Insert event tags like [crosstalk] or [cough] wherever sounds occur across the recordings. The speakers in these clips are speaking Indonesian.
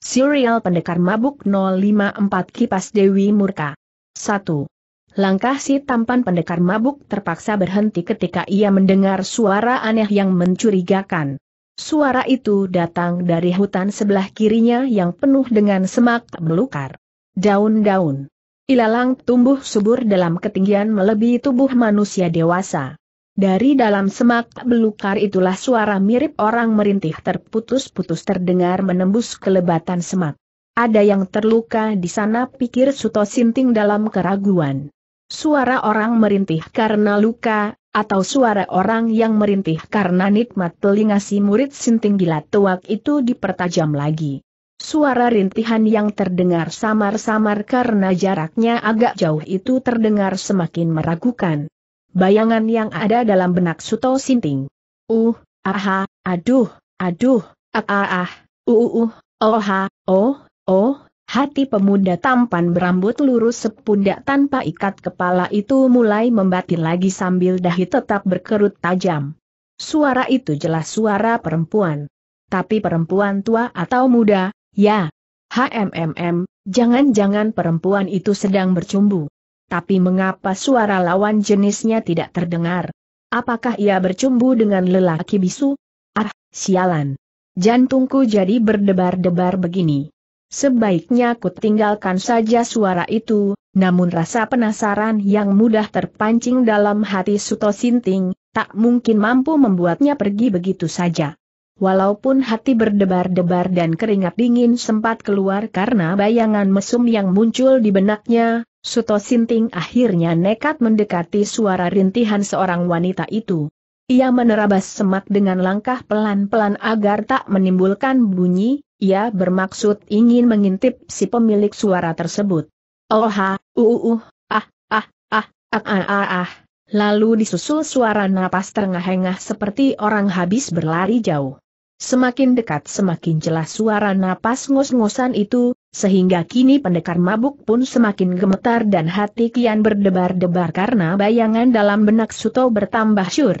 Serial Pendekar Mabuk 054 Kipas Dewi Murka 1. Langkah si tampan pendekar mabuk terpaksa berhenti ketika ia mendengar suara aneh yang mencurigakan. Suara itu datang dari hutan sebelah kirinya yang penuh dengan semak belukar. Daun-daun ilalang tumbuh subur dalam ketinggian melebihi tubuh manusia dewasa. Dari dalam semak belukar itulah suara mirip orang merintih terputus-putus terdengar menembus kelebatan semak. Ada yang terluka di sana pikir Suto Sinting dalam keraguan. Suara orang merintih karena luka, atau suara orang yang merintih karena nikmat telinga si murid Sinting gila tuak itu dipertajam lagi. Suara rintihan yang terdengar samar-samar karena jaraknya agak jauh itu terdengar semakin meragukan bayangan yang ada dalam benak Suto Sinting. Uh, aha, ah, aduh, aduh, ah, ah, ah, uh, uh, uh, oh, ha, oh, oh, hati pemuda tampan berambut lurus sepundak tanpa ikat kepala itu mulai membatin lagi sambil dahi tetap berkerut tajam. Suara itu jelas suara perempuan. Tapi perempuan tua atau muda, ya. HMMM, jangan-jangan perempuan itu sedang bercumbu tapi mengapa suara lawan jenisnya tidak terdengar? Apakah ia bercumbu dengan lelaki bisu? Ah, sialan. Jantungku jadi berdebar-debar begini. Sebaiknya ku tinggalkan saja suara itu, namun rasa penasaran yang mudah terpancing dalam hati Suto Sinting, tak mungkin mampu membuatnya pergi begitu saja. Walaupun hati berdebar-debar dan keringat dingin sempat keluar karena bayangan mesum yang muncul di benaknya, Suto Sinting akhirnya nekat mendekati suara rintihan seorang wanita itu. Ia menerabas semak dengan langkah pelan-pelan agar tak menimbulkan bunyi, ia bermaksud ingin mengintip si pemilik suara tersebut. Oh ha, uh, uh, ah, ah, ah, ah, ah, ah, ah. Lalu disusul suara napas terengah-engah seperti orang habis berlari jauh. Semakin dekat semakin jelas suara napas ngos-ngosan itu, sehingga kini pendekar mabuk pun semakin gemetar dan hati kian berdebar-debar karena bayangan dalam benak Suto bertambah syur.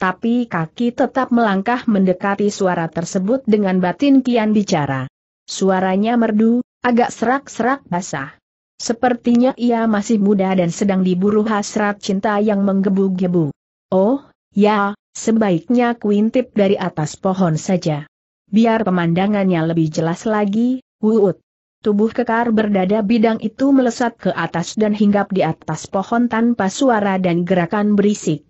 Tapi kaki tetap melangkah mendekati suara tersebut dengan batin kian bicara. Suaranya merdu, agak serak-serak basah. Sepertinya ia masih muda dan sedang diburu hasrat cinta yang menggebu-gebu. Oh, ya, Sebaiknya kuintip dari atas pohon saja. Biar pemandangannya lebih jelas lagi, wuut. Tubuh kekar berdada bidang itu melesat ke atas dan hinggap di atas pohon tanpa suara dan gerakan berisik.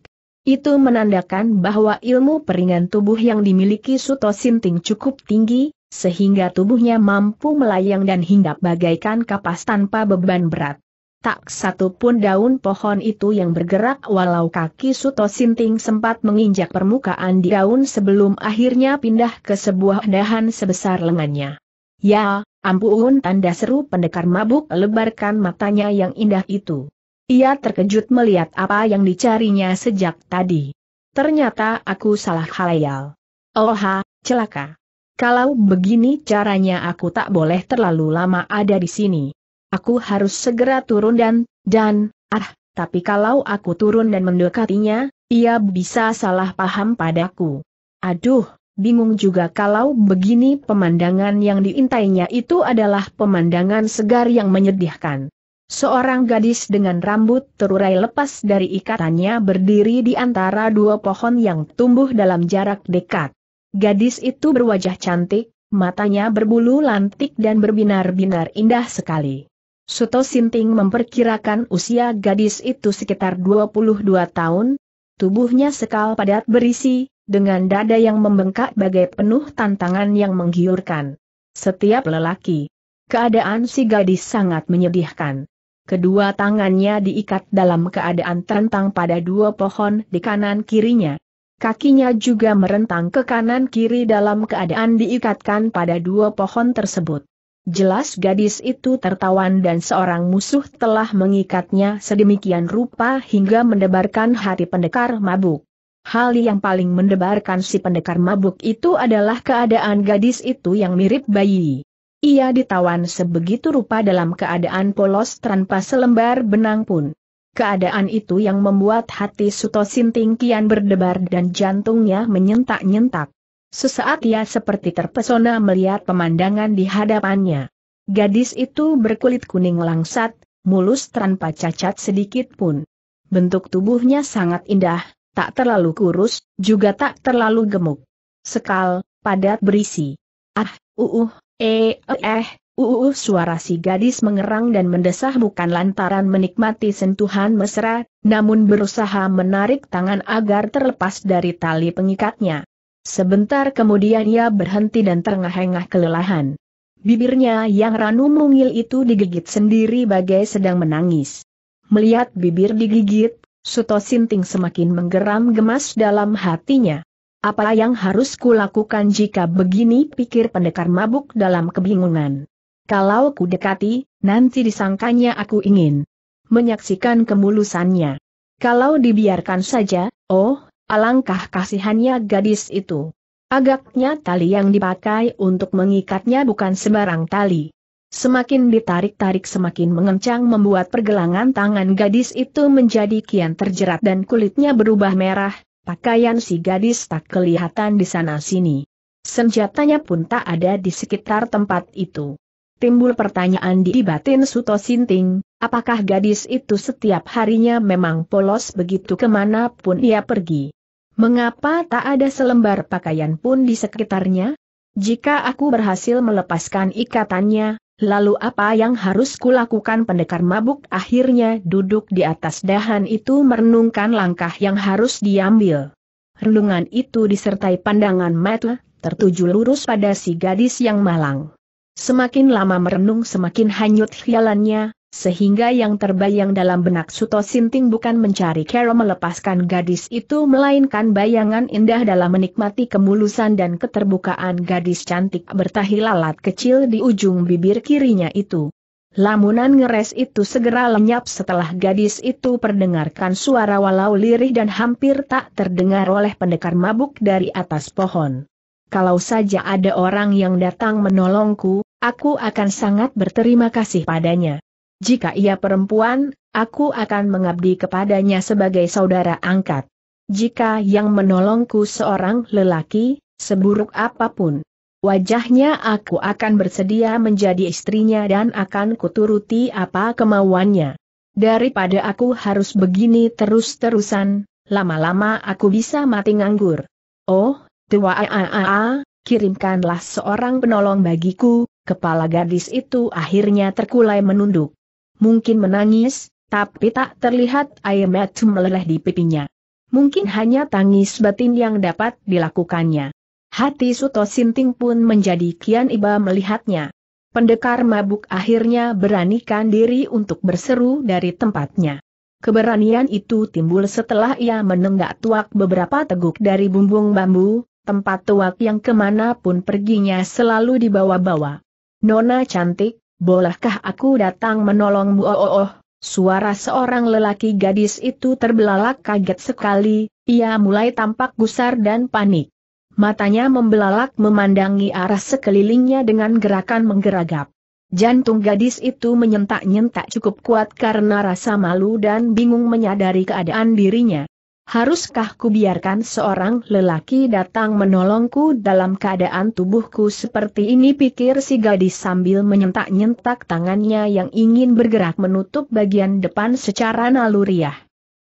Itu menandakan bahwa ilmu peringan tubuh yang dimiliki Suto Sinting cukup tinggi, sehingga tubuhnya mampu melayang dan hinggap bagaikan kapas tanpa beban berat tak satu pun daun pohon itu yang bergerak walau kaki Suto Sinting sempat menginjak permukaan di daun sebelum akhirnya pindah ke sebuah dahan sebesar lengannya. Ya, ampun tanda seru pendekar mabuk lebarkan matanya yang indah itu. Ia terkejut melihat apa yang dicarinya sejak tadi. Ternyata aku salah halayal. Oha, celaka. Kalau begini caranya aku tak boleh terlalu lama ada di sini. Aku harus segera turun dan, dan, ah, tapi kalau aku turun dan mendekatinya, ia bisa salah paham padaku. Aduh, bingung juga kalau begini pemandangan yang diintainya itu adalah pemandangan segar yang menyedihkan. Seorang gadis dengan rambut terurai lepas dari ikatannya berdiri di antara dua pohon yang tumbuh dalam jarak dekat. Gadis itu berwajah cantik, matanya berbulu lantik dan berbinar-binar indah sekali. Suto Sinting memperkirakan usia gadis itu sekitar 22 tahun, tubuhnya sekal padat berisi, dengan dada yang membengkak bagai penuh tantangan yang menggiurkan. Setiap lelaki, keadaan si gadis sangat menyedihkan. Kedua tangannya diikat dalam keadaan terentang pada dua pohon di kanan kirinya. Kakinya juga merentang ke kanan kiri dalam keadaan diikatkan pada dua pohon tersebut. Jelas gadis itu tertawan dan seorang musuh telah mengikatnya sedemikian rupa hingga mendebarkan hati pendekar mabuk. Hal yang paling mendebarkan si pendekar mabuk itu adalah keadaan gadis itu yang mirip bayi. Ia ditawan sebegitu rupa dalam keadaan polos tanpa selembar benang pun. Keadaan itu yang membuat hati Suto Sinting kian berdebar dan jantungnya menyentak-nyentak. Sesaat ia seperti terpesona melihat pemandangan di hadapannya. Gadis itu berkulit kuning langsat, mulus tanpa cacat sedikit pun. Bentuk tubuhnya sangat indah, tak terlalu kurus, juga tak terlalu gemuk. Sekal, padat berisi. Ah, uuh, uh, eh, eh, Uuh eh, uh, uh, suara si gadis mengerang dan mendesah bukan lantaran menikmati sentuhan mesra, namun berusaha menarik tangan agar terlepas dari tali pengikatnya. Sebentar kemudian ia berhenti dan terengah-engah kelelahan. Bibirnya yang ranu mungil itu digigit sendiri bagai sedang menangis. Melihat bibir digigit, Suto Sinting semakin menggeram gemas dalam hatinya. Apa yang harus kulakukan jika begini pikir pendekar mabuk dalam kebingungan. Kalau ku dekati, nanti disangkanya aku ingin menyaksikan kemulusannya. Kalau dibiarkan saja, oh, Alangkah kasihannya gadis itu. Agaknya tali yang dipakai untuk mengikatnya bukan sembarang tali. Semakin ditarik-tarik semakin mengencang membuat pergelangan tangan gadis itu menjadi kian terjerat dan kulitnya berubah merah, pakaian si gadis tak kelihatan di sana-sini. Senjatanya pun tak ada di sekitar tempat itu. Timbul pertanyaan di batin Suto Sinting, apakah gadis itu setiap harinya memang polos begitu kemanapun ia pergi? Mengapa tak ada selembar pakaian pun di sekitarnya? Jika aku berhasil melepaskan ikatannya, lalu apa yang harus kulakukan pendekar mabuk akhirnya duduk di atas dahan itu merenungkan langkah yang harus diambil. Renungan itu disertai pandangan mata, tertuju lurus pada si gadis yang malang. Semakin lama merenung semakin hanyut khialannya, sehingga yang terbayang dalam benak Suto Sinting bukan mencari Kero melepaskan gadis itu melainkan bayangan indah dalam menikmati kemulusan dan keterbukaan gadis cantik bertahi lalat kecil di ujung bibir kirinya itu. Lamunan ngeres itu segera lenyap setelah gadis itu perdengarkan suara walau lirih dan hampir tak terdengar oleh pendekar mabuk dari atas pohon. Kalau saja ada orang yang datang menolongku, aku akan sangat berterima kasih padanya. Jika ia perempuan, aku akan mengabdi kepadanya sebagai saudara angkat. Jika yang menolongku seorang lelaki, seburuk apapun wajahnya aku akan bersedia menjadi istrinya dan akan kuturuti apa kemauannya. Daripada aku harus begini terus-terusan, lama-lama aku bisa mati nganggur. Oh, tua aa, kirimkanlah seorang penolong bagiku, kepala gadis itu akhirnya terkulai menunduk mungkin menangis, tapi tak terlihat air mata meleleh di pipinya. Mungkin hanya tangis batin yang dapat dilakukannya. Hati Suto Sinting pun menjadi kian iba melihatnya. Pendekar mabuk akhirnya beranikan diri untuk berseru dari tempatnya. Keberanian itu timbul setelah ia menenggak tuak beberapa teguk dari bumbung bambu, tempat tuak yang kemanapun perginya selalu dibawa-bawa. Nona cantik, bolehkah aku datang menolongmu? Oh, oh, oh. Suara seorang lelaki gadis itu terbelalak kaget sekali, ia mulai tampak gusar dan panik. Matanya membelalak memandangi arah sekelilingnya dengan gerakan menggeragap. Jantung gadis itu menyentak-nyentak cukup kuat karena rasa malu dan bingung menyadari keadaan dirinya. Haruskah kubiarkan seorang lelaki datang menolongku dalam keadaan tubuhku seperti ini pikir si gadis sambil menyentak-nyentak tangannya yang ingin bergerak menutup bagian depan secara naluriah.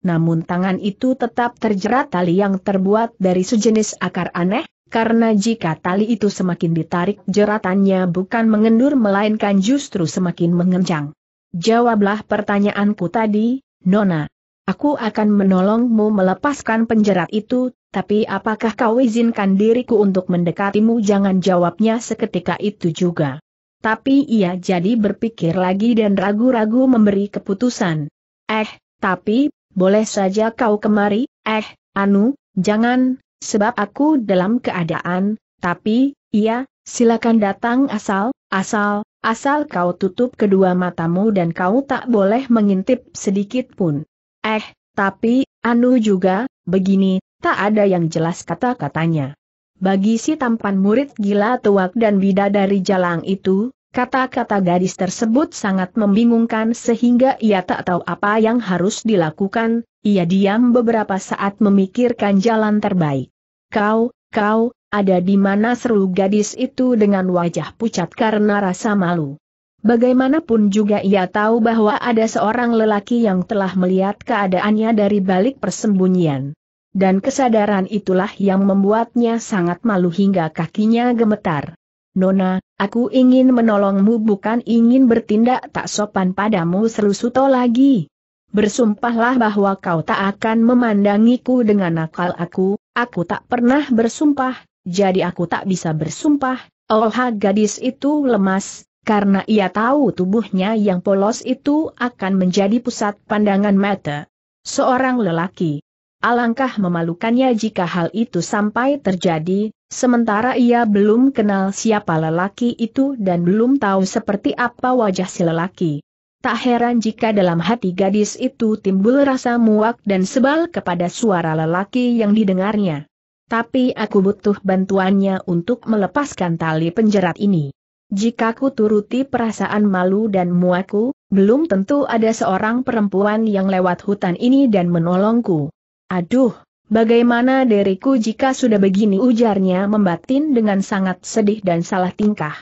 Namun tangan itu tetap terjerat tali yang terbuat dari sejenis akar aneh, karena jika tali itu semakin ditarik jeratannya bukan mengendur melainkan justru semakin mengencang. Jawablah pertanyaanku tadi, Nona. Aku akan menolongmu melepaskan penjerat itu, tapi apakah kau izinkan diriku untuk mendekatimu? Jangan jawabnya seketika itu juga. Tapi ia jadi berpikir lagi dan ragu-ragu memberi keputusan. Eh, tapi, boleh saja kau kemari, eh, Anu, jangan, sebab aku dalam keadaan, tapi, iya, silakan datang asal, asal, asal kau tutup kedua matamu dan kau tak boleh mengintip sedikit pun. Eh, tapi, Anu juga, begini, tak ada yang jelas kata-katanya. Bagi si tampan murid gila tuak dan bidadari jalang itu, kata-kata gadis tersebut sangat membingungkan sehingga ia tak tahu apa yang harus dilakukan, ia diam beberapa saat memikirkan jalan terbaik. Kau, kau, ada di mana seru gadis itu dengan wajah pucat karena rasa malu. Bagaimanapun juga ia tahu bahwa ada seorang lelaki yang telah melihat keadaannya dari balik persembunyian. Dan kesadaran itulah yang membuatnya sangat malu hingga kakinya gemetar. Nona, aku ingin menolongmu bukan ingin bertindak tak sopan padamu seru Suto lagi. Bersumpahlah bahwa kau tak akan memandangiku dengan nakal aku, aku tak pernah bersumpah, jadi aku tak bisa bersumpah. Oh gadis itu lemas, karena ia tahu tubuhnya yang polos itu akan menjadi pusat pandangan mata. Seorang lelaki. Alangkah memalukannya jika hal itu sampai terjadi, sementara ia belum kenal siapa lelaki itu dan belum tahu seperti apa wajah si lelaki. Tak heran jika dalam hati gadis itu timbul rasa muak dan sebal kepada suara lelaki yang didengarnya. Tapi aku butuh bantuannya untuk melepaskan tali penjerat ini. Jika ku turuti perasaan malu dan muaku, belum tentu ada seorang perempuan yang lewat hutan ini dan menolongku. Aduh, bagaimana diriku jika sudah begini ujarnya membatin dengan sangat sedih dan salah tingkah.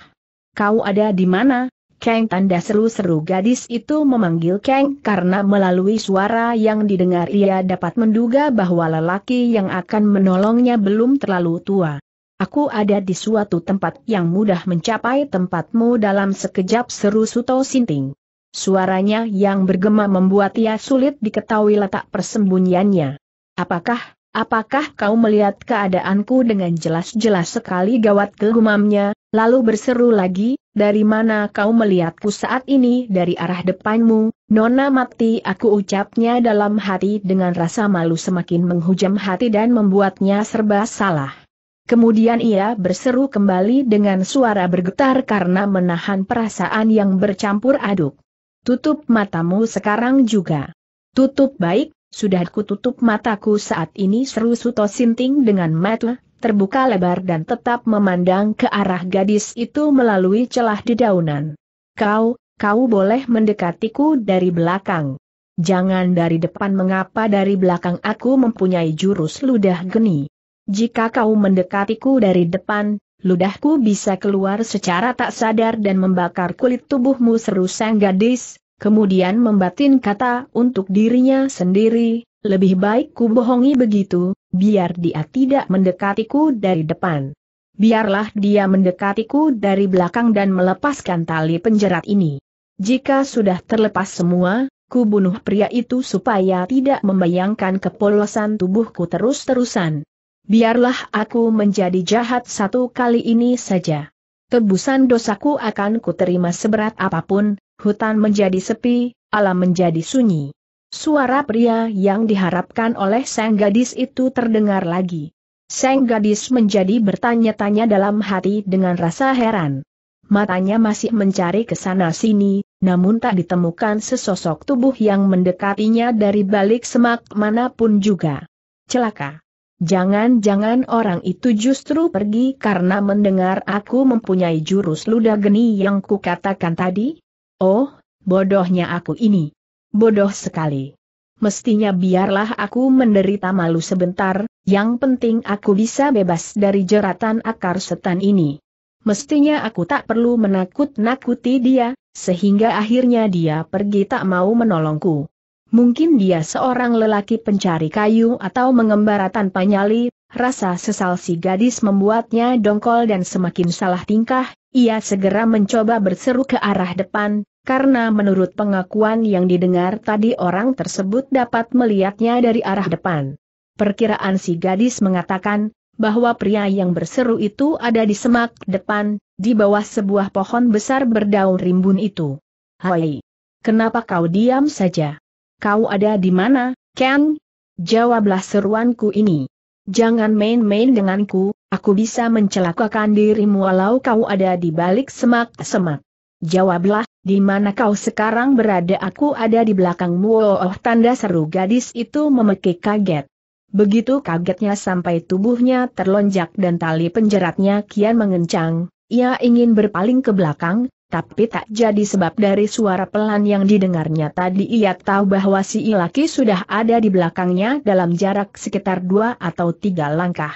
Kau ada di mana? Kang tanda seru-seru gadis itu memanggil Kang karena melalui suara yang didengar ia dapat menduga bahwa lelaki yang akan menolongnya belum terlalu tua. Aku ada di suatu tempat yang mudah mencapai tempatmu dalam sekejap seru Suto Sinting. Suaranya yang bergema membuat ia sulit diketahui letak persembunyiannya. Apakah, apakah kau melihat keadaanku dengan jelas-jelas sekali gawat kegumamnya, lalu berseru lagi, dari mana kau melihatku saat ini dari arah depanmu, Nona mati aku ucapnya dalam hati dengan rasa malu semakin menghujam hati dan membuatnya serba salah. Kemudian ia berseru kembali dengan suara bergetar karena menahan perasaan yang bercampur aduk. Tutup matamu sekarang juga. Tutup baik, sudah kututup tutup mataku saat ini seru Suto Sinting dengan mata terbuka lebar dan tetap memandang ke arah gadis itu melalui celah dedaunan. Kau, kau boleh mendekatiku dari belakang. Jangan dari depan mengapa dari belakang aku mempunyai jurus ludah geni. Jika kau mendekatiku dari depan, ludahku bisa keluar secara tak sadar dan membakar kulit tubuhmu seru sang gadis, kemudian membatin kata untuk dirinya sendiri, lebih baik ku bohongi begitu, biar dia tidak mendekatiku dari depan. Biarlah dia mendekatiku dari belakang dan melepaskan tali penjerat ini. Jika sudah terlepas semua, ku bunuh pria itu supaya tidak membayangkan kepolosan tubuhku terus-terusan biarlah aku menjadi jahat satu kali ini saja. Tebusan dosaku akan kuterima seberat apapun, hutan menjadi sepi, alam menjadi sunyi. Suara pria yang diharapkan oleh sang gadis itu terdengar lagi. Sang gadis menjadi bertanya-tanya dalam hati dengan rasa heran. Matanya masih mencari ke sana-sini, namun tak ditemukan sesosok tubuh yang mendekatinya dari balik semak manapun juga. Celaka. Jangan-jangan orang itu justru pergi karena mendengar aku mempunyai jurus ludah geni yang kukatakan tadi? Oh, bodohnya aku ini. Bodoh sekali. Mestinya biarlah aku menderita malu sebentar, yang penting aku bisa bebas dari jeratan akar setan ini. Mestinya aku tak perlu menakut-nakuti dia, sehingga akhirnya dia pergi tak mau menolongku. Mungkin dia seorang lelaki pencari kayu atau mengembara tanpa nyali, rasa sesal si gadis membuatnya dongkol dan semakin salah tingkah, ia segera mencoba berseru ke arah depan, karena menurut pengakuan yang didengar tadi orang tersebut dapat melihatnya dari arah depan. Perkiraan si gadis mengatakan, bahwa pria yang berseru itu ada di semak depan, di bawah sebuah pohon besar berdaun rimbun itu. Hai! Kenapa kau diam saja? Kau ada di mana, Ken? Jawablah seruanku ini. Jangan main-main denganku, aku bisa mencelakakan dirimu walau kau ada di balik semak-semak. Jawablah, di mana kau sekarang berada aku ada di belakangmu oh, oh tanda seru gadis itu memekik kaget. Begitu kagetnya sampai tubuhnya terlonjak dan tali penjeratnya kian mengencang, ia ingin berpaling ke belakang, tapi tak jadi sebab dari suara pelan yang didengarnya tadi ia tahu bahwa si ilaki sudah ada di belakangnya dalam jarak sekitar dua atau tiga langkah.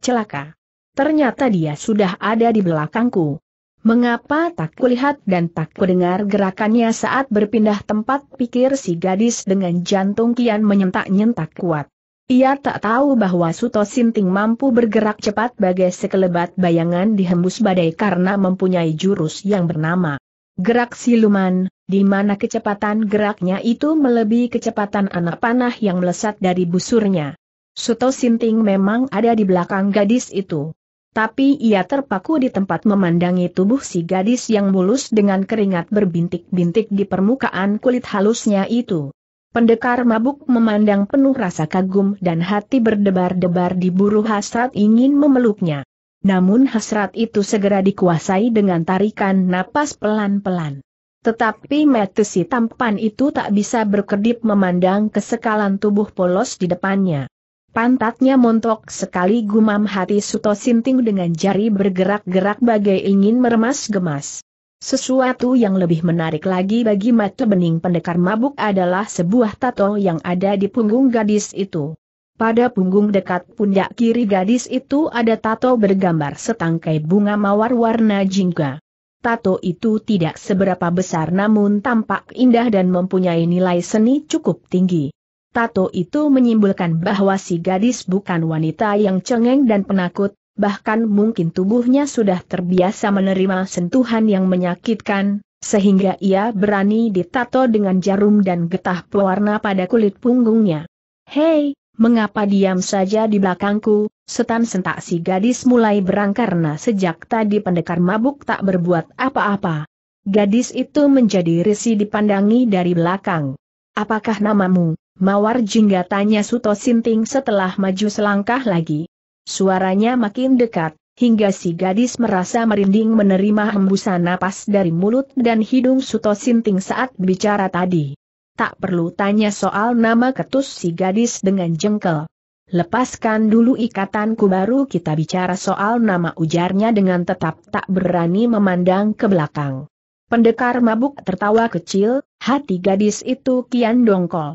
Celaka. Ternyata dia sudah ada di belakangku. Mengapa tak kulihat dan tak kudengar gerakannya saat berpindah tempat pikir si gadis dengan jantung kian menyentak-nyentak kuat. Ia tak tahu bahwa Suto Sinting mampu bergerak cepat bagai sekelebat bayangan dihembus badai karena mempunyai jurus yang bernama Gerak Siluman, di mana kecepatan geraknya itu melebihi kecepatan anak panah yang melesat dari busurnya. Suto Sinting memang ada di belakang gadis itu. Tapi ia terpaku di tempat memandangi tubuh si gadis yang mulus dengan keringat berbintik-bintik di permukaan kulit halusnya itu. Pendekar mabuk memandang penuh rasa kagum dan hati berdebar-debar diburu hasrat ingin memeluknya. Namun hasrat itu segera dikuasai dengan tarikan napas pelan-pelan. Tetapi Metusi tampan itu tak bisa berkedip memandang kesekalan tubuh polos di depannya. Pantatnya montok sekali gumam hati Suto Sinting dengan jari bergerak-gerak bagai ingin meremas gemas. Sesuatu yang lebih menarik lagi bagi mata bening pendekar mabuk adalah sebuah tato yang ada di punggung gadis itu. Pada punggung dekat pundak kiri gadis itu ada tato bergambar setangkai bunga mawar warna jingga. Tato itu tidak seberapa besar namun tampak indah dan mempunyai nilai seni cukup tinggi. Tato itu menyimpulkan bahwa si gadis bukan wanita yang cengeng dan penakut, bahkan mungkin tubuhnya sudah terbiasa menerima sentuhan yang menyakitkan, sehingga ia berani ditato dengan jarum dan getah pewarna pada kulit punggungnya. Hei, mengapa diam saja di belakangku, setan sentak si gadis mulai berang karena sejak tadi pendekar mabuk tak berbuat apa-apa. Gadis itu menjadi risi dipandangi dari belakang. Apakah namamu, Mawar Jingga tanya Suto Sinting setelah maju selangkah lagi. Suaranya makin dekat, hingga si gadis merasa merinding menerima hembusan napas dari mulut dan hidung Suto Sinting saat bicara tadi. Tak perlu tanya soal nama ketus si gadis dengan jengkel. Lepaskan dulu ikatanku baru kita bicara soal nama ujarnya dengan tetap tak berani memandang ke belakang. Pendekar mabuk tertawa kecil, hati gadis itu kian dongkol.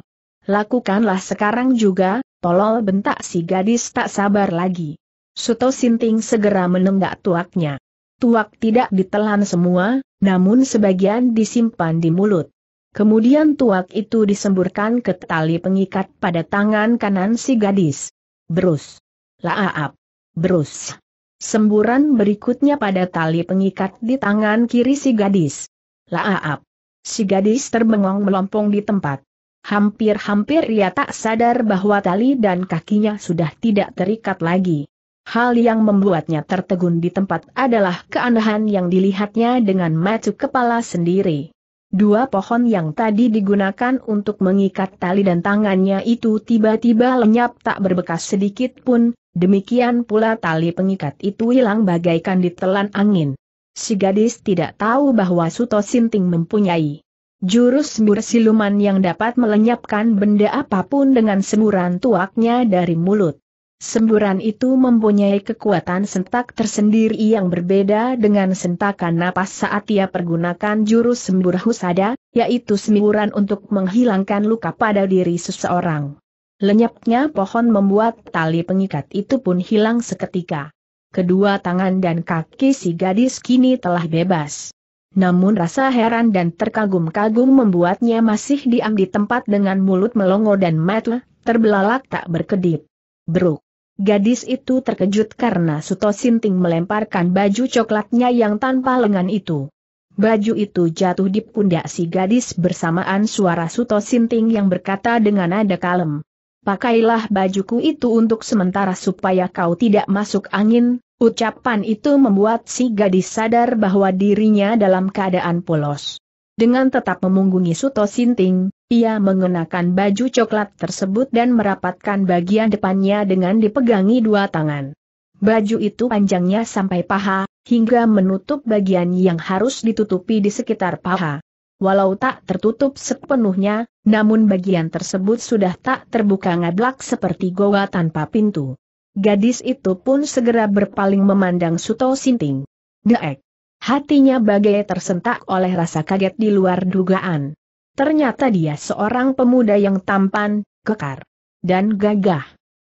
Lakukanlah sekarang juga, Tolol bentak si gadis tak sabar lagi. Suto Sinting segera menenggak tuaknya. Tuak tidak ditelan semua, namun sebagian disimpan di mulut. Kemudian tuak itu disemburkan ke tali pengikat pada tangan kanan si gadis. Berus. Laaap. Berus. Semburan berikutnya pada tali pengikat di tangan kiri si gadis. Laaap. Si gadis terbengong melompong di tempat. Hampir-hampir ia tak sadar bahwa tali dan kakinya sudah tidak terikat lagi. Hal yang membuatnya tertegun di tempat adalah keanehan yang dilihatnya dengan mata kepala sendiri. Dua pohon yang tadi digunakan untuk mengikat tali dan tangannya itu tiba-tiba lenyap tak berbekas sedikit pun, demikian pula tali pengikat itu hilang bagaikan ditelan angin. Si gadis tidak tahu bahwa Suto Sinting mempunyai Jurus sembur siluman yang dapat melenyapkan benda apapun dengan semburan tuaknya dari mulut. Semburan itu mempunyai kekuatan sentak tersendiri yang berbeda dengan sentakan napas saat ia pergunakan jurus sembur husada, yaitu semburan untuk menghilangkan luka pada diri seseorang. Lenyapnya pohon membuat tali pengikat itu pun hilang seketika. Kedua tangan dan kaki si gadis kini telah bebas namun rasa heran dan terkagum-kagum membuatnya masih diam di tempat dengan mulut melongo dan mata terbelalak tak berkedip. Bruk. Gadis itu terkejut karena Suto Sinting melemparkan baju coklatnya yang tanpa lengan itu. Baju itu jatuh di pundak si gadis bersamaan suara Suto Sinting yang berkata dengan nada kalem pakailah bajuku itu untuk sementara supaya kau tidak masuk angin, ucapan itu membuat si gadis sadar bahwa dirinya dalam keadaan polos. Dengan tetap memunggungi Suto Sinting, ia mengenakan baju coklat tersebut dan merapatkan bagian depannya dengan dipegangi dua tangan. Baju itu panjangnya sampai paha, hingga menutup bagian yang harus ditutupi di sekitar paha walau tak tertutup sepenuhnya, namun bagian tersebut sudah tak terbuka ngablak seperti goa tanpa pintu. Gadis itu pun segera berpaling memandang Suto Sinting. Deek. Hatinya bagai tersentak oleh rasa kaget di luar dugaan. Ternyata dia seorang pemuda yang tampan, kekar, dan gagah.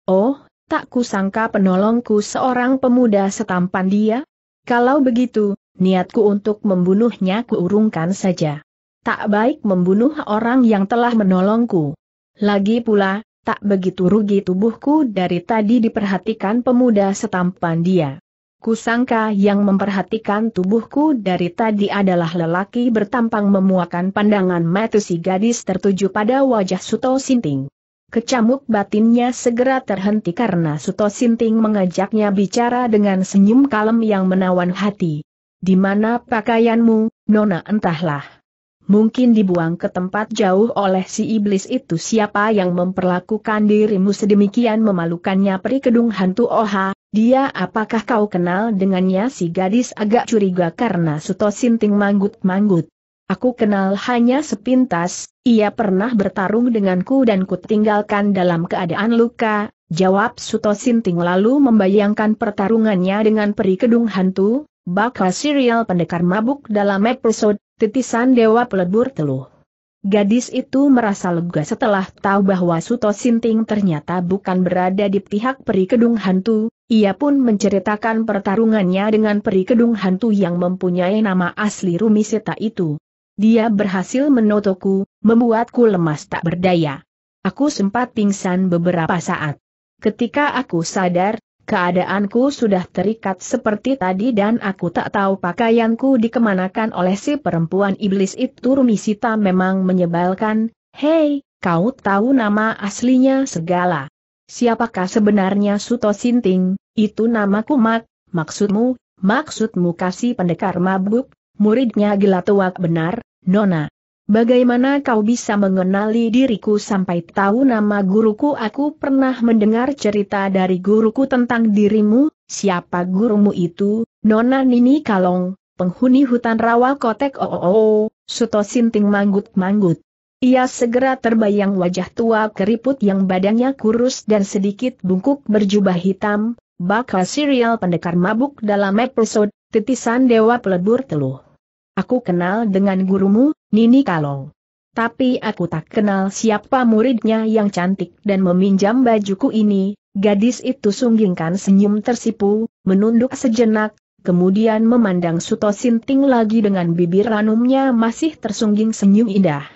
Oh, tak kusangka penolongku seorang pemuda setampan dia? Kalau begitu, niatku untuk membunuhnya kuurungkan saja tak baik membunuh orang yang telah menolongku. Lagi pula, tak begitu rugi tubuhku dari tadi diperhatikan pemuda setampan dia. Kusangka yang memperhatikan tubuhku dari tadi adalah lelaki bertampang memuakan pandangan mata si gadis tertuju pada wajah Suto Sinting. Kecamuk batinnya segera terhenti karena Suto Sinting mengajaknya bicara dengan senyum kalem yang menawan hati. Di mana pakaianmu, Nona entahlah mungkin dibuang ke tempat jauh oleh si iblis itu siapa yang memperlakukan dirimu sedemikian memalukannya peri kedung hantu Oha, dia apakah kau kenal dengannya si gadis agak curiga karena Suto Sinting manggut-manggut. Aku kenal hanya sepintas, ia pernah bertarung denganku dan ku dalam keadaan luka, jawab Suto Sinting lalu membayangkan pertarungannya dengan peri kedung hantu, bakal serial pendekar mabuk dalam episode titisan dewa pelebur teluh. Gadis itu merasa lega setelah tahu bahwa Suto Sinting ternyata bukan berada di pihak peri kedung hantu, ia pun menceritakan pertarungannya dengan peri kedung hantu yang mempunyai nama asli Rumi seta itu. Dia berhasil menotoku, membuatku lemas tak berdaya. Aku sempat pingsan beberapa saat. Ketika aku sadar, Keadaanku sudah terikat seperti tadi dan aku tak tahu pakaianku dikemanakan oleh si perempuan iblis itu Rumisita memang menyebalkan, hei, kau tahu nama aslinya segala. Siapakah sebenarnya Suto Sinting, itu namaku Mak, maksudmu, maksudmu kasih pendekar mabuk, muridnya gila tuak benar, Nona. Bagaimana kau bisa mengenali diriku sampai tahu nama guruku? Aku pernah mendengar cerita dari guruku tentang dirimu, siapa gurumu itu, Nona Nini Kalong, penghuni hutan rawa kotek oh, oh, oh Suto Sinting manggut-manggut. Ia segera terbayang wajah tua keriput yang badannya kurus dan sedikit bungkuk berjubah hitam, bakal serial pendekar mabuk dalam episode, titisan dewa pelebur teluh. Aku kenal dengan gurumu, Nini Kalong. Tapi aku tak kenal siapa muridnya yang cantik dan meminjam bajuku ini, gadis itu sunggingkan senyum tersipu, menunduk sejenak, kemudian memandang Suto Sinting lagi dengan bibir ranumnya masih tersungging senyum indah.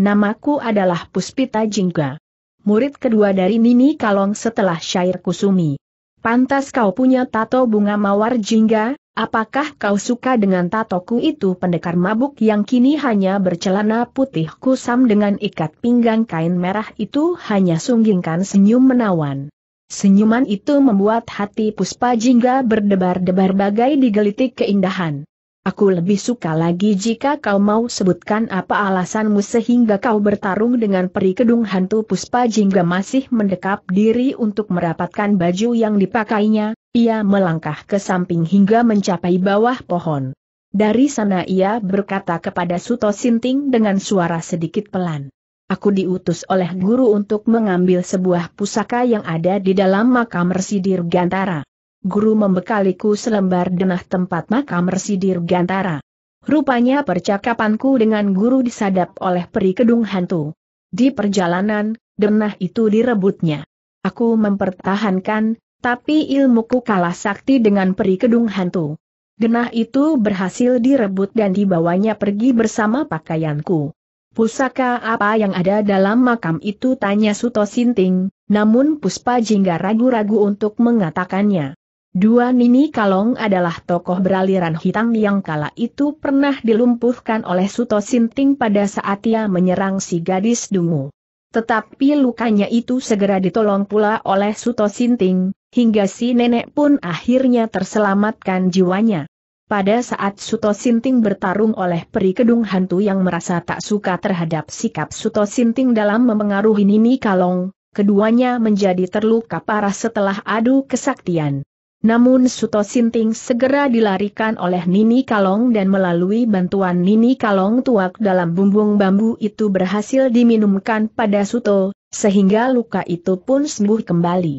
Namaku adalah Puspita Jingga. Murid kedua dari Nini Kalong setelah Syair Kusumi. Pantas kau punya tato bunga mawar jingga, Apakah kau suka dengan tatoku itu pendekar mabuk yang kini hanya bercelana putih kusam dengan ikat pinggang kain merah itu hanya sunggingkan senyum menawan. Senyuman itu membuat hati Puspa Jingga berdebar-debar bagai digelitik keindahan. Aku lebih suka lagi jika kau mau sebutkan apa alasanmu sehingga kau bertarung dengan peri kedung hantu Puspa Jingga masih mendekap diri untuk merapatkan baju yang dipakainya, ia melangkah ke samping hingga mencapai bawah pohon. Dari sana ia berkata kepada Suto Sinting dengan suara sedikit pelan. Aku diutus oleh guru untuk mengambil sebuah pusaka yang ada di dalam makam Residir Gantara guru membekaliku selembar denah tempat makam Residir Gantara. Rupanya percakapanku dengan guru disadap oleh peri kedung hantu. Di perjalanan, denah itu direbutnya. Aku mempertahankan, tapi ilmuku kalah sakti dengan peri kedung hantu. Denah itu berhasil direbut dan dibawanya pergi bersama pakaianku. Pusaka apa yang ada dalam makam itu tanya Suto Sinting, namun Puspa Jingga ragu-ragu untuk mengatakannya. Dua Nini Kalong adalah tokoh beraliran hitam yang kala itu pernah dilumpuhkan oleh Suto Sinting pada saat ia menyerang si gadis dungu. Tetapi lukanya itu segera ditolong pula oleh Suto Sinting, hingga si nenek pun akhirnya terselamatkan jiwanya. Pada saat Suto Sinting bertarung oleh peri kedung hantu yang merasa tak suka terhadap sikap Suto Sinting dalam memengaruhi Nini Kalong, keduanya menjadi terluka parah setelah adu kesaktian. Namun Suto Sinting segera dilarikan oleh Nini Kalong dan melalui bantuan Nini Kalong tuak dalam bumbung bambu itu berhasil diminumkan pada Suto, sehingga luka itu pun sembuh kembali.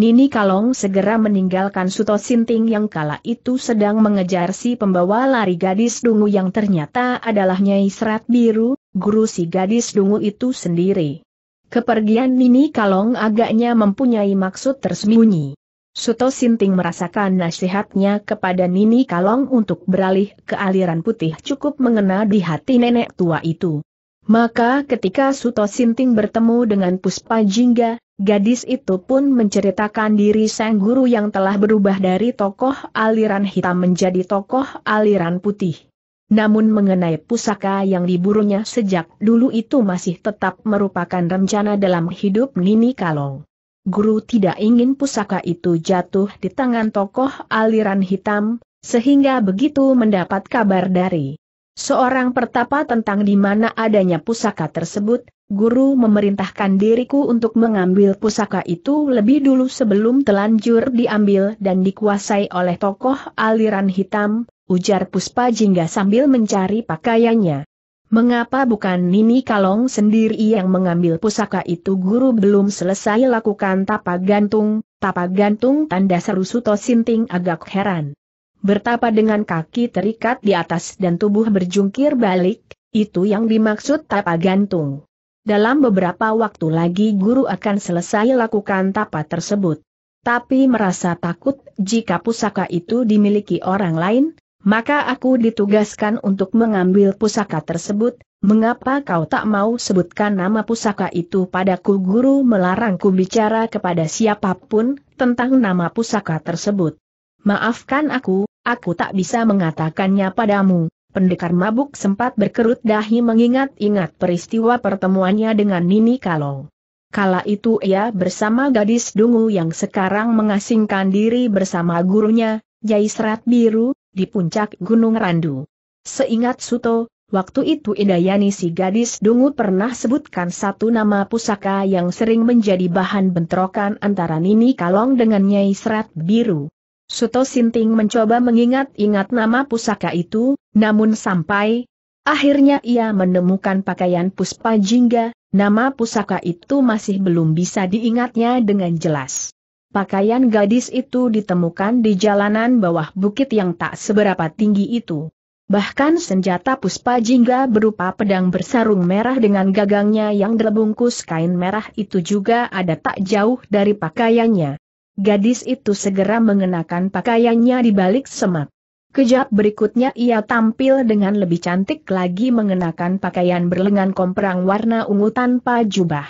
Nini Kalong segera meninggalkan Suto Sinting yang kala itu sedang mengejar si pembawa lari gadis dungu yang ternyata adalah Nyai Serat Biru, guru si gadis dungu itu sendiri. Kepergian Nini Kalong agaknya mempunyai maksud tersembunyi. Suto Sinting merasakan nasihatnya kepada Nini Kalong untuk beralih ke aliran putih cukup mengena di hati nenek tua itu. Maka ketika Suto Sinting bertemu dengan Puspa Jingga, gadis itu pun menceritakan diri sang guru yang telah berubah dari tokoh aliran hitam menjadi tokoh aliran putih. Namun mengenai pusaka yang diburunya sejak dulu itu masih tetap merupakan rencana dalam hidup Nini Kalong guru tidak ingin pusaka itu jatuh di tangan tokoh aliran hitam, sehingga begitu mendapat kabar dari seorang pertapa tentang di mana adanya pusaka tersebut, guru memerintahkan diriku untuk mengambil pusaka itu lebih dulu sebelum telanjur diambil dan dikuasai oleh tokoh aliran hitam, ujar Puspa Jingga sambil mencari pakaiannya. Mengapa bukan Nini Kalong sendiri yang mengambil pusaka itu guru belum selesai lakukan tapa gantung, tapa gantung tanda seru Suto Sinting agak heran. Bertapa dengan kaki terikat di atas dan tubuh berjungkir balik, itu yang dimaksud tapa gantung. Dalam beberapa waktu lagi guru akan selesai lakukan tapa tersebut. Tapi merasa takut jika pusaka itu dimiliki orang lain, maka aku ditugaskan untuk mengambil pusaka tersebut, mengapa kau tak mau sebutkan nama pusaka itu padaku guru melarangku bicara kepada siapapun tentang nama pusaka tersebut. Maafkan aku, aku tak bisa mengatakannya padamu. Pendekar mabuk sempat berkerut dahi mengingat-ingat peristiwa pertemuannya dengan Nini Kalong. Kala itu ia bersama gadis dungu yang sekarang mengasingkan diri bersama gurunya, Jaisrat Biru, di puncak Gunung Randu. Seingat Suto, waktu itu Indayani si gadis dungu pernah sebutkan satu nama pusaka yang sering menjadi bahan bentrokan antara Nini Kalong dengan Nyai Serat Biru. Suto Sinting mencoba mengingat-ingat nama pusaka itu, namun sampai akhirnya ia menemukan pakaian puspa jingga, nama pusaka itu masih belum bisa diingatnya dengan jelas. Pakaian gadis itu ditemukan di jalanan bawah bukit yang tak seberapa tinggi itu. Bahkan senjata puspa jingga berupa pedang bersarung merah dengan gagangnya yang dilebungkus kain merah itu juga ada tak jauh dari pakaiannya. Gadis itu segera mengenakan pakaiannya di balik semak. Kejap berikutnya ia tampil dengan lebih cantik lagi mengenakan pakaian berlengan komprang warna ungu tanpa jubah.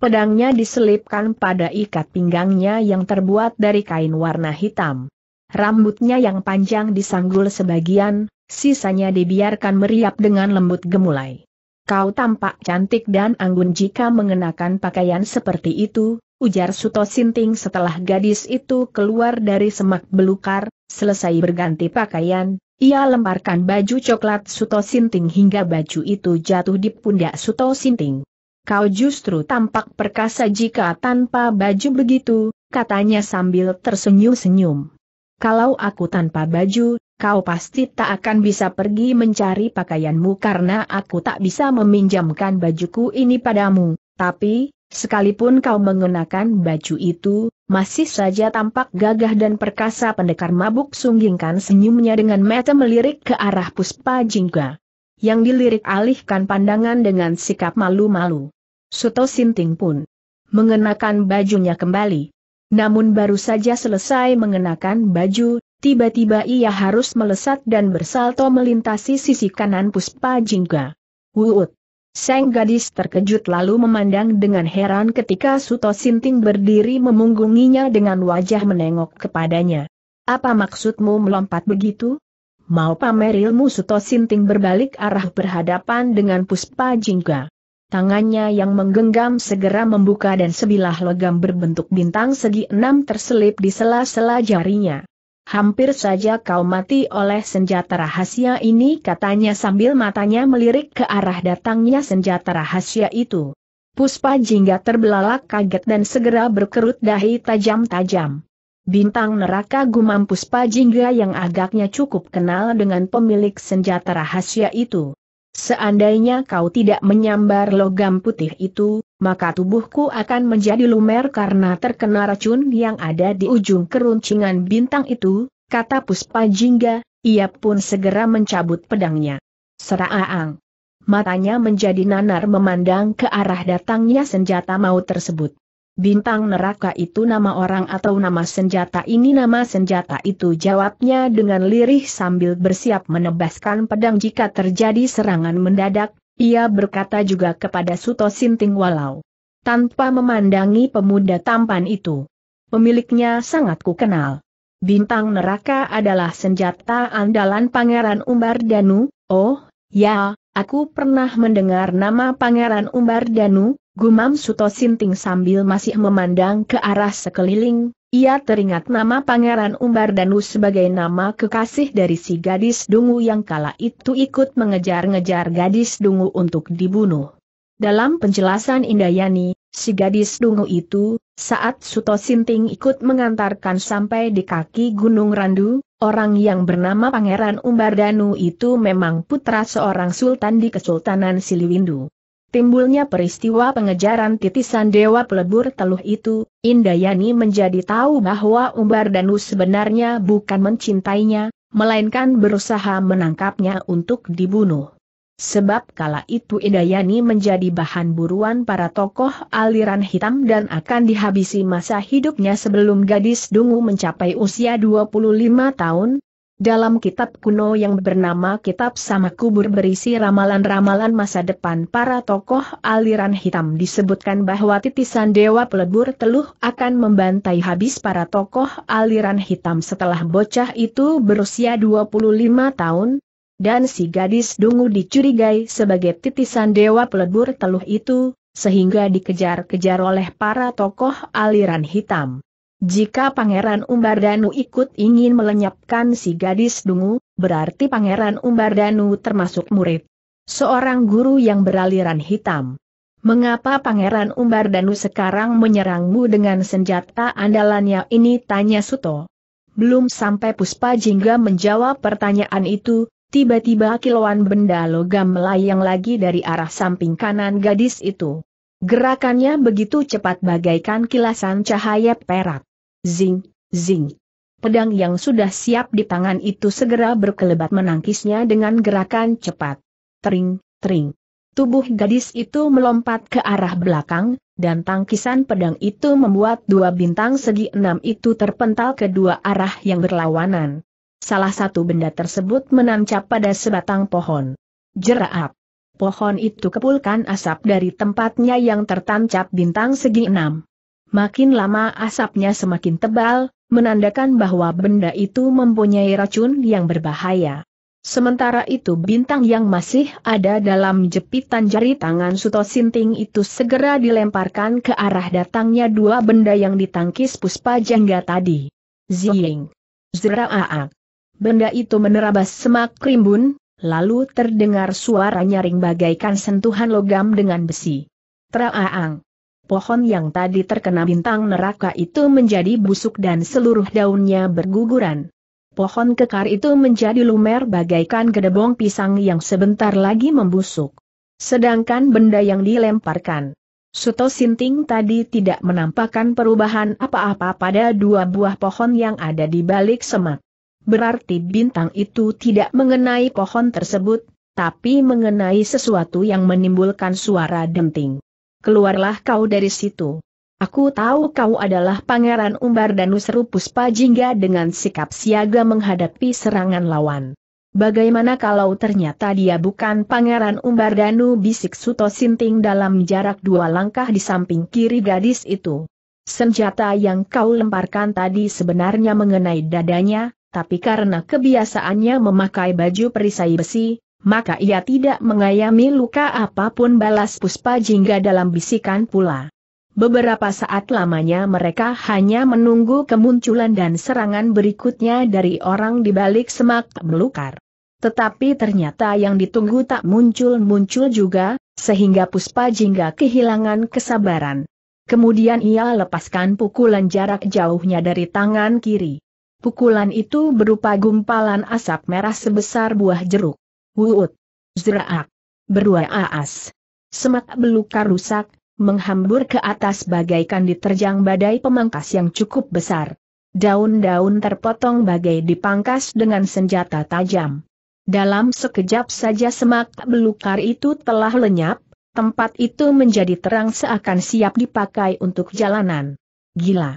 Pedangnya diselipkan pada ikat pinggangnya yang terbuat dari kain warna hitam. Rambutnya yang panjang disanggul sebagian, sisanya dibiarkan meriap dengan lembut gemulai. Kau tampak cantik dan anggun jika mengenakan pakaian seperti itu, ujar Suto Sinting setelah gadis itu keluar dari semak belukar, selesai berganti pakaian, ia lemparkan baju coklat Suto Sinting hingga baju itu jatuh di pundak Suto Sinting kau justru tampak perkasa jika tanpa baju begitu, katanya sambil tersenyum-senyum. Kalau aku tanpa baju, kau pasti tak akan bisa pergi mencari pakaianmu karena aku tak bisa meminjamkan bajuku ini padamu, tapi, sekalipun kau mengenakan baju itu, masih saja tampak gagah dan perkasa pendekar mabuk sunggingkan senyumnya dengan mata melirik ke arah puspa jingga yang dilirik alihkan pandangan dengan sikap malu-malu. Suto Sinting pun mengenakan bajunya kembali. Namun baru saja selesai mengenakan baju, tiba-tiba ia harus melesat dan bersalto melintasi sisi kanan Puspa Jingga. Wuut! Sang gadis terkejut lalu memandang dengan heran ketika Suto Sinting berdiri memunggunginya dengan wajah menengok kepadanya. Apa maksudmu melompat begitu? mau pamer ilmu Suto Sinting berbalik arah berhadapan dengan Puspa Jingga. Tangannya yang menggenggam segera membuka dan sebilah logam berbentuk bintang segi enam terselip di sela-sela jarinya. Hampir saja kau mati oleh senjata rahasia ini katanya sambil matanya melirik ke arah datangnya senjata rahasia itu. Puspa Jingga terbelalak kaget dan segera berkerut dahi tajam-tajam. Bintang neraka gumam Puspa Jingga yang agaknya cukup kenal dengan pemilik senjata rahasia itu. Seandainya kau tidak menyambar logam putih itu, maka tubuhku akan menjadi lumer karena terkena racun yang ada di ujung keruncingan bintang itu, kata Puspa Jingga, ia pun segera mencabut pedangnya. Seraang. Matanya menjadi nanar memandang ke arah datangnya senjata maut tersebut. Bintang neraka itu nama orang atau nama senjata ini nama senjata itu jawabnya dengan lirih sambil bersiap menebaskan pedang jika terjadi serangan mendadak, ia berkata juga kepada Suto Sinting walau tanpa memandangi pemuda tampan itu. Pemiliknya sangat kukenal. Bintang neraka adalah senjata andalan Pangeran Umbar Danu, oh, ya, aku pernah mendengar nama Pangeran Umbar Danu, Gumam Suto Sinting sambil masih memandang ke arah sekeliling, ia teringat nama Pangeran Umbar Danu sebagai nama kekasih dari si gadis dungu yang kala itu ikut mengejar-ngejar gadis dungu untuk dibunuh. Dalam penjelasan Indayani, si gadis dungu itu, saat Suto Sinting ikut mengantarkan sampai di kaki Gunung Randu, orang yang bernama Pangeran Umbar Danu itu memang putra seorang sultan di Kesultanan Siliwindu. Timbulnya peristiwa pengejaran titisan Dewa Pelebur Teluh itu, Indayani menjadi tahu bahwa Umbar Danus sebenarnya bukan mencintainya, melainkan berusaha menangkapnya untuk dibunuh. Sebab kala itu Indayani menjadi bahan buruan para tokoh aliran hitam dan akan dihabisi masa hidupnya sebelum gadis dungu mencapai usia 25 tahun, dalam kitab kuno yang bernama Kitab Sama Kubur berisi ramalan-ramalan masa depan para tokoh aliran hitam disebutkan bahwa titisan Dewa Pelebur Teluh akan membantai habis para tokoh aliran hitam setelah bocah itu berusia 25 tahun, dan si gadis dungu dicurigai sebagai titisan Dewa Pelebur Teluh itu, sehingga dikejar-kejar oleh para tokoh aliran hitam. Jika Pangeran Umbardanu ikut ingin melenyapkan si gadis dungu, berarti Pangeran Umbardanu termasuk murid. Seorang guru yang beraliran hitam. Mengapa Pangeran Umbardanu sekarang menyerangmu dengan senjata andalannya ini? Tanya Suto. Belum sampai Puspa Jingga menjawab pertanyaan itu, tiba-tiba kiluan benda logam melayang lagi dari arah samping kanan gadis itu. Gerakannya begitu cepat bagaikan kilasan cahaya perak. Zing, zing. Pedang yang sudah siap di tangan itu segera berkelebat menangkisnya dengan gerakan cepat. Tring, tring. Tubuh gadis itu melompat ke arah belakang, dan tangkisan pedang itu membuat dua bintang segi enam itu terpental ke dua arah yang berlawanan. Salah satu benda tersebut menancap pada sebatang pohon. Jeraap. Pohon itu kepulkan asap dari tempatnya yang tertancap bintang segi enam. Makin lama asapnya semakin tebal, menandakan bahwa benda itu mempunyai racun yang berbahaya. Sementara itu bintang yang masih ada dalam jepitan jari tangan Suto Sinting itu segera dilemparkan ke arah datangnya dua benda yang ditangkis puspa jangga tadi. Ziying. Zraaak. Benda itu menerabas semak rimbun, lalu terdengar suara nyaring bagaikan sentuhan logam dengan besi. Traaang pohon yang tadi terkena bintang neraka itu menjadi busuk dan seluruh daunnya berguguran. Pohon kekar itu menjadi lumer bagaikan gedebong pisang yang sebentar lagi membusuk. Sedangkan benda yang dilemparkan. Suto Sinting tadi tidak menampakkan perubahan apa-apa pada dua buah pohon yang ada di balik semak. Berarti bintang itu tidak mengenai pohon tersebut, tapi mengenai sesuatu yang menimbulkan suara denting keluarlah kau dari situ. Aku tahu kau adalah Pangeran Umbar dan Serupus Pajingga dengan sikap siaga menghadapi serangan lawan. Bagaimana kalau ternyata dia bukan Pangeran Umbar Danu bisik Suto Sinting dalam jarak dua langkah di samping kiri gadis itu. Senjata yang kau lemparkan tadi sebenarnya mengenai dadanya, tapi karena kebiasaannya memakai baju perisai besi, maka ia tidak mengayami luka apapun balas puspa jingga dalam bisikan pula. Beberapa saat lamanya mereka hanya menunggu kemunculan dan serangan berikutnya dari orang di balik semak melukar. Tetapi ternyata yang ditunggu tak muncul-muncul juga, sehingga Puspa Jingga kehilangan kesabaran. Kemudian ia lepaskan pukulan jarak jauhnya dari tangan kiri. Pukulan itu berupa gumpalan asap merah sebesar buah jeruk. Wuut. Zeraak. Berdua aas. Semak belukar rusak, menghambur ke atas bagaikan diterjang badai pemangkas yang cukup besar. Daun-daun terpotong bagai dipangkas dengan senjata tajam. Dalam sekejap saja semak belukar itu telah lenyap, tempat itu menjadi terang seakan siap dipakai untuk jalanan. Gila!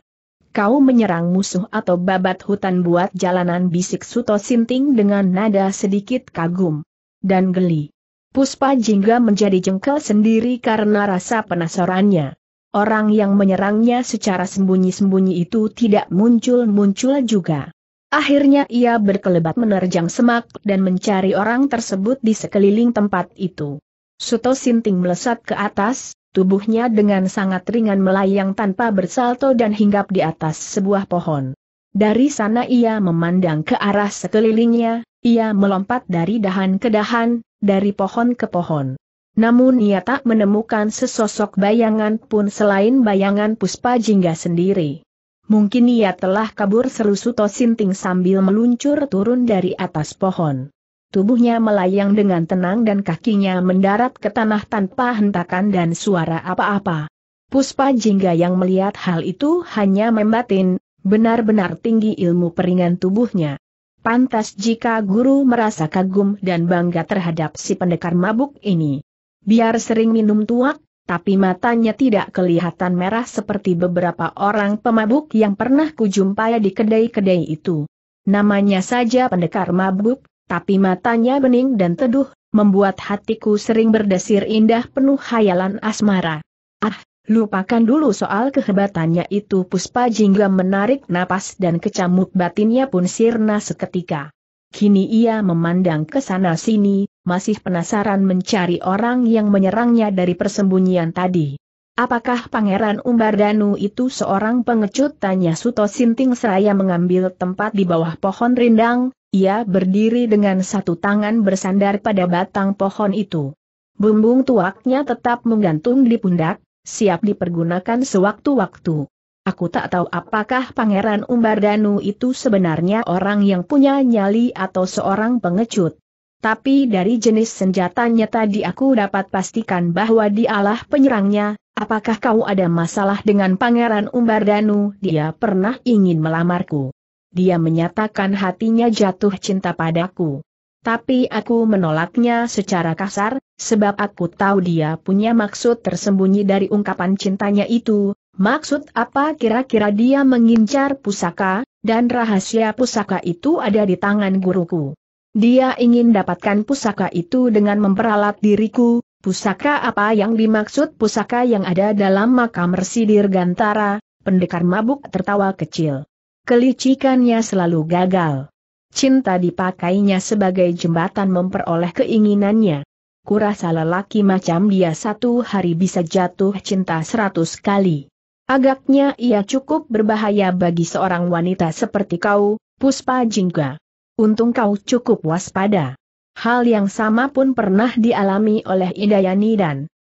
Kau menyerang musuh atau babat hutan buat jalanan bisik Suto Sinting dengan nada sedikit kagum dan geli. Puspa Jingga menjadi jengkel sendiri karena rasa penasarannya. Orang yang menyerangnya secara sembunyi-sembunyi itu tidak muncul-muncul juga. Akhirnya ia berkelebat menerjang semak dan mencari orang tersebut di sekeliling tempat itu. Suto Sinting melesat ke atas, tubuhnya dengan sangat ringan melayang tanpa bersalto dan hinggap di atas sebuah pohon. Dari sana ia memandang ke arah sekelilingnya, ia melompat dari dahan ke dahan, dari pohon ke pohon. Namun ia tak menemukan sesosok bayangan pun selain bayangan Puspa Jingga sendiri. Mungkin ia telah kabur seru Suto Sinting sambil meluncur turun dari atas pohon. Tubuhnya melayang dengan tenang dan kakinya mendarat ke tanah tanpa hentakan dan suara apa-apa. Puspa Jingga yang melihat hal itu hanya membatin, benar-benar tinggi ilmu peringan tubuhnya. Pantas jika guru merasa kagum dan bangga terhadap si pendekar mabuk ini. Biar sering minum tuak, tapi matanya tidak kelihatan merah seperti beberapa orang pemabuk yang pernah kujumpai di kedai-kedai itu. Namanya saja pendekar mabuk, tapi matanya bening dan teduh, membuat hatiku sering berdesir indah penuh hayalan asmara. Ah, Lupakan dulu soal kehebatannya itu Puspa Jingga menarik napas dan kecamuk batinnya pun sirna seketika. Kini ia memandang ke sana sini, masih penasaran mencari orang yang menyerangnya dari persembunyian tadi. Apakah Pangeran Umbardanu itu seorang pengecut? Tanya Suto Sinting seraya mengambil tempat di bawah pohon rindang, ia berdiri dengan satu tangan bersandar pada batang pohon itu. Bumbung tuaknya tetap menggantung di pundak, siap dipergunakan sewaktu-waktu. Aku tak tahu apakah Pangeran Umbardanu itu sebenarnya orang yang punya nyali atau seorang pengecut. Tapi dari jenis senjatanya tadi aku dapat pastikan bahwa dialah penyerangnya, apakah kau ada masalah dengan Pangeran Umbardanu? Dia pernah ingin melamarku. Dia menyatakan hatinya jatuh cinta padaku. Tapi aku menolaknya secara kasar, sebab aku tahu dia punya maksud tersembunyi dari ungkapan cintanya itu, maksud apa kira-kira dia mengincar pusaka, dan rahasia pusaka itu ada di tangan guruku. Dia ingin dapatkan pusaka itu dengan memperalat diriku, pusaka apa yang dimaksud pusaka yang ada dalam makam Residir Gantara, pendekar mabuk tertawa kecil. Kelicikannya selalu gagal. Cinta dipakainya sebagai jembatan memperoleh keinginannya. Kurasa lelaki macam dia satu hari bisa jatuh cinta seratus kali. Agaknya ia cukup berbahaya bagi seorang wanita seperti kau, Puspa Jingga. Untung kau cukup waspada. Hal yang sama pun pernah dialami oleh Indayani dan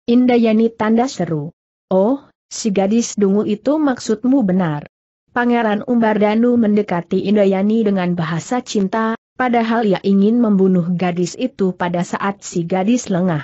Indayani tanda seru. Oh, si gadis dungu itu maksudmu benar. Pangeran Umbardanu mendekati Indayani dengan bahasa cinta, padahal ia ingin membunuh gadis itu pada saat si gadis lengah.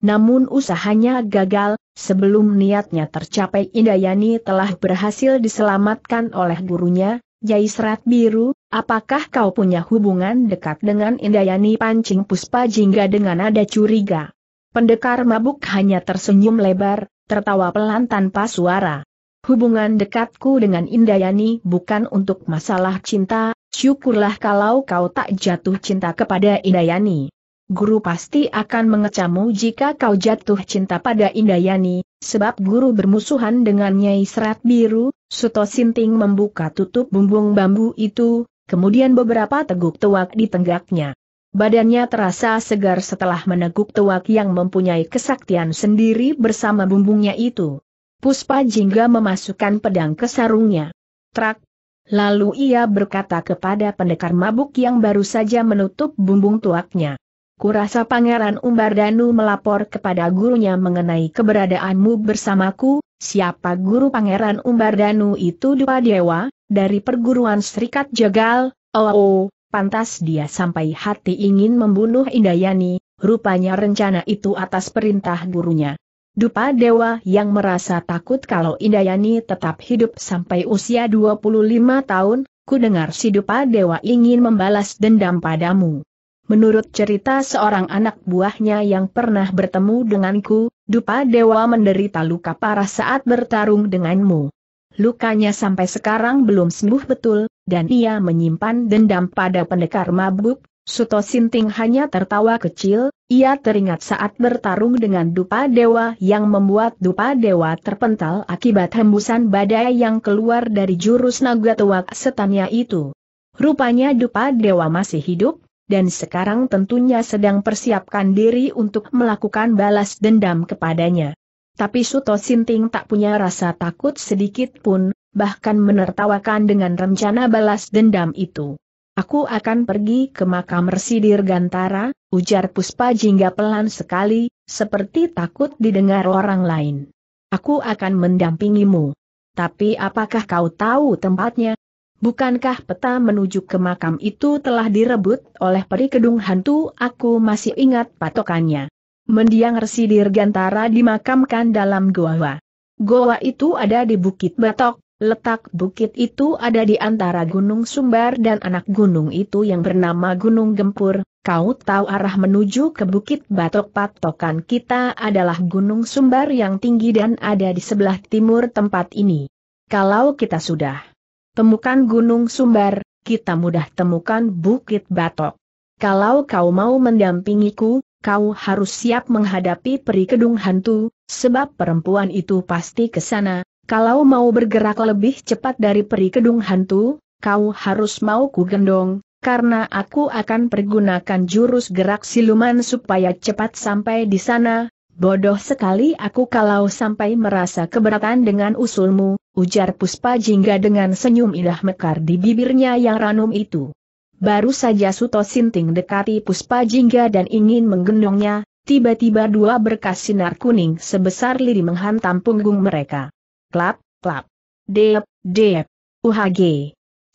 Namun usahanya gagal, sebelum niatnya tercapai Indayani telah berhasil diselamatkan oleh gurunya, Jaisrat Biru, apakah kau punya hubungan dekat dengan Indayani pancing puspa jingga dengan nada curiga? Pendekar mabuk hanya tersenyum lebar, tertawa pelan tanpa suara. Hubungan dekatku dengan Indayani bukan untuk masalah cinta, syukurlah kalau kau tak jatuh cinta kepada Indayani. Guru pasti akan mengecamu jika kau jatuh cinta pada Indayani, sebab guru bermusuhan dengan Nyai Serat Biru, Suto Sinting membuka tutup bumbung bambu itu, kemudian beberapa teguk tuak di tenggaknya. Badannya terasa segar setelah meneguk tuak yang mempunyai kesaktian sendiri bersama bumbungnya itu. Puspa Jingga memasukkan pedang ke sarungnya. Trak. Lalu ia berkata kepada pendekar mabuk yang baru saja menutup bumbung tuaknya. Kurasa Pangeran Umbardanu melapor kepada gurunya mengenai keberadaanmu bersamaku, siapa guru Pangeran Umbardanu itu dua dewa, dari perguruan Serikat Jagal, oh, oh pantas dia sampai hati ingin membunuh Indayani, rupanya rencana itu atas perintah gurunya. Dupa Dewa yang merasa takut kalau Indayani tetap hidup sampai usia 25 tahun, ku dengar si Dupa Dewa ingin membalas dendam padamu. Menurut cerita seorang anak buahnya yang pernah bertemu denganku, Dupa Dewa menderita luka parah saat bertarung denganmu. Lukanya sampai sekarang belum sembuh betul, dan ia menyimpan dendam pada pendekar mabuk, Suto Sinting hanya tertawa kecil, ia teringat saat bertarung dengan Dupa Dewa yang membuat Dupa Dewa terpental akibat hembusan badai yang keluar dari jurus naga tuak setannya itu. Rupanya Dupa Dewa masih hidup, dan sekarang tentunya sedang persiapkan diri untuk melakukan balas dendam kepadanya. Tapi Suto Sinting tak punya rasa takut sedikit pun, bahkan menertawakan dengan rencana balas dendam itu. Aku akan pergi ke makam Residir Gantara, ujar Puspa Jingga pelan sekali, seperti takut didengar orang lain. Aku akan mendampingimu. Tapi apakah kau tahu tempatnya? Bukankah peta menuju ke makam itu telah direbut oleh peri kedung hantu? Aku masih ingat patokannya. Mendiang Residir Gantara dimakamkan dalam goa. Goa itu ada di Bukit Batok, Letak bukit itu ada di antara Gunung Sumbar dan anak gunung itu yang bernama Gunung Gempur. Kau tahu arah menuju ke Bukit Batok Patokan kita adalah Gunung Sumbar yang tinggi dan ada di sebelah timur tempat ini. Kalau kita sudah temukan Gunung Sumbar, kita mudah temukan Bukit Batok. Kalau kau mau mendampingiku, kau harus siap menghadapi peri kedung hantu, sebab perempuan itu pasti ke sana, kalau mau bergerak lebih cepat dari peri kedung hantu, kau harus mau ku gendong, karena aku akan pergunakan jurus gerak siluman supaya cepat sampai di sana. Bodoh sekali aku kalau sampai merasa keberatan dengan usulmu, ujar Puspa Jingga dengan senyum indah mekar di bibirnya yang ranum itu. Baru saja Suto Sinting dekati Puspa Jingga dan ingin menggendongnya, tiba-tiba dua berkas sinar kuning sebesar lidi menghantam punggung mereka klap, klap. Dep, dep. UHG.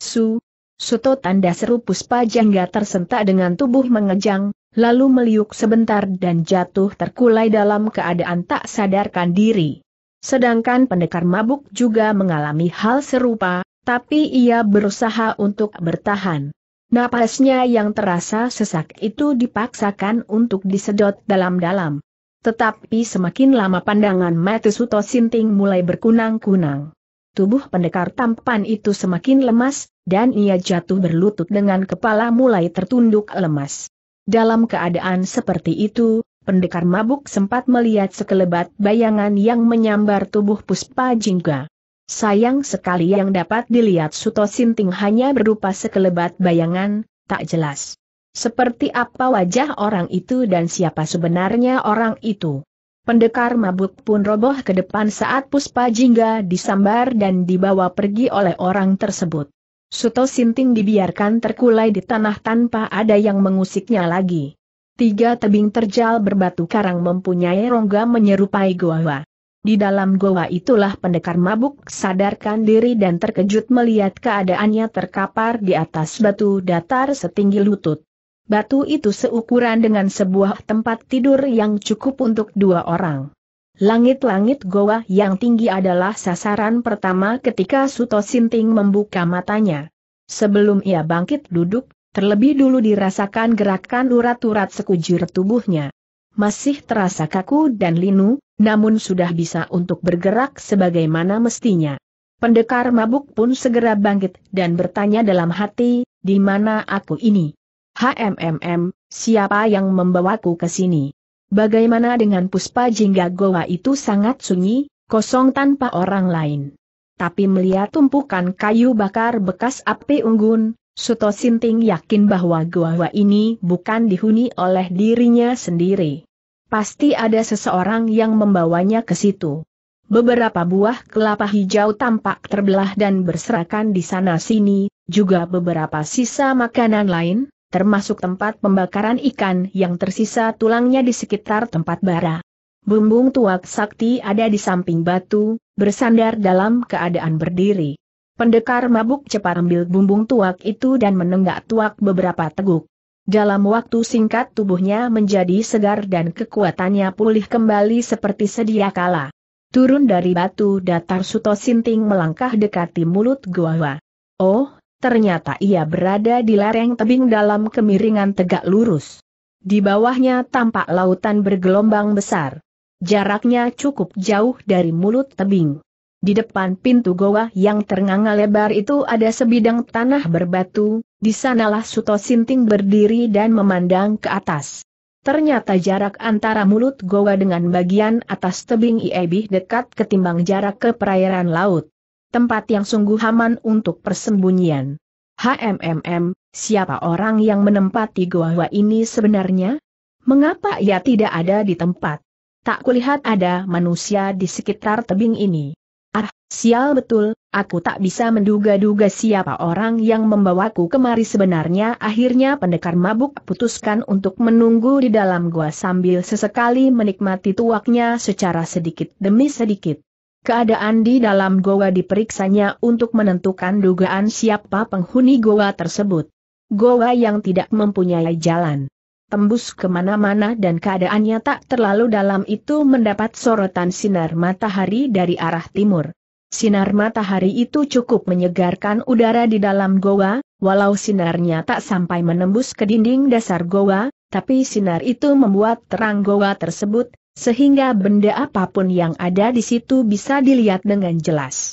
Su. Suto tanda seru puspa jangga tersentak dengan tubuh mengejang, lalu meliuk sebentar dan jatuh terkulai dalam keadaan tak sadarkan diri. Sedangkan pendekar mabuk juga mengalami hal serupa, tapi ia berusaha untuk bertahan. Napasnya yang terasa sesak itu dipaksakan untuk disedot dalam-dalam. Tetapi semakin lama pandangan Suto Sinting mulai berkunang-kunang. Tubuh pendekar tampan itu semakin lemas, dan ia jatuh berlutut dengan kepala mulai tertunduk lemas. Dalam keadaan seperti itu, pendekar mabuk sempat melihat sekelebat bayangan yang menyambar tubuh Puspa Jingga. Sayang sekali yang dapat dilihat Suto Sinting hanya berupa sekelebat bayangan, tak jelas. Seperti apa wajah orang itu dan siapa sebenarnya orang itu. Pendekar mabuk pun roboh ke depan saat Puspa Jingga disambar dan dibawa pergi oleh orang tersebut. Suto Sinting dibiarkan terkulai di tanah tanpa ada yang mengusiknya lagi. Tiga tebing terjal berbatu karang mempunyai rongga menyerupai goa. Di dalam goa itulah pendekar mabuk sadarkan diri dan terkejut melihat keadaannya terkapar di atas batu datar setinggi lutut. Batu itu seukuran dengan sebuah tempat tidur yang cukup untuk dua orang. Langit-langit goa yang tinggi adalah sasaran pertama ketika Suto Sinting membuka matanya. Sebelum ia bangkit duduk, terlebih dulu dirasakan gerakan urat-urat sekujur tubuhnya. Masih terasa kaku dan linu, namun sudah bisa untuk bergerak sebagaimana mestinya. Pendekar mabuk pun segera bangkit dan bertanya dalam hati, di mana aku ini? HMMM, siapa yang membawaku ke sini? Bagaimana dengan puspa jingga goa itu sangat sunyi, kosong tanpa orang lain. Tapi melihat tumpukan kayu bakar bekas api unggun, Suto Sinting yakin bahwa goa ini bukan dihuni oleh dirinya sendiri. Pasti ada seseorang yang membawanya ke situ. Beberapa buah kelapa hijau tampak terbelah dan berserakan di sana-sini, juga beberapa sisa makanan lain, termasuk tempat pembakaran ikan yang tersisa tulangnya di sekitar tempat bara. Bumbung tuak sakti ada di samping batu, bersandar dalam keadaan berdiri. Pendekar mabuk cepat ambil bumbung tuak itu dan menenggak tuak beberapa teguk. Dalam waktu singkat tubuhnya menjadi segar dan kekuatannya pulih kembali seperti sedia kala. Turun dari batu datar Suto Sinting melangkah dekati mulut gua. Oh, ternyata ia berada di lereng tebing dalam kemiringan tegak lurus. Di bawahnya tampak lautan bergelombang besar. Jaraknya cukup jauh dari mulut tebing. Di depan pintu goa yang ternganga lebar itu ada sebidang tanah berbatu, di sanalah Suto Sinting berdiri dan memandang ke atas. Ternyata jarak antara mulut goa dengan bagian atas tebing lebih dekat ketimbang jarak ke perairan laut tempat yang sungguh aman untuk persembunyian. HMMM, siapa orang yang menempati gua ini sebenarnya? Mengapa ia tidak ada di tempat? Tak kulihat ada manusia di sekitar tebing ini. Ah, sial betul, aku tak bisa menduga-duga siapa orang yang membawaku kemari sebenarnya. Akhirnya pendekar mabuk putuskan untuk menunggu di dalam gua sambil sesekali menikmati tuaknya secara sedikit demi sedikit. Keadaan di dalam goa diperiksanya untuk menentukan dugaan siapa penghuni goa tersebut. Goa yang tidak mempunyai jalan. Tembus kemana-mana dan keadaannya tak terlalu dalam itu mendapat sorotan sinar matahari dari arah timur. Sinar matahari itu cukup menyegarkan udara di dalam goa, walau sinarnya tak sampai menembus ke dinding dasar goa, tapi sinar itu membuat terang goa tersebut sehingga benda apapun yang ada di situ bisa dilihat dengan jelas.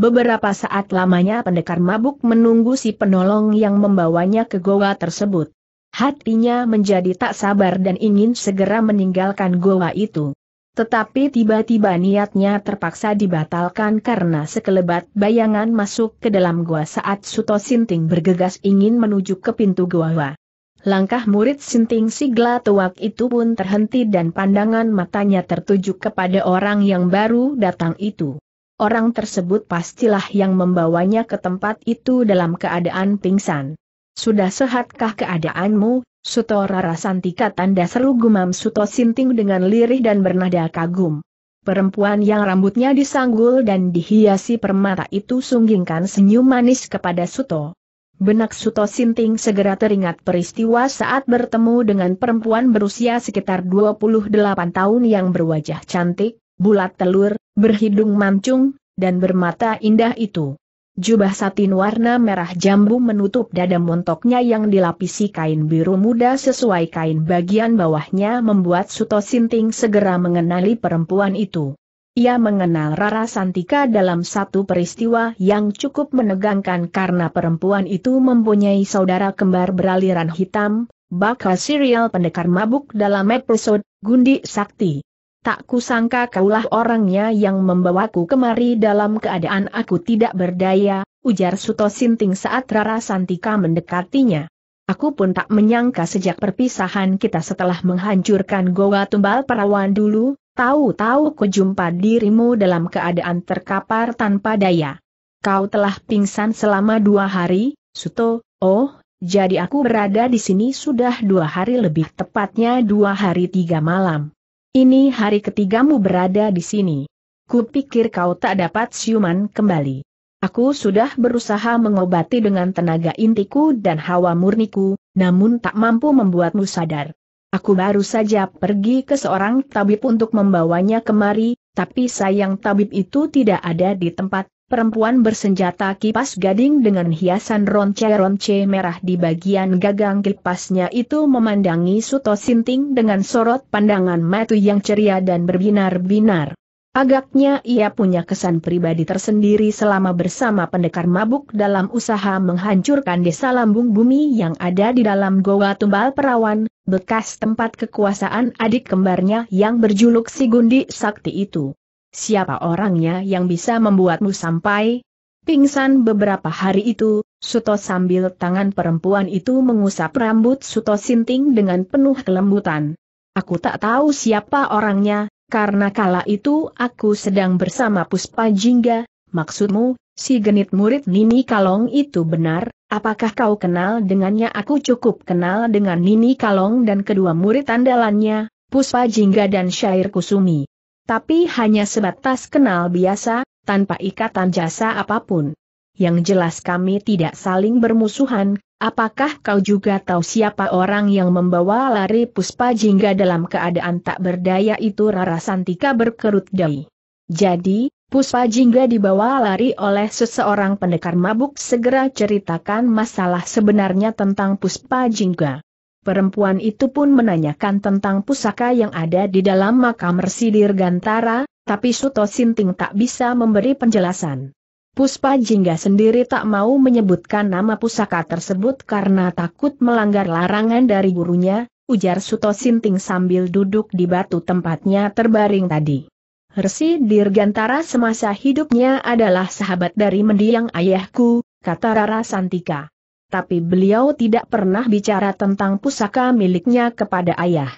Beberapa saat lamanya pendekar mabuk menunggu si penolong yang membawanya ke goa tersebut. Hatinya menjadi tak sabar dan ingin segera meninggalkan goa itu. Tetapi tiba-tiba niatnya terpaksa dibatalkan karena sekelebat bayangan masuk ke dalam goa saat Suto Sinting bergegas ingin menuju ke pintu goa. Langkah murid Sinting Sigla Tuak itu pun terhenti dan pandangan matanya tertuju kepada orang yang baru datang itu. Orang tersebut pastilah yang membawanya ke tempat itu dalam keadaan pingsan. Sudah sehatkah keadaanmu, Suto Santika tanda seru gumam Suto Sinting dengan lirih dan bernada kagum. Perempuan yang rambutnya disanggul dan dihiasi permata itu sunggingkan senyum manis kepada Suto. Benak Suto Sinting segera teringat peristiwa saat bertemu dengan perempuan berusia sekitar 28 tahun yang berwajah cantik, bulat telur, berhidung mancung, dan bermata indah itu. Jubah satin warna merah jambu menutup dada montoknya yang dilapisi kain biru muda sesuai kain bagian bawahnya membuat Suto Sinting segera mengenali perempuan itu ia mengenal Rara Santika dalam satu peristiwa yang cukup menegangkan karena perempuan itu mempunyai saudara kembar beraliran hitam, bakal serial pendekar mabuk dalam episode Gundi Sakti. Tak kusangka kaulah orangnya yang membawaku kemari dalam keadaan aku tidak berdaya, ujar Suto Sinting saat Rara Santika mendekatinya. Aku pun tak menyangka sejak perpisahan kita setelah menghancurkan Goa Tumbal Perawan dulu, Tahu-tahu kujumpa dirimu dalam keadaan terkapar tanpa daya. Kau telah pingsan selama dua hari, Suto, oh, jadi aku berada di sini sudah dua hari lebih tepatnya dua hari tiga malam. Ini hari ketigamu berada di sini. Kupikir kau tak dapat siuman kembali. Aku sudah berusaha mengobati dengan tenaga intiku dan hawa murniku, namun tak mampu membuatmu sadar. Aku baru saja pergi ke seorang tabib untuk membawanya kemari, tapi sayang tabib itu tidak ada di tempat, perempuan bersenjata kipas gading dengan hiasan ronce-ronce merah di bagian gagang kipasnya itu memandangi Suto Sinting dengan sorot pandangan matu yang ceria dan berbinar-binar. Agaknya ia punya kesan pribadi tersendiri selama bersama pendekar mabuk dalam usaha menghancurkan desa lambung bumi yang ada di dalam Goa Tumbal Perawan, bekas tempat kekuasaan adik kembarnya yang berjuluk si Gundi Sakti itu. Siapa orangnya yang bisa membuatmu sampai pingsan beberapa hari itu, Suto sambil tangan perempuan itu mengusap rambut Suto Sinting dengan penuh kelembutan. Aku tak tahu siapa orangnya, karena kala itu aku sedang bersama Puspa Jingga, maksudmu, si genit murid Nini Kalong itu benar, apakah kau kenal dengannya? Aku cukup kenal dengan Nini Kalong dan kedua murid andalannya, Puspa Jingga dan Syair Kusumi. Tapi hanya sebatas kenal biasa, tanpa ikatan jasa apapun yang jelas kami tidak saling bermusuhan, apakah kau juga tahu siapa orang yang membawa lari puspa jingga dalam keadaan tak berdaya itu Rara Santika berkerut dahi. Jadi, puspa jingga dibawa lari oleh seseorang pendekar mabuk segera ceritakan masalah sebenarnya tentang puspa jingga. Perempuan itu pun menanyakan tentang pusaka yang ada di dalam makam Resi Dirgantara, tapi Suto Sinting tak bisa memberi penjelasan. Puspa Jingga sendiri tak mau menyebutkan nama pusaka tersebut karena takut melanggar larangan dari gurunya, ujar Suto Sinting sambil duduk di batu tempatnya terbaring tadi. Resi Dirgantara semasa hidupnya adalah sahabat dari mendiang ayahku, kata Rara Santika. Tapi beliau tidak pernah bicara tentang pusaka miliknya kepada ayah.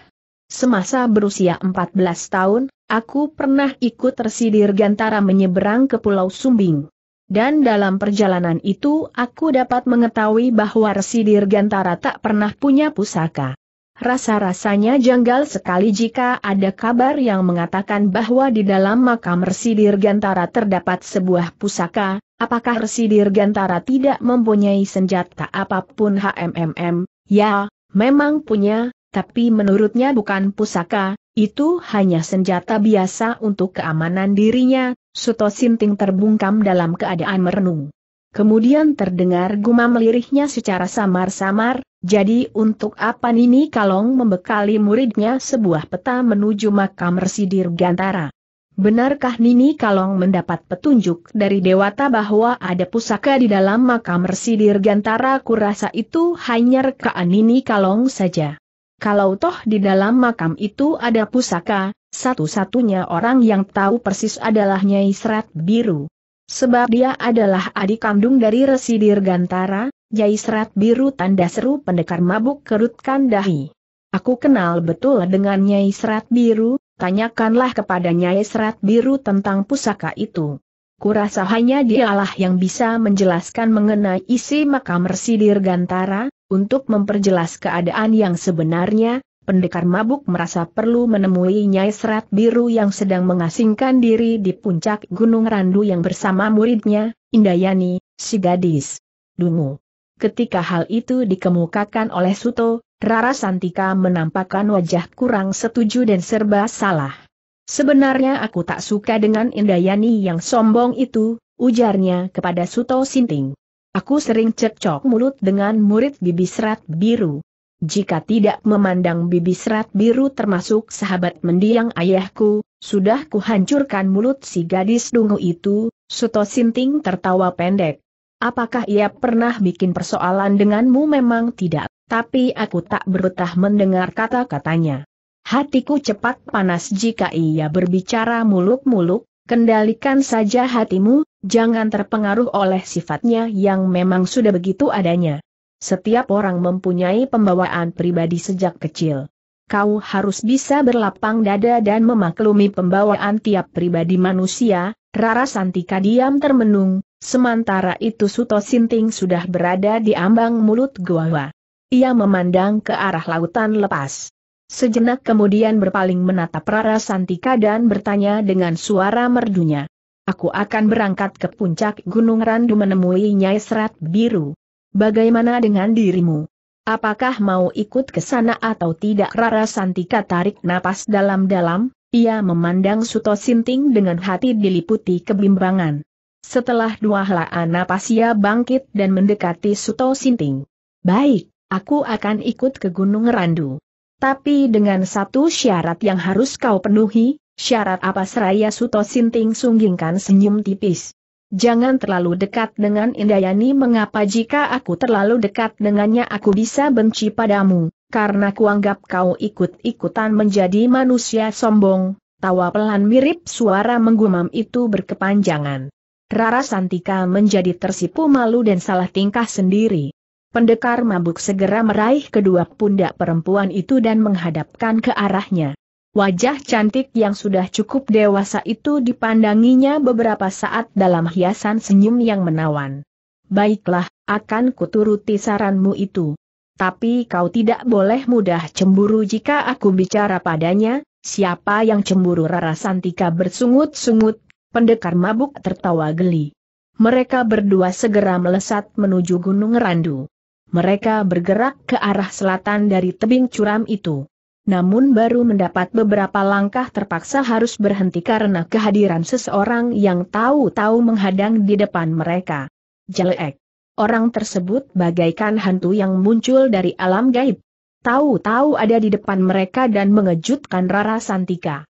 Semasa berusia 14 tahun, aku pernah ikut Resi Dirgantara menyeberang ke Pulau Sumbing. Dan dalam perjalanan itu aku dapat mengetahui bahwa Resi Dirgantara tak pernah punya pusaka. Rasa-rasanya janggal sekali jika ada kabar yang mengatakan bahwa di dalam makam Resi Dirgantara terdapat sebuah pusaka, apakah Resi Dirgantara tidak mempunyai senjata apapun HMMM? Ya, memang punya, tapi menurutnya bukan pusaka, itu hanya senjata biasa untuk keamanan dirinya, Suto Sinting terbungkam dalam keadaan merenung. Kemudian terdengar gumam lirihnya secara samar-samar, jadi untuk apa Nini Kalong membekali muridnya sebuah peta menuju makam Residir Gantara? Benarkah Nini Kalong mendapat petunjuk dari Dewata bahwa ada pusaka di dalam makam Residir Gantara kurasa itu hanya rekaan Nini Kalong saja. Kalau toh di dalam makam itu ada pusaka, satu-satunya orang yang tahu persis adalah Nyai Serat Biru. Sebab dia adalah adik kandung dari Resi Dirgantara, Nyai Serat Biru tanda seru pendekar mabuk kerutkan dahi. Aku kenal betul dengan Nyai Serat Biru, tanyakanlah kepada Nyai Serat Biru tentang pusaka itu. Kurasa hanya dialah yang bisa menjelaskan mengenai isi makam Resi Dirgantara, untuk memperjelas keadaan yang sebenarnya, pendekar mabuk merasa perlu menemui Nyai Serat Biru yang sedang mengasingkan diri di puncak Gunung Randu yang bersama muridnya, Indayani, si gadis. Dungu. Ketika hal itu dikemukakan oleh Suto, Rara Santika menampakkan wajah kurang setuju dan serba salah. Sebenarnya aku tak suka dengan Indayani yang sombong itu, ujarnya kepada Suto Sinting. Aku sering cekcok mulut dengan murid bibi serat biru. Jika tidak memandang bibi serat biru termasuk sahabat mendiang ayahku, sudah kuhancurkan mulut si gadis dungu itu, Suto Sinting tertawa pendek. Apakah ia pernah bikin persoalan denganmu memang tidak, tapi aku tak berutah mendengar kata-katanya. Hatiku cepat panas jika ia berbicara muluk-muluk, kendalikan saja hatimu, Jangan terpengaruh oleh sifatnya yang memang sudah begitu adanya. Setiap orang mempunyai pembawaan pribadi sejak kecil. Kau harus bisa berlapang dada dan memaklumi pembawaan tiap pribadi manusia, Rara Santika diam termenung, sementara itu Suto Sinting sudah berada di ambang mulut gua. Ia memandang ke arah lautan lepas. Sejenak kemudian berpaling menatap Rara Santika dan bertanya dengan suara merdunya. Aku akan berangkat ke puncak Gunung Randu menemui Nyai Serat Biru. Bagaimana dengan dirimu? Apakah mau ikut ke sana atau tidak? Rara Santika tarik napas dalam-dalam, ia memandang Suto Sinting dengan hati diliputi kebimbangan. Setelah dua helaan napas ia bangkit dan mendekati Suto Sinting. Baik, aku akan ikut ke Gunung Randu. Tapi dengan satu syarat yang harus kau penuhi, Syarat apa seraya Suto Sinting sunggingkan senyum tipis. Jangan terlalu dekat dengan Indayani mengapa jika aku terlalu dekat dengannya aku bisa benci padamu, karena kuanggap kau ikut-ikutan menjadi manusia sombong, tawa pelan mirip suara menggumam itu berkepanjangan. Rara Santika menjadi tersipu malu dan salah tingkah sendiri. Pendekar mabuk segera meraih kedua pundak perempuan itu dan menghadapkan ke arahnya. Wajah cantik yang sudah cukup dewasa itu dipandanginya beberapa saat dalam hiasan senyum yang menawan. Baiklah, akan kuturuti saranmu itu. Tapi kau tidak boleh mudah cemburu jika aku bicara padanya, siapa yang cemburu Rara Santika bersungut-sungut, pendekar mabuk tertawa geli. Mereka berdua segera melesat menuju Gunung Randu. Mereka bergerak ke arah selatan dari tebing curam itu namun baru mendapat beberapa langkah terpaksa harus berhenti karena kehadiran seseorang yang tahu-tahu menghadang di depan mereka. Jelek. Orang tersebut bagaikan hantu yang muncul dari alam gaib. Tahu-tahu ada di depan mereka dan mengejutkan Rara Santika.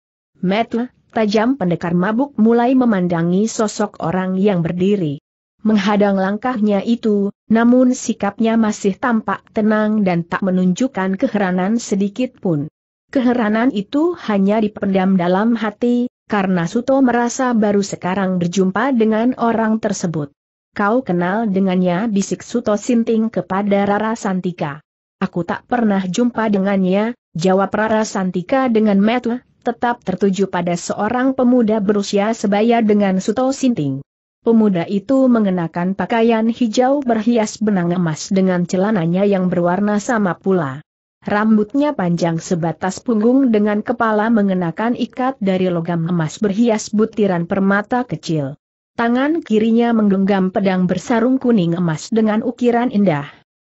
Metla, tajam pendekar mabuk mulai memandangi sosok orang yang berdiri menghadang langkahnya itu, namun sikapnya masih tampak tenang dan tak menunjukkan keheranan sedikit pun. Keheranan itu hanya dipendam dalam hati, karena Suto merasa baru sekarang berjumpa dengan orang tersebut. Kau kenal dengannya bisik Suto Sinting kepada Rara Santika. Aku tak pernah jumpa dengannya, jawab Rara Santika dengan metu, tetap tertuju pada seorang pemuda berusia sebaya dengan Suto Sinting. Pemuda itu mengenakan pakaian hijau berhias benang emas dengan celananya yang berwarna sama pula. Rambutnya panjang sebatas punggung dengan kepala mengenakan ikat dari logam emas berhias butiran permata kecil. Tangan kirinya menggenggam pedang bersarung kuning emas dengan ukiran indah.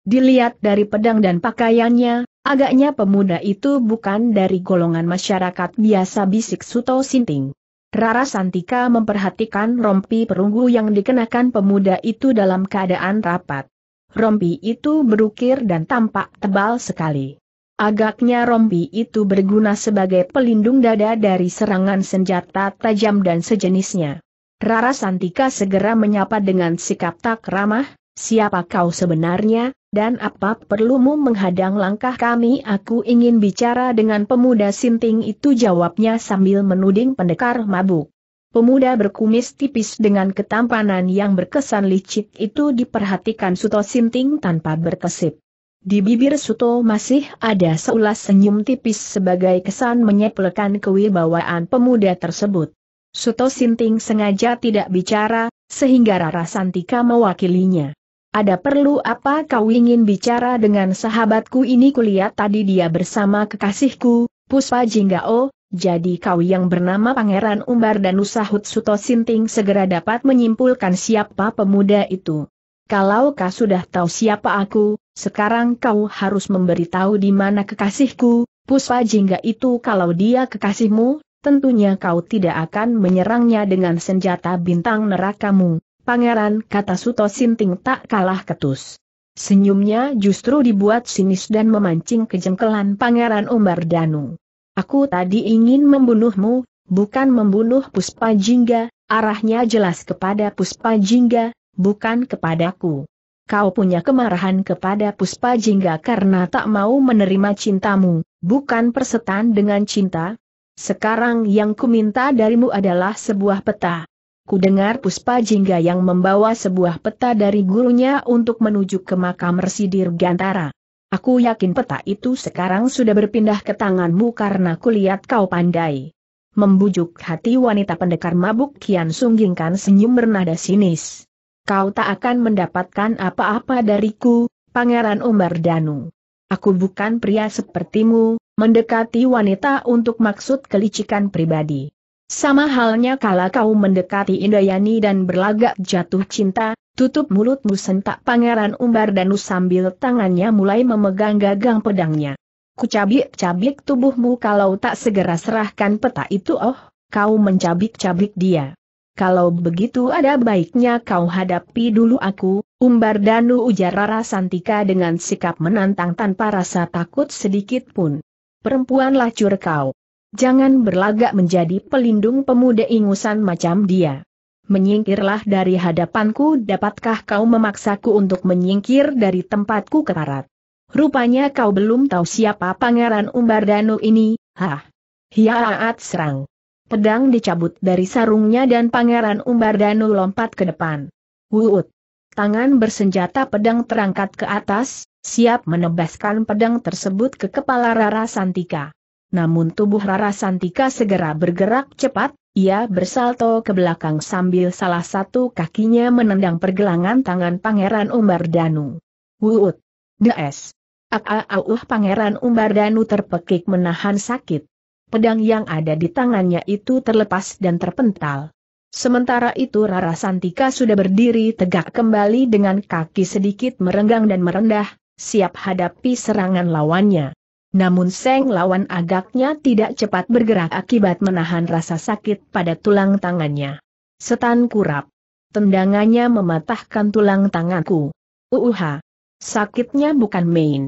Dilihat dari pedang dan pakaiannya, agaknya pemuda itu bukan dari golongan masyarakat biasa bisik Suto Sinting. Rara Santika memperhatikan rompi perunggu yang dikenakan pemuda itu dalam keadaan rapat. Rompi itu berukir dan tampak tebal sekali. Agaknya rompi itu berguna sebagai pelindung dada dari serangan senjata tajam dan sejenisnya. Rara Santika segera menyapa dengan sikap tak ramah, siapa kau sebenarnya, dan apa perlumu menghadang langkah kami? Aku ingin bicara dengan pemuda sinting itu jawabnya sambil menuding pendekar mabuk. Pemuda berkumis tipis dengan ketampanan yang berkesan licik itu diperhatikan Suto Sinting tanpa berkesip. Di bibir Suto masih ada seulas senyum tipis sebagai kesan menyepelkan kewibawaan pemuda tersebut. Suto Sinting sengaja tidak bicara, sehingga Rara Santika mewakilinya. Ada perlu apa kau ingin bicara dengan sahabatku ini kulihat tadi dia bersama kekasihku, Puspa Jinggao, jadi kau yang bernama Pangeran Umbar dan Usahut Suto Sinting segera dapat menyimpulkan siapa pemuda itu. Kalau kau sudah tahu siapa aku, sekarang kau harus memberitahu di mana kekasihku, Puspa Jingga itu kalau dia kekasihmu, tentunya kau tidak akan menyerangnya dengan senjata bintang nerakamu. Pangeran kata Suto Sinting tak kalah ketus. Senyumnya justru dibuat sinis dan memancing kejengkelan Pangeran Umbar Danu. Aku tadi ingin membunuhmu, bukan membunuh Puspa Jingga, arahnya jelas kepada Puspa Jingga, bukan kepadaku. Kau punya kemarahan kepada Puspa Jingga karena tak mau menerima cintamu, bukan persetan dengan cinta. Sekarang yang kuminta darimu adalah sebuah peta ku dengar Puspa Jingga yang membawa sebuah peta dari gurunya untuk menuju ke makam Residir Dirgantara. Aku yakin peta itu sekarang sudah berpindah ke tanganmu karena kulihat kau pandai. Membujuk hati wanita pendekar mabuk Kian Sunggingkan senyum bernada sinis. Kau tak akan mendapatkan apa-apa dariku, Pangeran Umar Danu. Aku bukan pria sepertimu, mendekati wanita untuk maksud kelicikan pribadi. Sama halnya kala kau mendekati Indayani dan berlagak jatuh cinta, tutup mulutmu sentak pangeran umbar danu sambil tangannya mulai memegang gagang pedangnya. Kucabik-cabik tubuhmu kalau tak segera serahkan peta itu oh, kau mencabik-cabik dia. Kalau begitu ada baiknya kau hadapi dulu aku, umbar danu ujar Rara Santika dengan sikap menantang tanpa rasa takut sedikit pun. Perempuanlah lacur kau. Jangan berlagak menjadi pelindung pemuda ingusan macam dia. Menyingkirlah dari hadapanku dapatkah kau memaksaku untuk menyingkir dari tempatku ke parat. Rupanya kau belum tahu siapa pangeran Umbardanu ini, hah? Hiaat serang. Pedang dicabut dari sarungnya dan pangeran Umbardanu lompat ke depan. Wuut. Tangan bersenjata pedang terangkat ke atas, siap menebaskan pedang tersebut ke kepala Rara Santika. Namun tubuh Rara Santika segera bergerak cepat, ia bersalto ke belakang sambil salah satu kakinya menendang pergelangan tangan Pangeran Umbar Danu. Wuut! Des! Aa-auh Pangeran Umbar Danu terpekik menahan sakit. Pedang yang ada di tangannya itu terlepas dan terpental. Sementara itu Rara Santika sudah berdiri tegak kembali dengan kaki sedikit merenggang dan merendah, siap hadapi serangan lawannya. Namun Seng lawan agaknya tidak cepat bergerak akibat menahan rasa sakit pada tulang tangannya. Setan kurap. Tendangannya mematahkan tulang tanganku. Uuha. Sakitnya bukan main.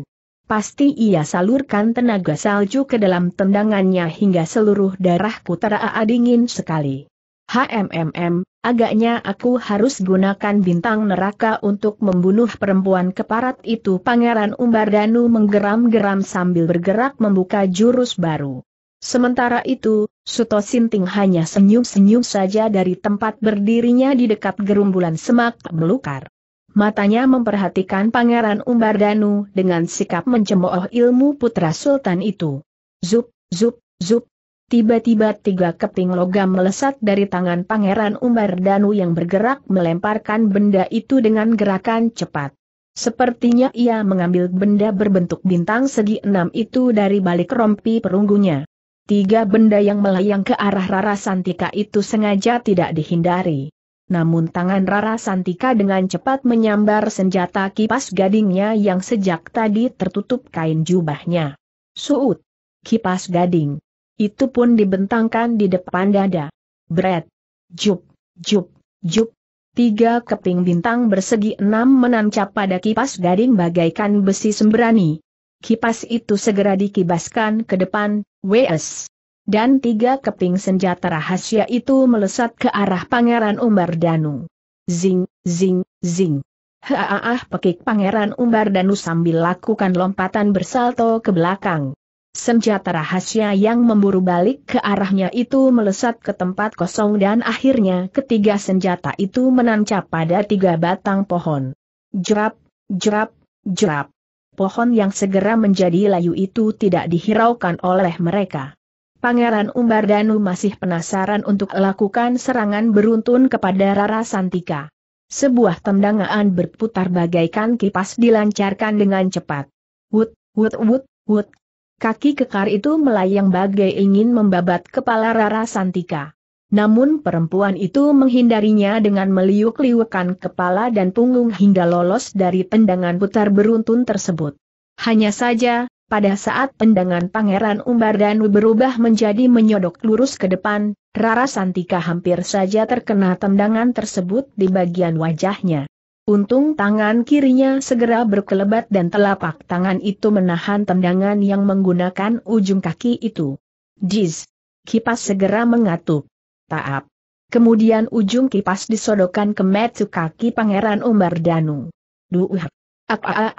Pasti ia salurkan tenaga salju ke dalam tendangannya hingga seluruh darahku teraa dingin sekali. HMMM, Agaknya aku harus gunakan bintang neraka untuk membunuh perempuan keparat itu Pangeran Umbardanu menggeram-geram sambil bergerak membuka jurus baru. Sementara itu, Suto Sinting hanya senyum-senyum saja dari tempat berdirinya di dekat gerumbulan semak belukar. Matanya memperhatikan Pangeran Umbardanu dengan sikap mencemooh ilmu putra sultan itu. Zup, zup, zup, Tiba-tiba tiga keping logam melesat dari tangan Pangeran Umbar Danu yang bergerak melemparkan benda itu dengan gerakan cepat. Sepertinya ia mengambil benda berbentuk bintang segi enam itu dari balik rompi perunggunya. Tiga benda yang melayang ke arah Rara Santika itu sengaja tidak dihindari. Namun tangan Rara Santika dengan cepat menyambar senjata kipas gadingnya yang sejak tadi tertutup kain jubahnya. Suut! Kipas gading! Itu pun dibentangkan di depan dada. Bret. Jup, jup, jup. Tiga keping bintang bersegi enam menancap pada kipas gading bagaikan besi sembrani. Kipas itu segera dikibaskan ke depan, WS. Dan tiga keping senjata rahasia itu melesat ke arah Pangeran Umbar Danu. Zing, zing, zing. Haaah pekik Pangeran Umbar Danu sambil lakukan lompatan bersalto ke belakang. Senjata rahasia yang memburu balik ke arahnya itu melesat ke tempat kosong dan akhirnya ketiga senjata itu menancap pada tiga batang pohon. Jerap, jerap, jerap. Pohon yang segera menjadi layu itu tidak dihiraukan oleh mereka. Pangeran Umbar Danu masih penasaran untuk lakukan serangan beruntun kepada Rara Santika. Sebuah tendangan berputar bagaikan kipas dilancarkan dengan cepat. Wut, wut, wut, wut, Kaki kekar itu melayang bagai ingin membabat kepala Rara Santika. Namun perempuan itu menghindarinya dengan meliuk-liukan kepala dan punggung hingga lolos dari tendangan putar beruntun tersebut. Hanya saja, pada saat tendangan Pangeran Umbar dan berubah menjadi menyodok lurus ke depan, Rara Santika hampir saja terkena tendangan tersebut di bagian wajahnya. Untung tangan kirinya segera berkelebat dan telapak tangan itu menahan tendangan yang menggunakan ujung kaki itu. Jis, Kipas segera mengatup. Taap. Kemudian ujung kipas disodokkan ke metu kaki Pangeran Umbar Danu. Duh!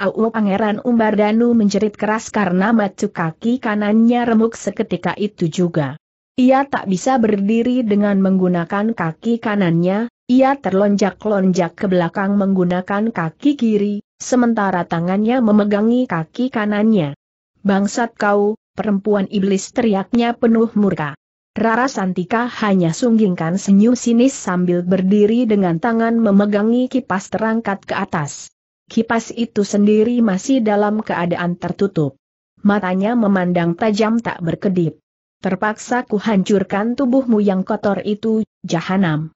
Au Pangeran Umbar Danu menjerit keras karena metu kaki kanannya remuk seketika itu juga. Ia tak bisa berdiri dengan menggunakan kaki kanannya, ia terlonjak-lonjak ke belakang menggunakan kaki kiri, sementara tangannya memegangi kaki kanannya. Bangsat kau, perempuan iblis teriaknya penuh murka. Rara Santika hanya sunggingkan senyum sinis sambil berdiri dengan tangan memegangi kipas terangkat ke atas. Kipas itu sendiri masih dalam keadaan tertutup. Matanya memandang tajam tak berkedip. Terpaksa kuhancurkan tubuhmu yang kotor itu, jahanam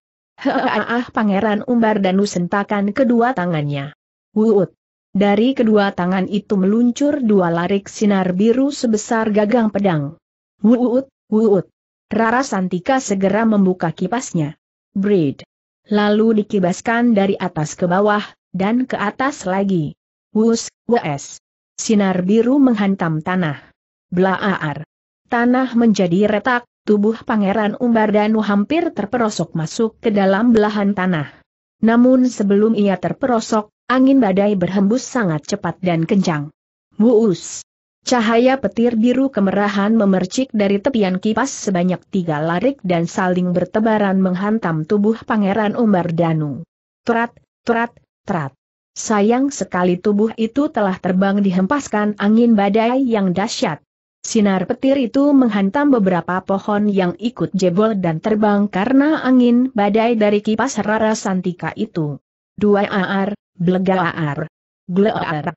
ah Pangeran Umbar dan usentakan kedua tangannya. Wuut. Dari kedua tangan itu meluncur dua larik sinar biru sebesar gagang pedang. Wuut, wuut. Rara Santika segera membuka kipasnya. Breed. Lalu dikibaskan dari atas ke bawah, dan ke atas lagi. Wus, wes. Sinar biru menghantam tanah. Blaar. Tanah menjadi retak, tubuh Pangeran Umbar Danu hampir terperosok masuk ke dalam belahan tanah. Namun sebelum ia terperosok, angin badai berhembus sangat cepat dan kencang. Wuus! Cahaya petir biru kemerahan memercik dari tepian kipas sebanyak tiga larik dan saling bertebaran menghantam tubuh Pangeran Umbar Danu. trat, trat. trat. Sayang sekali tubuh itu telah terbang dihempaskan angin badai yang dahsyat. Sinar petir itu menghantam beberapa pohon yang ikut jebol dan terbang karena angin badai dari kipas Rara Santika itu. Dua aar, blegaar, ar.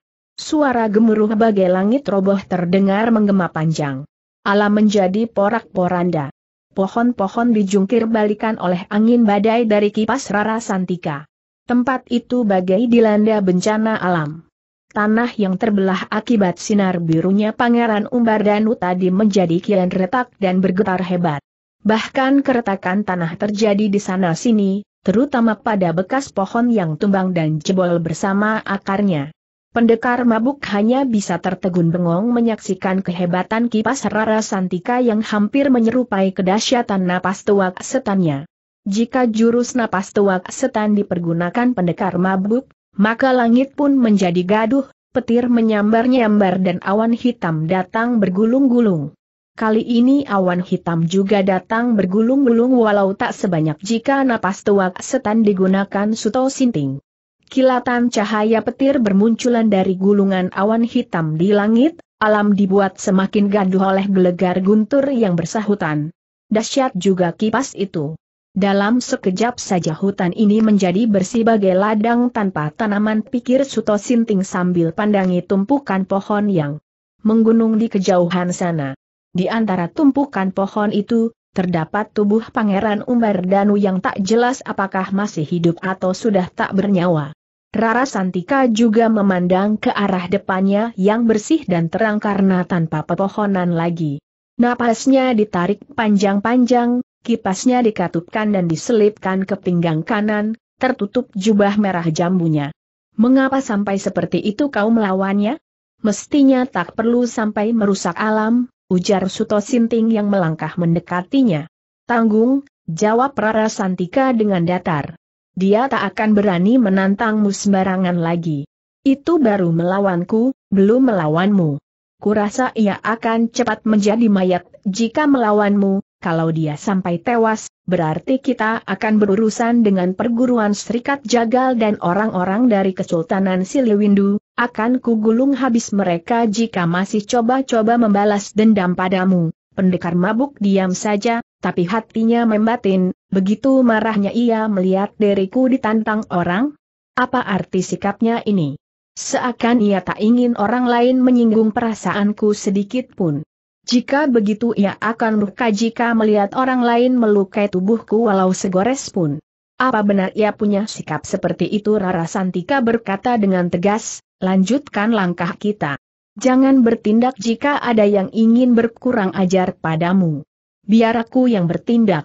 Suara gemuruh bagai langit roboh terdengar menggema panjang. Alam menjadi porak-poranda. Pohon-pohon dijungkir balikan oleh angin badai dari kipas Rara Santika. Tempat itu bagai dilanda bencana alam. Tanah yang terbelah akibat sinar birunya Pangeran Umbar Danu tadi menjadi kian retak dan bergetar hebat. Bahkan keretakan tanah terjadi di sana-sini, terutama pada bekas pohon yang tumbang dan jebol bersama akarnya. Pendekar mabuk hanya bisa tertegun bengong menyaksikan kehebatan kipas Rara Santika yang hampir menyerupai kedahsyatan napas tuak setannya. Jika jurus napas tuak setan dipergunakan pendekar mabuk, maka langit pun menjadi gaduh, petir menyambar-nyambar dan awan hitam datang bergulung-gulung. Kali ini awan hitam juga datang bergulung-gulung walau tak sebanyak jika napas tuak setan digunakan Suto Sinting. Kilatan cahaya petir bermunculan dari gulungan awan hitam di langit, alam dibuat semakin gaduh oleh gelegar guntur yang bersahutan. Dasyat juga kipas itu. Dalam sekejap saja hutan ini menjadi bersih bagai ladang tanpa tanaman pikir Suto Sinting sambil pandangi tumpukan pohon yang menggunung di kejauhan sana. Di antara tumpukan pohon itu, terdapat tubuh Pangeran Umar Danu yang tak jelas apakah masih hidup atau sudah tak bernyawa. Rara Santika juga memandang ke arah depannya yang bersih dan terang karena tanpa pepohonan lagi. Napasnya ditarik panjang-panjang, kipasnya dikatupkan dan diselipkan ke pinggang kanan, tertutup jubah merah jambunya. Mengapa sampai seperti itu kau melawannya? Mestinya tak perlu sampai merusak alam, ujar Suto Sinting yang melangkah mendekatinya. Tanggung, jawab Santika dengan datar. Dia tak akan berani menantangmu sembarangan lagi. Itu baru melawanku, belum melawanmu. Kurasa ia akan cepat menjadi mayat jika melawanmu, kalau dia sampai tewas, berarti kita akan berurusan dengan perguruan serikat jagal dan orang-orang dari Kesultanan Siliwindu, akan kugulung habis mereka jika masih coba-coba membalas dendam padamu. Pendekar mabuk diam saja, tapi hatinya membatin, begitu marahnya ia melihat diriku ditantang orang. Apa arti sikapnya ini? Seakan ia tak ingin orang lain menyinggung perasaanku sedikit pun. Jika begitu ia akan luka jika melihat orang lain melukai tubuhku walau segores pun. Apa benar ia punya sikap seperti itu Rara Santika berkata dengan tegas, lanjutkan langkah kita. Jangan bertindak jika ada yang ingin berkurang ajar padamu. Biar aku yang bertindak.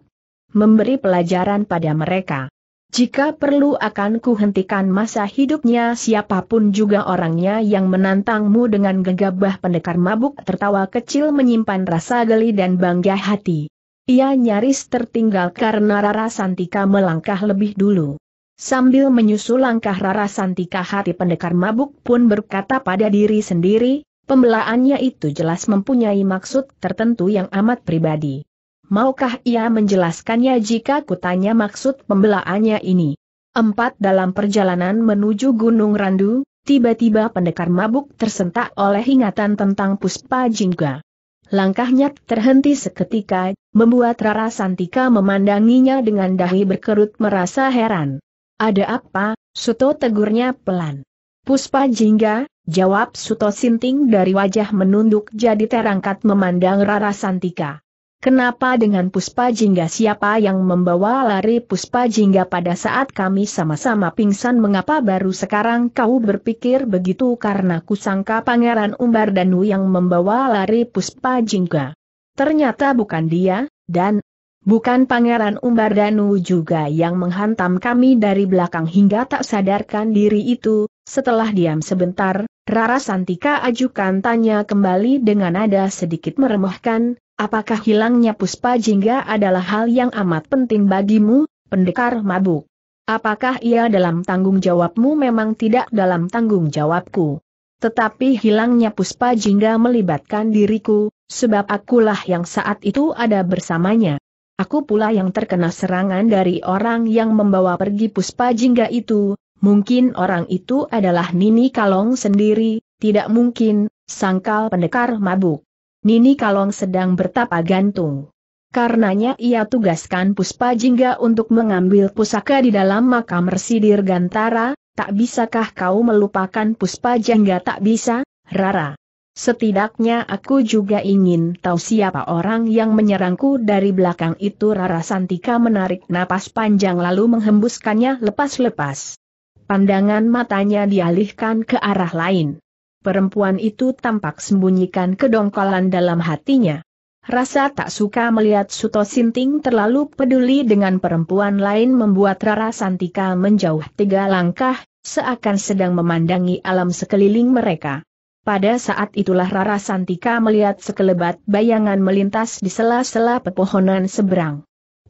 Memberi pelajaran pada mereka. Jika perlu akan kuhentikan masa hidupnya siapapun juga orangnya yang menantangmu dengan gegabah pendekar mabuk tertawa kecil menyimpan rasa geli dan bangga hati. Ia nyaris tertinggal karena Rara Santika melangkah lebih dulu. Sambil menyusul langkah Rara Santika hati pendekar mabuk pun berkata pada diri sendiri, pembelaannya itu jelas mempunyai maksud tertentu yang amat pribadi. Maukah ia menjelaskannya jika kutanya maksud pembelaannya ini? Empat dalam perjalanan menuju Gunung Randu, tiba-tiba pendekar mabuk tersentak oleh ingatan tentang Puspa Jingga. Langkahnya terhenti seketika, membuat Rara Santika memandanginya dengan dahi berkerut merasa heran. Ada apa, Suto tegurnya pelan. Puspa Jingga, jawab Suto Sinting dari wajah menunduk jadi terangkat memandang Rara Santika. Kenapa dengan Puspa Jingga siapa yang membawa lari Puspa Jingga pada saat kami sama-sama pingsan mengapa baru sekarang kau berpikir begitu karena kusangka Pangeran Umbar Danu yang membawa lari Puspa Jingga. Ternyata bukan dia, dan bukan Pangeran Umbar Danu juga yang menghantam kami dari belakang hingga tak sadarkan diri itu, setelah diam sebentar, Rara Santika ajukan tanya kembali dengan nada sedikit meremehkan, Apakah hilangnya puspa jingga adalah hal yang amat penting bagimu, pendekar mabuk? Apakah ia dalam tanggung jawabmu memang tidak dalam tanggung jawabku? Tetapi hilangnya puspa jingga melibatkan diriku, sebab akulah yang saat itu ada bersamanya. Aku pula yang terkena serangan dari orang yang membawa pergi puspa jingga itu, mungkin orang itu adalah Nini Kalong sendiri, tidak mungkin, sangkal pendekar mabuk. Nini Kalong sedang bertapa gantung. Karenanya ia tugaskan Puspa Jingga untuk mengambil pusaka di dalam makam Residir Dirgantara. tak bisakah kau melupakan Puspa Jingga tak bisa, Rara. Setidaknya aku juga ingin tahu siapa orang yang menyerangku dari belakang itu Rara Santika menarik napas panjang lalu menghembuskannya lepas-lepas. Pandangan matanya dialihkan ke arah lain perempuan itu tampak sembunyikan kedongkolan dalam hatinya. Rasa tak suka melihat Suto Sinting terlalu peduli dengan perempuan lain membuat Rara Santika menjauh tiga langkah, seakan sedang memandangi alam sekeliling mereka. Pada saat itulah Rara Santika melihat sekelebat bayangan melintas di sela-sela pepohonan seberang.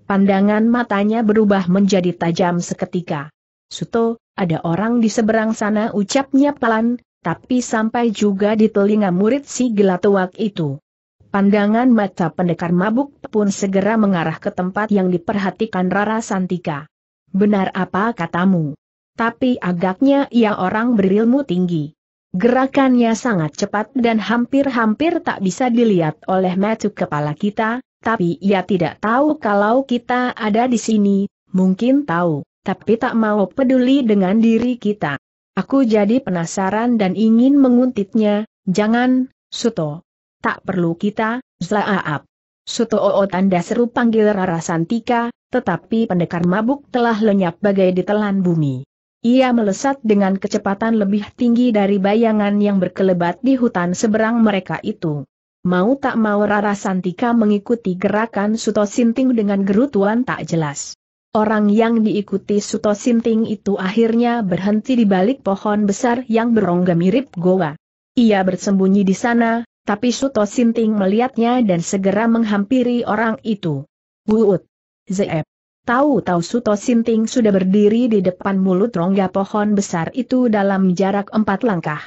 Pandangan matanya berubah menjadi tajam seketika. Suto, ada orang di seberang sana ucapnya pelan, tapi sampai juga di telinga murid si gelatuak itu. Pandangan mata pendekar mabuk pun segera mengarah ke tempat yang diperhatikan Rara Santika. Benar apa katamu? Tapi agaknya ia orang berilmu tinggi. Gerakannya sangat cepat dan hampir-hampir tak bisa dilihat oleh mata kepala kita, tapi ia tidak tahu kalau kita ada di sini, mungkin tahu, tapi tak mau peduli dengan diri kita. Aku jadi penasaran dan ingin menguntitnya, jangan, Suto. Tak perlu kita, Zlaaap. Suto Oo tanda seru panggil Rara Santika, tetapi pendekar mabuk telah lenyap bagai ditelan bumi. Ia melesat dengan kecepatan lebih tinggi dari bayangan yang berkelebat di hutan seberang mereka itu. Mau tak mau Rara Santika mengikuti gerakan Suto Sinting dengan gerutuan tak jelas. Orang yang diikuti Suto Sinting itu akhirnya berhenti di balik pohon besar yang berongga mirip goa. Ia bersembunyi di sana, tapi Suto Sinting melihatnya dan segera menghampiri orang itu. Wuut, Zeep! Tahu-tahu Suto Sinting sudah berdiri di depan mulut rongga pohon besar itu dalam jarak empat langkah.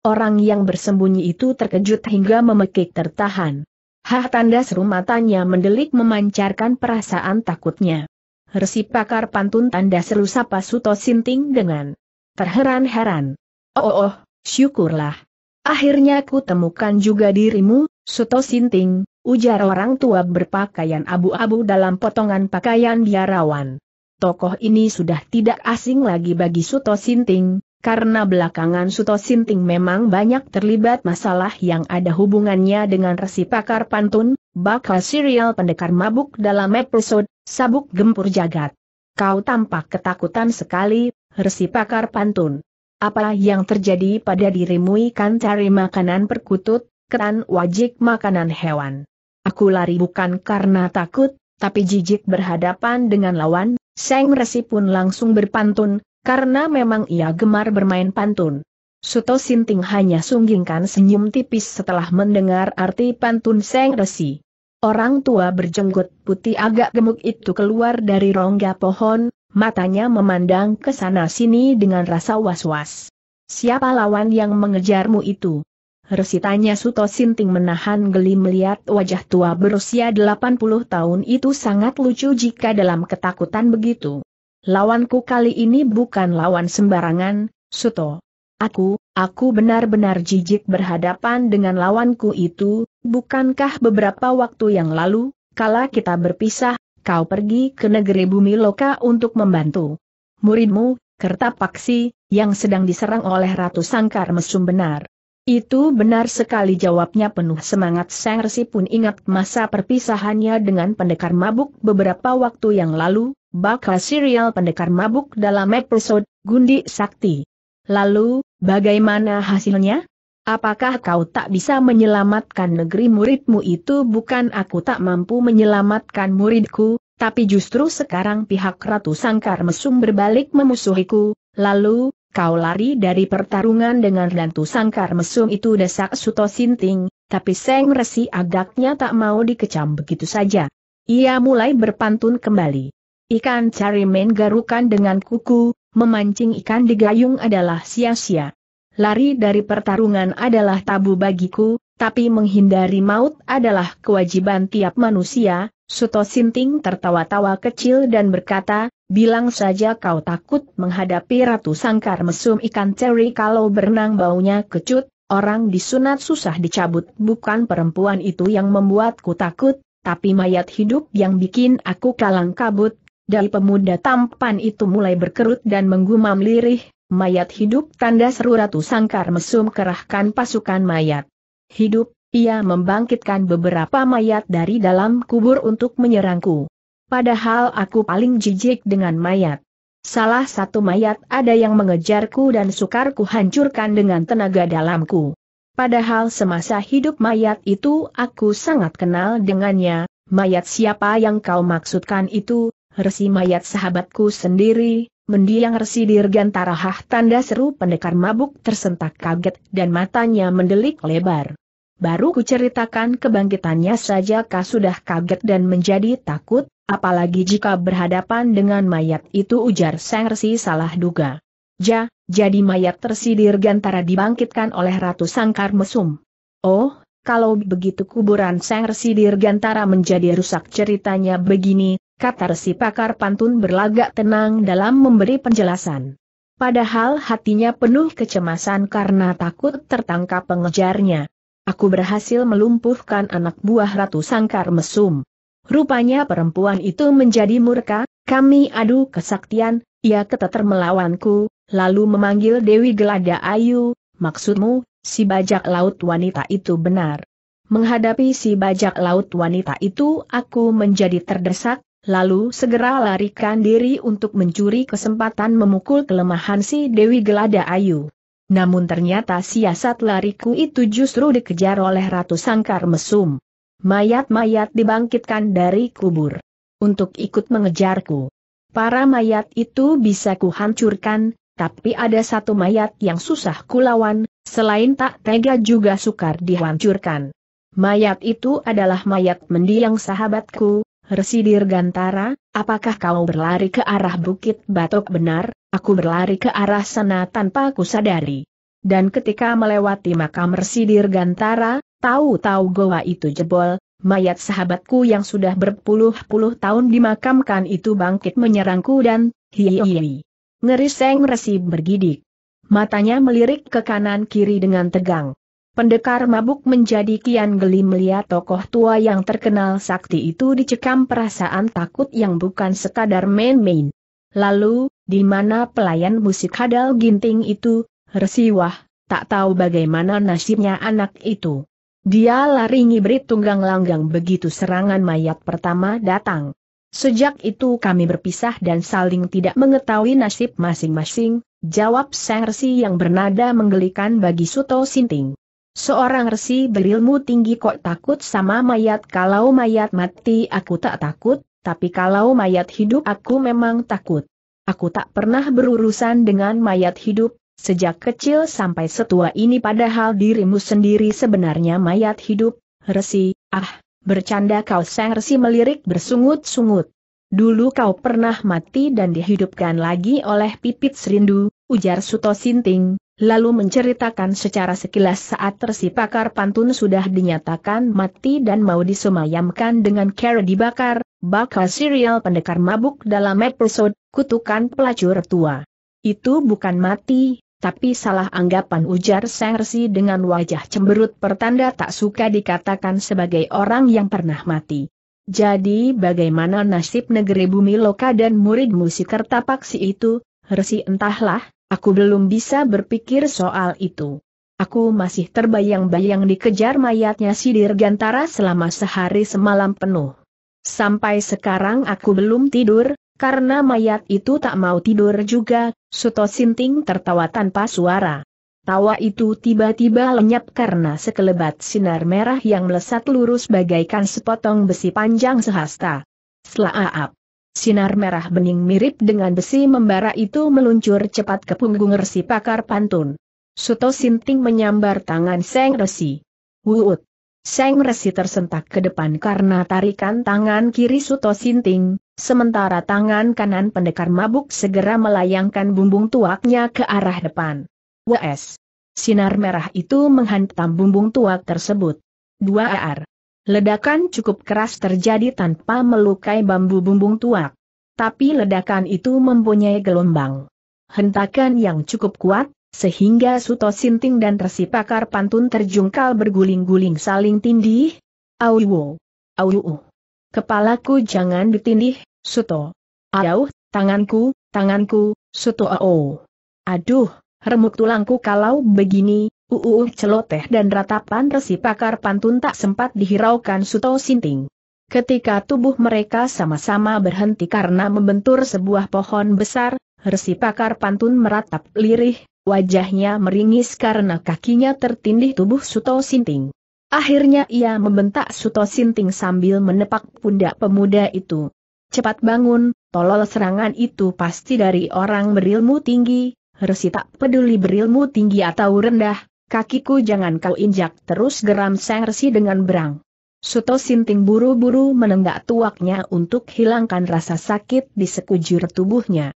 Orang yang bersembunyi itu terkejut hingga memekik tertahan. Hah tanda seru matanya mendelik memancarkan perasaan takutnya. Resi pakar pantun tanda seru sapa Suto Sinting dengan terheran-heran. Oh, oh, oh, syukurlah. Akhirnya ku temukan juga dirimu, Suto Sinting, ujar orang tua berpakaian abu-abu dalam potongan pakaian biarawan. Tokoh ini sudah tidak asing lagi bagi Suto Sinting, karena belakangan Suto Sinting memang banyak terlibat masalah yang ada hubungannya dengan resi pakar pantun, bakal serial pendekar mabuk dalam episode Sabuk Gempur Jagat. Kau tampak ketakutan sekali, resi pakar pantun. Apa yang terjadi pada dirimu ikan cari makanan perkutut, ketan wajik makanan hewan. Aku lari bukan karena takut, tapi jijik berhadapan dengan lawan, Seng Resi pun langsung berpantun, karena memang ia gemar bermain pantun. Suto Sinting hanya sunggingkan senyum tipis setelah mendengar arti pantun Seng Resi. Orang tua berjenggot putih agak gemuk itu keluar dari rongga pohon, matanya memandang ke sana sini dengan rasa was-was. Siapa lawan yang mengejarmu itu? Resi tanya Suto Sinting menahan geli melihat wajah tua berusia 80 tahun itu sangat lucu jika dalam ketakutan begitu. Lawanku kali ini bukan lawan sembarangan, Suto. Aku, aku benar-benar jijik berhadapan dengan lawanku itu, bukankah beberapa waktu yang lalu, kala kita berpisah, kau pergi ke negeri bumi loka untuk membantu muridmu, Kertapaksi, yang sedang diserang oleh Ratu Sangkar Mesum benar. Itu benar sekali jawabnya penuh semangat Sang Resi pun ingat masa perpisahannya dengan pendekar mabuk beberapa waktu yang lalu, bakal serial pendekar mabuk dalam episode Gundi Sakti. Lalu, bagaimana hasilnya? Apakah kau tak bisa menyelamatkan negeri muridmu itu bukan aku tak mampu menyelamatkan muridku, tapi justru sekarang pihak Ratu Sangkar Mesum berbalik memusuhiku, lalu, kau lari dari pertarungan dengan Dantu Sangkar Mesum itu desak Suto Sinting, tapi Seng Resi agaknya tak mau dikecam begitu saja. Ia mulai berpantun kembali. Ikan cari main garukan dengan kuku, memancing ikan di gayung adalah sia-sia. Lari dari pertarungan adalah tabu bagiku, tapi menghindari maut adalah kewajiban tiap manusia, Suto Sinting tertawa-tawa kecil dan berkata, bilang saja kau takut menghadapi Ratu Sangkar mesum ikan ceri kalau berenang baunya kecut, orang disunat susah dicabut. Bukan perempuan itu yang membuatku takut, tapi mayat hidup yang bikin aku kalang kabut. Dari pemuda tampan itu mulai berkerut dan menggumam lirih, mayat hidup tanda seru Ratu Sangkar mesum kerahkan pasukan mayat. Hidup, ia membangkitkan beberapa mayat dari dalam kubur untuk menyerangku. Padahal aku paling jijik dengan mayat. Salah satu mayat ada yang mengejarku dan sukar ku hancurkan dengan tenaga dalamku. Padahal semasa hidup mayat itu aku sangat kenal dengannya, mayat siapa yang kau maksudkan itu, resi mayat sahabatku sendiri, mendiang resi dirgantara hah tanda seru pendekar mabuk tersentak kaget dan matanya mendelik lebar. Baru kuceritakan kebangkitannya saja kah sudah kaget dan menjadi takut, apalagi jika berhadapan dengan mayat itu ujar Sang Resi salah duga. Ja, jadi mayat tersidir gantara dibangkitkan oleh Ratu Sangkar Mesum. Oh, kalau begitu kuburan Sang Resi Dirgantara menjadi rusak ceritanya begini, kata resi pakar pantun berlagak tenang dalam memberi penjelasan. Padahal hatinya penuh kecemasan karena takut tertangkap pengejarnya. Aku berhasil melumpuhkan anak buah Ratu Sangkar Mesum. Rupanya perempuan itu menjadi murka, kami adu kesaktian, ia keteter melawanku, lalu memanggil Dewi Gelada Ayu, maksudmu, si bajak laut wanita itu benar. Menghadapi si bajak laut wanita itu aku menjadi terdesak, lalu segera larikan diri untuk mencuri kesempatan memukul kelemahan si Dewi Gelada Ayu. Namun ternyata siasat lariku itu justru dikejar oleh Ratu Sangkar Mesum. Mayat-mayat dibangkitkan dari kubur. Untuk ikut mengejarku. Para mayat itu bisa kuhancurkan, tapi ada satu mayat yang susah kulawan, selain tak tega juga sukar dihancurkan. Mayat itu adalah mayat mendiang sahabatku, Residir Gantara, apakah kau berlari ke arah Bukit Batok benar? Aku berlari ke arah sana tanpa kusadari, sadari. Dan ketika melewati makam Resi Gantara, tahu-tahu goa itu jebol, mayat sahabatku yang sudah berpuluh-puluh tahun dimakamkan itu bangkit menyerangku dan, hihihi. Ngeri Seng Resi bergidik. Matanya melirik ke kanan-kiri dengan tegang. Pendekar mabuk menjadi kian geli melihat tokoh tua yang terkenal sakti itu dicekam perasaan takut yang bukan sekadar main-main. Lalu, di mana pelayan musik hadal ginting itu, resiwah, tak tahu bagaimana nasibnya anak itu. Dia lari ngibrit tunggang langgang begitu serangan mayat pertama datang. Sejak itu kami berpisah dan saling tidak mengetahui nasib masing-masing, jawab sang resi yang bernada menggelikan bagi Suto Sinting. Seorang resi berilmu tinggi kok takut sama mayat kalau mayat mati aku tak takut, tapi kalau mayat hidup aku memang takut. Aku tak pernah berurusan dengan mayat hidup, sejak kecil sampai setua ini padahal dirimu sendiri sebenarnya mayat hidup, resi, ah, bercanda kau sang resi melirik bersungut-sungut. Dulu kau pernah mati dan dihidupkan lagi oleh pipit serindu, ujar Suto Sinting, lalu menceritakan secara sekilas saat resi pakar pantun sudah dinyatakan mati dan mau disemayamkan dengan cara dibakar, bakal serial pendekar mabuk dalam episode Kutukan Pelacur Tua. Itu bukan mati, tapi salah anggapan ujar resi dengan wajah cemberut pertanda tak suka dikatakan sebagai orang yang pernah mati. Jadi bagaimana nasib negeri bumi loka dan murid musik Kertapaksi itu, Resi entahlah, aku belum bisa berpikir soal itu. Aku masih terbayang-bayang dikejar mayatnya si Dirgantara selama sehari semalam penuh. Sampai sekarang aku belum tidur, karena mayat itu tak mau tidur juga, Suto Sinting tertawa tanpa suara. Tawa itu tiba-tiba lenyap karena sekelebat sinar merah yang melesat lurus bagaikan sepotong besi panjang sehasta. Setelah aap, Sinar merah bening mirip dengan besi membara itu meluncur cepat ke punggung resi pakar pantun. Suto Sinting menyambar tangan Seng Resi. Wuut. Seng Resi tersentak ke depan karena tarikan tangan kiri Suto Sinting, sementara tangan kanan pendekar mabuk segera melayangkan bumbung tuaknya ke arah depan. WS. Sinar merah itu menghantam bumbung tuak tersebut. 2 AR. Ledakan cukup keras terjadi tanpa melukai bambu bumbung tuak. Tapi ledakan itu mempunyai gelombang. Hentakan yang cukup kuat, sehingga Suto Sinting dan resi pakar Pantun terjungkal berguling-guling saling tindih. Auwo. Auwo. Kepalaku jangan ditindih, Suto. Auh, tanganku, tanganku, Suto Ao. Aduh, remuk tulangku kalau begini, uu celoteh dan ratapan resi pakar Pantun tak sempat dihiraukan Suto Sinting. Ketika tubuh mereka sama-sama berhenti karena membentur sebuah pohon besar, Resi Pakar Pantun meratap lirih, Wajahnya meringis karena kakinya tertindih tubuh Suto Sinting. Akhirnya ia membentak Suto Sinting sambil menepak pundak pemuda itu. Cepat bangun, tolol serangan itu pasti dari orang berilmu tinggi, Resi tak peduli berilmu tinggi atau rendah, kakiku jangan kau injak terus geram Sang Resi dengan berang. Suto Sinting buru-buru menenggak tuaknya untuk hilangkan rasa sakit di sekujur tubuhnya.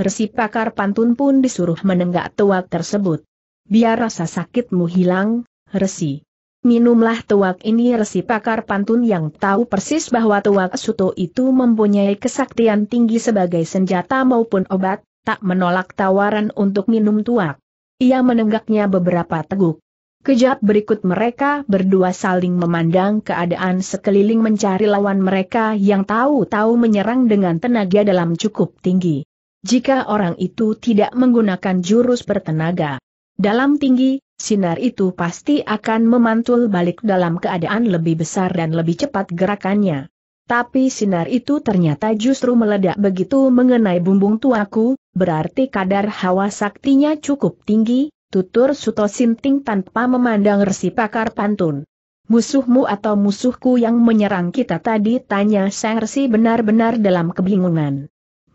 Resi pakar pantun pun disuruh menenggak tuak tersebut. Biar rasa sakitmu hilang, Resi. Minumlah tuak ini Resi pakar pantun yang tahu persis bahwa tuak suto itu mempunyai kesaktian tinggi sebagai senjata maupun obat, tak menolak tawaran untuk minum tuak. Ia menenggaknya beberapa teguk. Kejap berikut mereka berdua saling memandang keadaan sekeliling mencari lawan mereka yang tahu-tahu menyerang dengan tenaga dalam cukup tinggi jika orang itu tidak menggunakan jurus bertenaga. Dalam tinggi, sinar itu pasti akan memantul balik dalam keadaan lebih besar dan lebih cepat gerakannya. Tapi sinar itu ternyata justru meledak begitu mengenai bumbung tuaku, berarti kadar hawa saktinya cukup tinggi, tutur Suto Sinting tanpa memandang resi pakar pantun. Musuhmu atau musuhku yang menyerang kita tadi tanya Sang Resi benar-benar dalam kebingungan.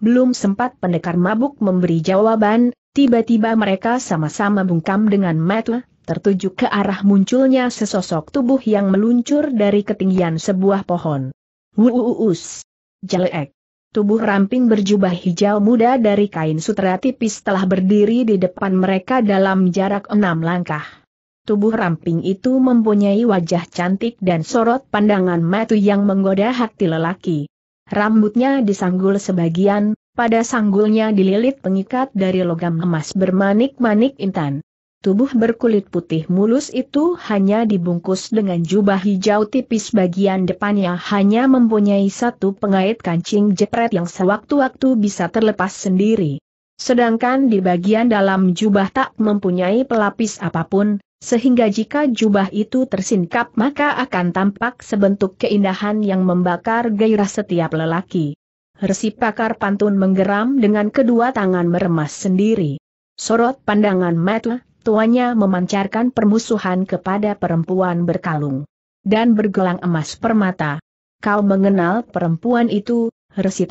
Belum sempat pendekar mabuk memberi jawaban, tiba-tiba mereka sama-sama bungkam dengan mata, tertuju ke arah munculnya sesosok tubuh yang meluncur dari ketinggian sebuah pohon. Wuuus! Jelek! Tubuh ramping berjubah hijau muda dari kain sutra tipis telah berdiri di depan mereka dalam jarak enam langkah. Tubuh ramping itu mempunyai wajah cantik dan sorot pandangan matu yang menggoda hati lelaki. Rambutnya disanggul sebagian, pada sanggulnya dililit pengikat dari logam emas bermanik-manik intan. Tubuh berkulit putih mulus itu hanya dibungkus dengan jubah hijau tipis bagian depannya hanya mempunyai satu pengait kancing jepret yang sewaktu-waktu bisa terlepas sendiri. Sedangkan di bagian dalam jubah tak mempunyai pelapis apapun, sehingga jika jubah itu tersingkap maka akan tampak sebentuk keindahan yang membakar gairah setiap lelaki. Resi pakar pantun menggeram dengan kedua tangan meremas sendiri. Sorot pandangan Matla, tuanya memancarkan permusuhan kepada perempuan berkalung dan bergelang emas permata. Kau mengenal perempuan itu,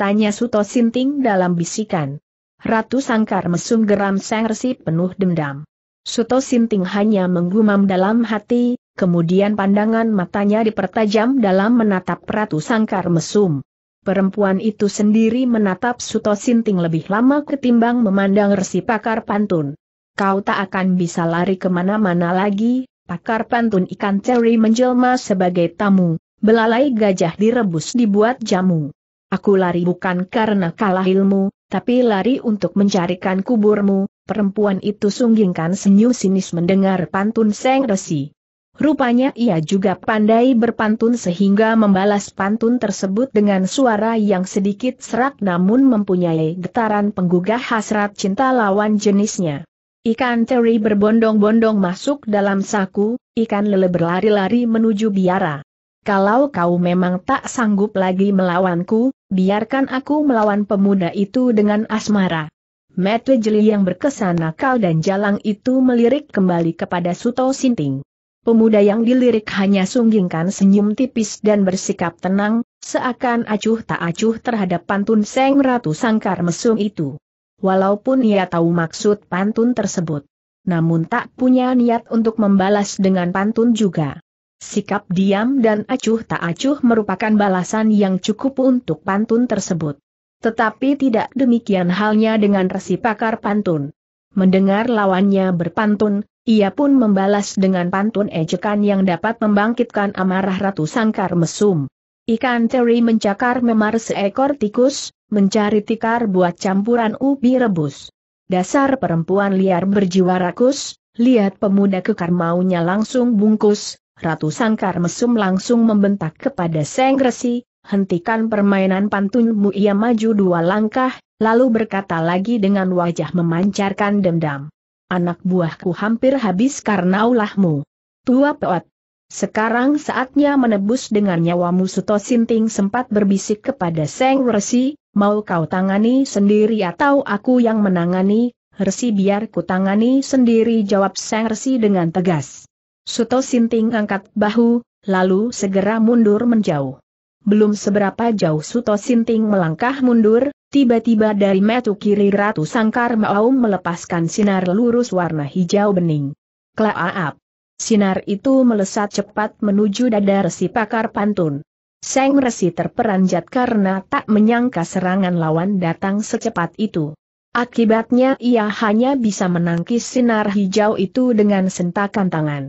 tanya Suto Sinting dalam bisikan. Ratu Sangkar mesum geram sang resi penuh dendam. Suto Sinting hanya menggumam dalam hati, kemudian pandangan matanya dipertajam dalam menatap Ratu Sangkar Mesum. Perempuan itu sendiri menatap Suto Sinting lebih lama ketimbang memandang resi pakar pantun. Kau tak akan bisa lari kemana-mana lagi, pakar pantun ikan ceri menjelma sebagai tamu, belalai gajah direbus dibuat jamu. Aku lari bukan karena kalah ilmu, tapi lari untuk mencarikan kuburmu, Perempuan itu sunggingkan senyum sinis mendengar pantun Seng Resi. Rupanya ia juga pandai berpantun sehingga membalas pantun tersebut dengan suara yang sedikit serak namun mempunyai getaran penggugah hasrat cinta lawan jenisnya. Ikan teri berbondong-bondong masuk dalam saku, ikan lele berlari-lari menuju biara. Kalau kau memang tak sanggup lagi melawanku, biarkan aku melawan pemuda itu dengan asmara. Mata jeli yang berkesan nakal dan jalang itu melirik kembali kepada Suto Sinting. Pemuda yang dilirik hanya sunggingkan senyum tipis dan bersikap tenang, seakan acuh tak acuh terhadap pantun Seng Ratu Sangkar Mesum itu. Walaupun ia tahu maksud pantun tersebut, namun tak punya niat untuk membalas dengan pantun juga. Sikap diam dan acuh tak acuh merupakan balasan yang cukup untuk pantun tersebut. Tetapi tidak demikian halnya dengan resi pakar pantun. Mendengar lawannya berpantun, ia pun membalas dengan pantun ejekan yang dapat membangkitkan amarah Ratu Sangkar Mesum. Ikan teri mencakar memar seekor tikus, mencari tikar buat campuran ubi rebus. Dasar perempuan liar berjiwa rakus, lihat pemuda kekar maunya langsung bungkus, Ratu Sangkar Mesum langsung membentak kepada Seng Resi, hentikan permainan pantunmu ia maju dua langkah, lalu berkata lagi dengan wajah memancarkan dendam. Anak buahku hampir habis karena ulahmu. Tua peot. Sekarang saatnya menebus dengan nyawamu Suto Sinting sempat berbisik kepada Seng Resi, mau kau tangani sendiri atau aku yang menangani, Resi biar ku tangani sendiri jawab Seng Resi dengan tegas. Suto Sinting angkat bahu, lalu segera mundur menjauh belum seberapa jauh Suto Sinting melangkah mundur, tiba-tiba dari metu kiri Ratu Sangkar mau melepaskan sinar lurus warna hijau bening. Klaaap! Sinar itu melesat cepat menuju dada resi pakar pantun. Seng Resi terperanjat karena tak menyangka serangan lawan datang secepat itu. Akibatnya ia hanya bisa menangkis sinar hijau itu dengan sentakan tangan.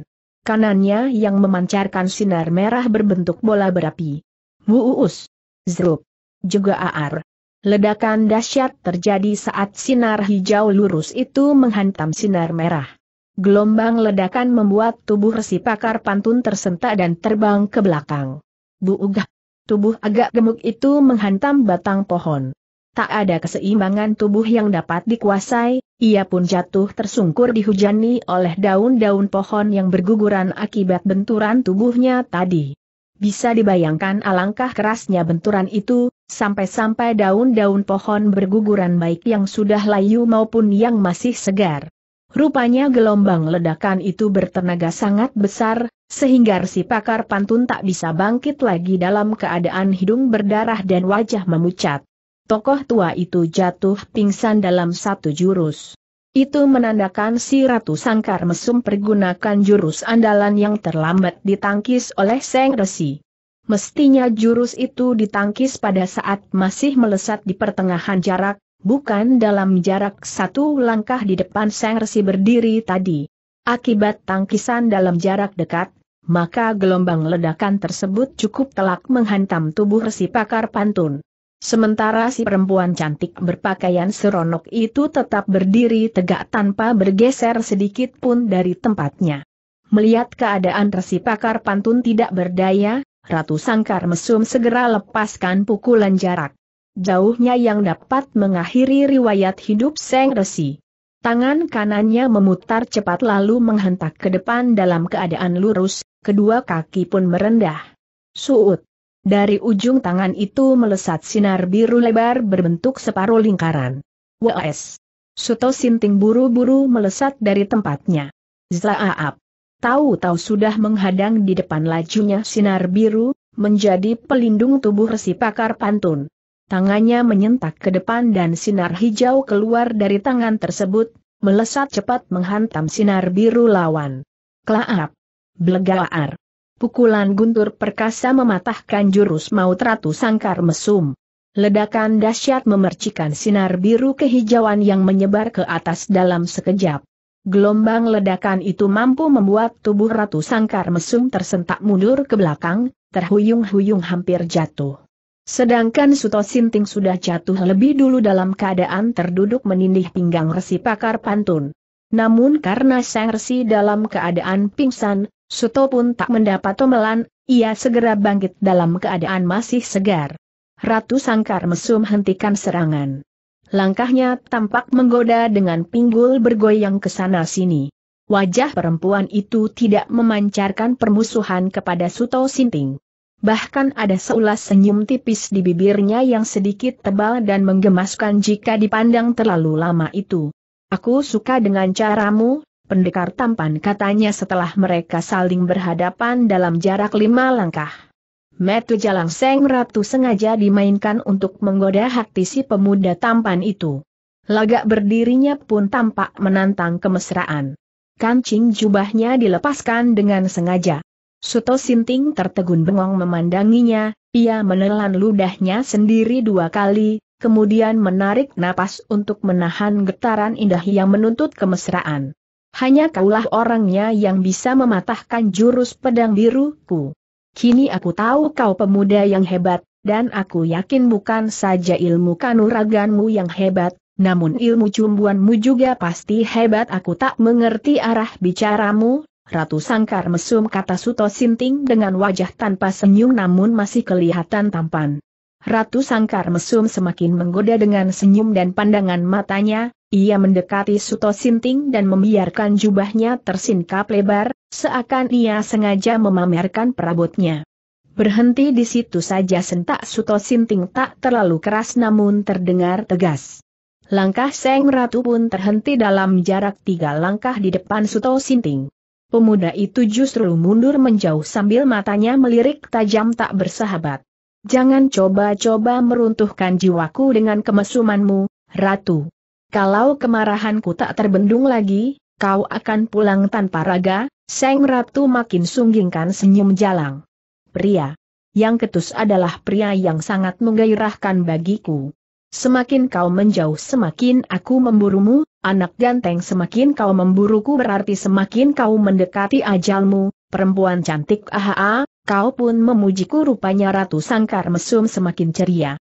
Kanannya yang memancarkan sinar merah berbentuk bola berapi. Wuus, zrup, juga Aar. Ledakan dahsyat terjadi saat sinar hijau lurus itu menghantam sinar merah. Gelombang ledakan membuat tubuh resi pakar pantun tersentak dan terbang ke belakang. Bu Buugah. Tubuh agak gemuk itu menghantam batang pohon. Tak ada keseimbangan tubuh yang dapat dikuasai, ia pun jatuh tersungkur dihujani oleh daun-daun pohon yang berguguran akibat benturan tubuhnya tadi. Bisa dibayangkan alangkah kerasnya benturan itu, sampai-sampai daun-daun pohon berguguran baik yang sudah layu maupun yang masih segar. Rupanya gelombang ledakan itu bertenaga sangat besar, sehingga si pakar pantun tak bisa bangkit lagi dalam keadaan hidung berdarah dan wajah memucat. Tokoh tua itu jatuh pingsan dalam satu jurus. Itu menandakan si Ratu Sangkar Mesum pergunakan jurus andalan yang terlambat ditangkis oleh Seng Resi. Mestinya jurus itu ditangkis pada saat masih melesat di pertengahan jarak, bukan dalam jarak satu langkah di depan Seng Resi berdiri tadi. Akibat tangkisan dalam jarak dekat, maka gelombang ledakan tersebut cukup telak menghantam tubuh Resi Pakar Pantun. Sementara si perempuan cantik berpakaian seronok itu tetap berdiri tegak tanpa bergeser sedikit pun dari tempatnya. Melihat keadaan resi pakar pantun tidak berdaya, Ratu Sangkar Mesum segera lepaskan pukulan jarak. Jauhnya yang dapat mengakhiri riwayat hidup Seng Resi. Tangan kanannya memutar cepat lalu menghentak ke depan dalam keadaan lurus, kedua kaki pun merendah. Suut. Dari ujung tangan itu melesat sinar biru lebar berbentuk separuh lingkaran. WS. Suto Sinting buru-buru melesat dari tempatnya. Zaaap. Tahu-tahu sudah menghadang di depan lajunya sinar biru, menjadi pelindung tubuh resi pakar pantun. Tangannya menyentak ke depan dan sinar hijau keluar dari tangan tersebut, melesat cepat menghantam sinar biru lawan. Klaap. Blegaar. Pukulan guntur perkasa mematahkan jurus maut ratu sangkar mesum. Ledakan dahsyat memercikan sinar biru kehijauan yang menyebar ke atas dalam sekejap. Gelombang ledakan itu mampu membuat tubuh Ratu Sangkar Mesum tersentak mundur ke belakang, terhuyung-huyung hampir jatuh. Sedangkan Suto Sinting sudah jatuh lebih dulu dalam keadaan terduduk menindih pinggang resi pakar pantun. Namun karena sang resi dalam keadaan pingsan, Suto pun tak mendapat omelan, ia segera bangkit dalam keadaan masih segar. Ratu Sangkar Mesum hentikan serangan. Langkahnya tampak menggoda dengan pinggul bergoyang ke sana-sini. Wajah perempuan itu tidak memancarkan permusuhan kepada Suto Sinting. Bahkan ada seulas senyum tipis di bibirnya yang sedikit tebal dan menggemaskan jika dipandang terlalu lama itu. Aku suka dengan caramu, pendekar tampan katanya setelah mereka saling berhadapan dalam jarak lima langkah. Metu Jalang Seng Ratu sengaja dimainkan untuk menggoda hati si pemuda tampan itu. Lagak berdirinya pun tampak menantang kemesraan. Kancing jubahnya dilepaskan dengan sengaja. Suto Sinting tertegun bengong memandanginya, ia menelan ludahnya sendiri dua kali, kemudian menarik napas untuk menahan getaran indah yang menuntut kemesraan hanya kaulah orangnya yang bisa mematahkan jurus pedang biruku. Kini aku tahu kau pemuda yang hebat, dan aku yakin bukan saja ilmu kanuraganmu yang hebat, namun ilmu cumbuanmu juga pasti hebat aku tak mengerti arah bicaramu, Ratu Sangkar Mesum kata Suto Sinting dengan wajah tanpa senyum namun masih kelihatan tampan. Ratu Sangkar Mesum semakin menggoda dengan senyum dan pandangan matanya, ia mendekati Suto Sinting dan membiarkan jubahnya tersingkap lebar, seakan ia sengaja memamerkan perabotnya. Berhenti di situ saja sentak Suto Sinting tak terlalu keras namun terdengar tegas. Langkah Seng Ratu pun terhenti dalam jarak tiga langkah di depan Suto Sinting. Pemuda itu justru mundur menjauh sambil matanya melirik tajam tak bersahabat. Jangan coba-coba meruntuhkan jiwaku dengan kemesumanmu, Ratu. Kalau kemarahanku tak terbendung lagi, kau akan pulang tanpa raga, Seng Ratu makin sunggingkan senyum jalang. Pria. Yang ketus adalah pria yang sangat menggairahkan bagiku. Semakin kau menjauh semakin aku memburumu, anak ganteng semakin kau memburuku berarti semakin kau mendekati ajalmu, perempuan cantik ahaa, Kau pun memujiku rupanya Ratu Sangkar Mesum semakin ceria.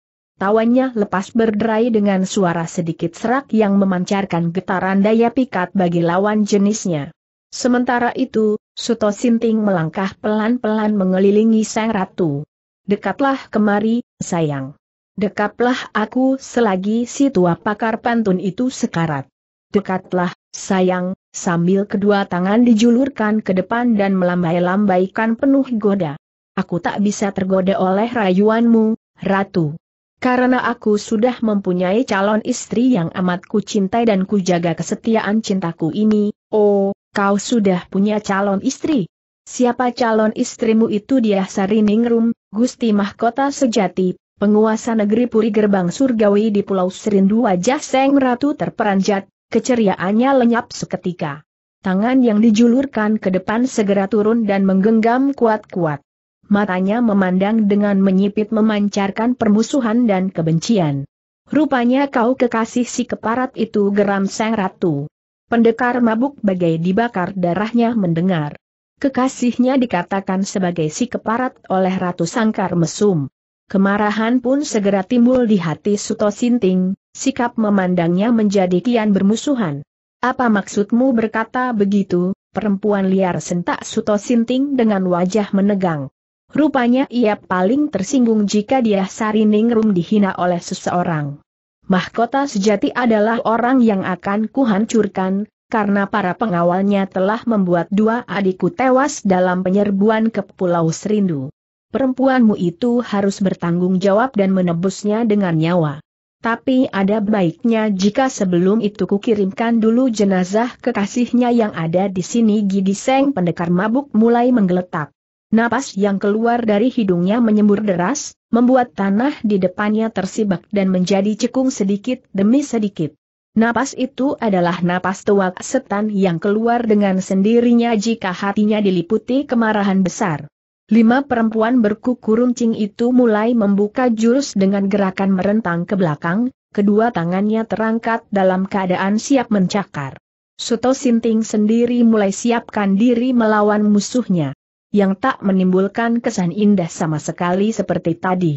Tawanya lepas berderai dengan suara sedikit serak yang memancarkan getaran daya pikat bagi lawan jenisnya. Sementara itu, Suto Sinting melangkah pelan-pelan mengelilingi sang ratu. Dekatlah kemari, sayang. Dekatlah aku selagi si tua pakar pantun itu sekarat. Dekatlah, sayang, sambil kedua tangan dijulurkan ke depan dan melambai-lambaikan penuh goda. Aku tak bisa tergoda oleh rayuanmu, Ratu. Karena aku sudah mempunyai calon istri yang amat kucintai dan kujaga kesetiaan cintaku ini, oh, kau sudah punya calon istri. Siapa calon istrimu itu dia Sari Sariningrum, Gusti Mahkota Sejati, penguasa negeri Puri Gerbang Surgawi di Pulau Serindu wajah Seng Ratu terperanjat, Keceriaannya lenyap seketika. Tangan yang dijulurkan ke depan segera turun dan menggenggam kuat-kuat. Matanya memandang dengan menyipit memancarkan permusuhan dan kebencian. Rupanya kau kekasih si keparat itu geram sang ratu. Pendekar mabuk bagai dibakar darahnya mendengar. Kekasihnya dikatakan sebagai si keparat oleh Ratu Sangkar Mesum. Kemarahan pun segera timbul di hati Suto Sinting, sikap memandangnya menjadi kian bermusuhan. Apa maksudmu berkata begitu, perempuan liar sentak Suto Sinting dengan wajah menegang. Rupanya ia paling tersinggung jika dia Sariningrum dihina oleh seseorang. Mahkota sejati adalah orang yang akan kuhancurkan, karena para pengawalnya telah membuat dua adikku tewas dalam penyerbuan ke Pulau Serindu. Perempuanmu itu harus bertanggung jawab dan menebusnya dengan nyawa. Tapi ada baiknya jika sebelum itu kukirimkan dulu jenazah kekasihnya yang ada di sini Gigi Seng pendekar mabuk mulai menggeletak. Napas yang keluar dari hidungnya menyembur deras, membuat tanah di depannya tersibak dan menjadi cekung sedikit demi sedikit. Napas itu adalah napas tuak setan yang keluar dengan sendirinya jika hatinya diliputi kemarahan besar. Lima perempuan berkuku runcing itu mulai membuka jurus dengan gerakan merentang ke belakang, kedua tangannya terangkat dalam keadaan siap mencakar. Suto Sinting sendiri mulai siapkan diri melawan musuhnya, yang tak menimbulkan kesan indah sama sekali seperti tadi.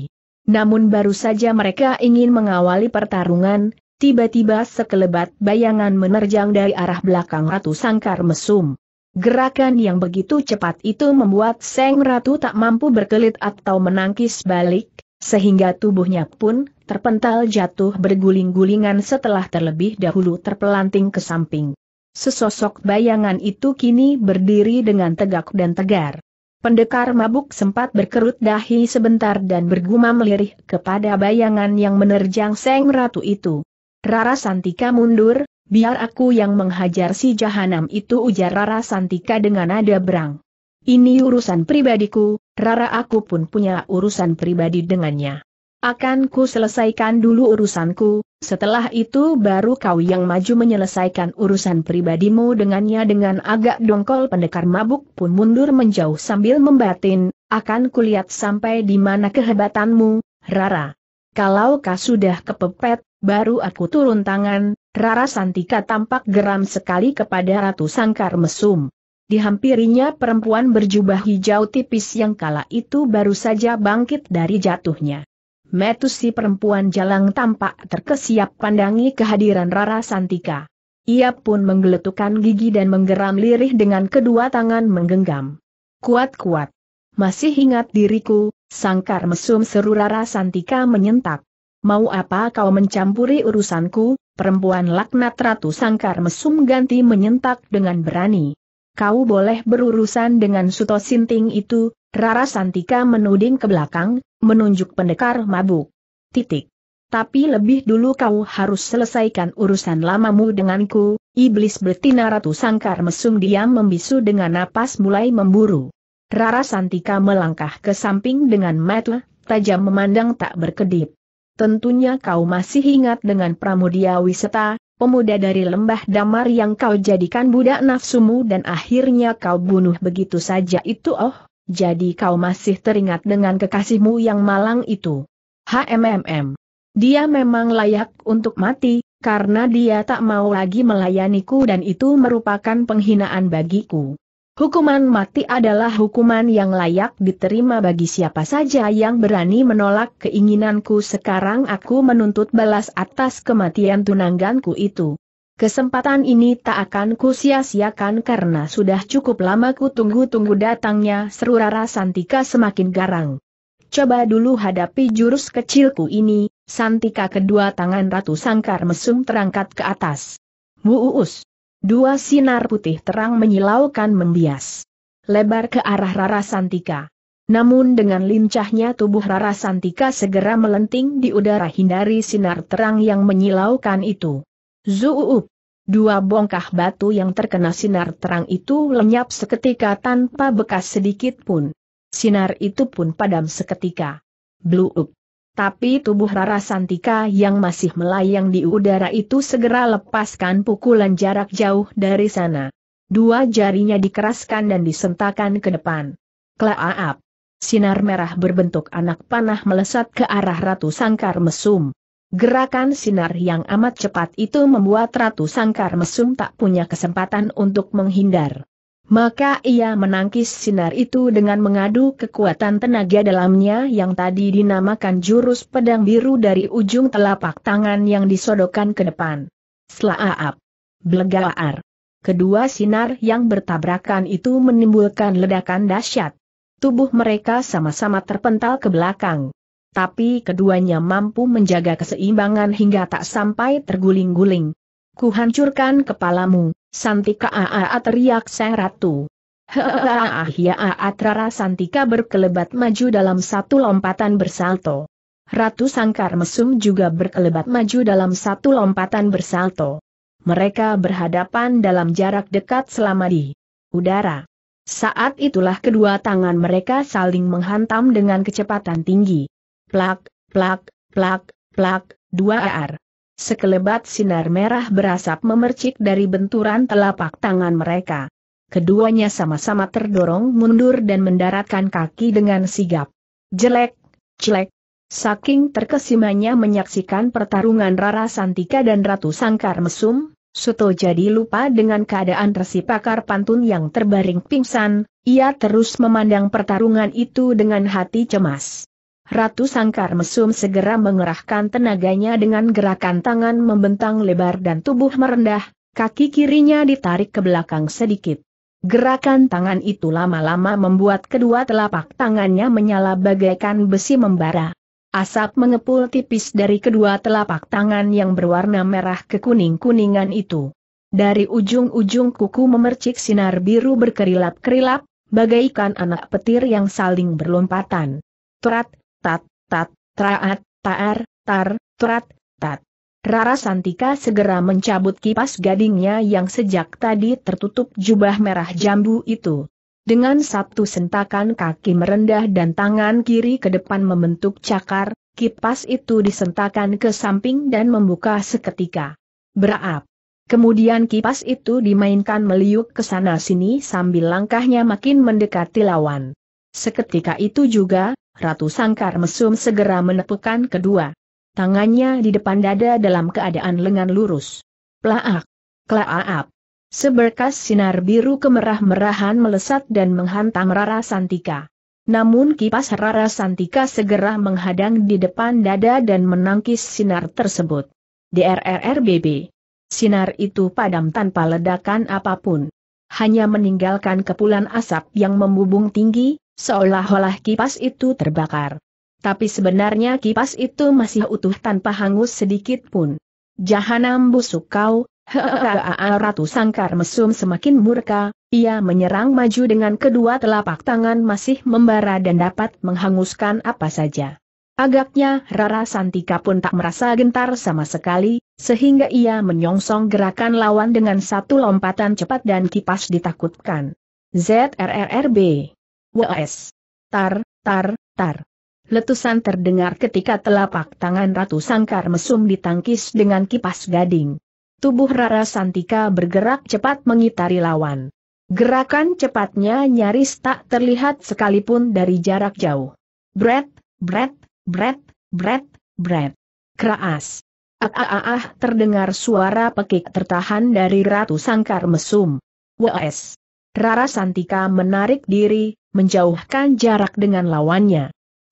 Namun baru saja mereka ingin mengawali pertarungan, tiba-tiba sekelebat bayangan menerjang dari arah belakang Ratu Sangkar Mesum. Gerakan yang begitu cepat itu membuat Seng Ratu tak mampu berkelit atau menangkis balik, sehingga tubuhnya pun terpental jatuh berguling-gulingan setelah terlebih dahulu terpelanting ke samping. Sesosok bayangan itu kini berdiri dengan tegak dan tegar. Pendekar mabuk sempat berkerut dahi sebentar dan bergumam lirih kepada bayangan yang menerjang Seng Ratu itu. Rara Santika mundur, Biar aku yang menghajar si jahanam itu ujar Rara Santika dengan nada berang. Ini urusan pribadiku, Rara aku pun punya urusan pribadi dengannya. Akan ku selesaikan dulu urusanku, setelah itu baru kau yang maju menyelesaikan urusan pribadimu dengannya dengan agak dongkol pendekar mabuk pun mundur menjauh sambil membatin, akan kulihat sampai di mana kehebatanmu, Rara. Kalau kau sudah kepepet, baru aku turun tangan, Rara Santika tampak geram sekali kepada Ratu Sangkar Mesum. Dihampirinya perempuan berjubah hijau tipis yang kala itu baru saja bangkit dari jatuhnya. Metus si perempuan jalang tampak terkesiap pandangi kehadiran Rara Santika. Ia pun menggeletukkan gigi dan menggeram lirih dengan kedua tangan menggenggam. Kuat-kuat. Masih ingat diriku, sangkar mesum seru Rara Santika menyentak. Mau apa kau mencampuri urusanku, perempuan laknat Ratu Sangkar Mesum ganti menyentak dengan berani. Kau boleh berurusan dengan Suto Sinting itu, Rara Santika menuding ke belakang, menunjuk pendekar mabuk. Titik. Tapi lebih dulu kau harus selesaikan urusan lamamu denganku, iblis betina Ratu Sangkar Mesum diam membisu dengan napas mulai memburu. Rara Santika melangkah ke samping dengan mata tajam memandang tak berkedip. Tentunya kau masih ingat dengan Pramudia Wiseta, pemuda dari lembah damar yang kau jadikan budak nafsumu dan akhirnya kau bunuh begitu saja itu oh, jadi kau masih teringat dengan kekasihmu yang malang itu. HMMM. Dia memang layak untuk mati, karena dia tak mau lagi melayaniku dan itu merupakan penghinaan bagiku. Hukuman mati adalah hukuman yang layak diterima bagi siapa saja yang berani menolak keinginanku sekarang aku menuntut balas atas kematian tunangganku itu. Kesempatan ini tak akan kusia-siakan karena sudah cukup lama ku tunggu-tunggu datangnya seru Rara Santika semakin garang. Coba dulu hadapi jurus kecilku ini, Santika kedua tangan Ratu Sangkar mesum terangkat ke atas. Muus. Dua sinar putih terang menyilaukan membias. Lebar ke arah Rara Santika. Namun dengan lincahnya tubuh Rara Santika segera melenting di udara hindari sinar terang yang menyilaukan itu. Zuup! Dua bongkah batu yang terkena sinar terang itu lenyap seketika tanpa bekas sedikit pun. Sinar itu pun padam seketika. Bluup! tapi tubuh Rara Santika yang masih melayang di udara itu segera lepaskan pukulan jarak jauh dari sana. Dua jarinya dikeraskan dan disentakan ke depan. Klaaap. Sinar merah berbentuk anak panah melesat ke arah Ratu Sangkar Mesum. Gerakan sinar yang amat cepat itu membuat Ratu Sangkar Mesum tak punya kesempatan untuk menghindar. Maka ia menangkis sinar itu dengan mengadu kekuatan tenaga dalamnya yang tadi dinamakan jurus pedang biru dari ujung telapak tangan yang disodokkan ke depan. Selaap. Blegaar. Kedua sinar yang bertabrakan itu menimbulkan ledakan dahsyat. Tubuh mereka sama-sama terpental ke belakang. Tapi keduanya mampu menjaga keseimbangan hingga tak sampai terguling-guling. Kuhancurkan kepalamu. Santika aa teriak sang ratu. Hehehe ya Santika berkelebat maju dalam satu lompatan bersalto. Ratu Sangkar Mesum juga berkelebat maju dalam satu lompatan bersalto. Mereka berhadapan dalam jarak dekat selama di udara. Saat itulah kedua tangan mereka saling menghantam dengan kecepatan tinggi. Plak, plak, plak, plak, dua ar. Sekelebat sinar merah berasap memercik dari benturan telapak tangan mereka. Keduanya sama-sama terdorong mundur dan mendaratkan kaki dengan sigap. Jelek, jelek. Saking terkesimanya menyaksikan pertarungan Rara Santika dan Ratu Sangkar Mesum, Suto jadi lupa dengan keadaan resi pakar pantun yang terbaring pingsan, ia terus memandang pertarungan itu dengan hati cemas. Ratu Sangkar Mesum segera mengerahkan tenaganya dengan gerakan tangan membentang lebar dan tubuh merendah, kaki kirinya ditarik ke belakang sedikit. Gerakan tangan itu lama-lama membuat kedua telapak tangannya menyala bagaikan besi membara. Asap mengepul tipis dari kedua telapak tangan yang berwarna merah kekuning-kuningan itu. Dari ujung-ujung kuku memercik sinar biru berkerilap-kerilap, bagaikan anak petir yang saling berlompatan. Terat, tat, tat, traat, taar, tar, trat, tat. Rara Santika segera mencabut kipas gadingnya yang sejak tadi tertutup jubah merah jambu itu. Dengan satu sentakan kaki merendah dan tangan kiri ke depan membentuk cakar, kipas itu disentakan ke samping dan membuka seketika. Berap. Kemudian kipas itu dimainkan meliuk ke sana-sini sambil langkahnya makin mendekati lawan. Seketika itu juga, Ratu Sangkar Mesum segera menepukan kedua tangannya di depan dada dalam keadaan lengan lurus. Plaak! Klaaap! Seberkas sinar biru kemerah-merahan melesat dan menghantam Rara Santika. Namun kipas Rara Santika segera menghadang di depan dada dan menangkis sinar tersebut. DRRRBB. Sinar itu padam tanpa ledakan apapun hanya meninggalkan kepulan asap yang membubung tinggi, seolah-olah kipas itu terbakar. Tapi sebenarnya kipas itu masih utuh tanpa hangus sedikit pun. Jahanam busuk kau, Ratu Sangkar Mesum semakin murka, ia menyerang maju dengan kedua telapak tangan masih membara dan dapat menghanguskan apa saja. Agaknya Rara Santika pun tak merasa gentar sama sekali, sehingga ia menyongsong gerakan lawan dengan satu lompatan cepat dan kipas ditakutkan. ZRRRB. WS. Tar, tar, tar. Letusan terdengar ketika telapak tangan Ratu Sangkar mesum ditangkis dengan kipas gading. Tubuh Rara Santika bergerak cepat mengitari lawan. Gerakan cepatnya nyaris tak terlihat sekalipun dari jarak jauh. Bret, bret, bret, bret, bret. Keras. Ah, terdengar suara pekik tertahan dari Ratu Sangkar Mesum. Wes. Rara Santika menarik diri, menjauhkan jarak dengan lawannya.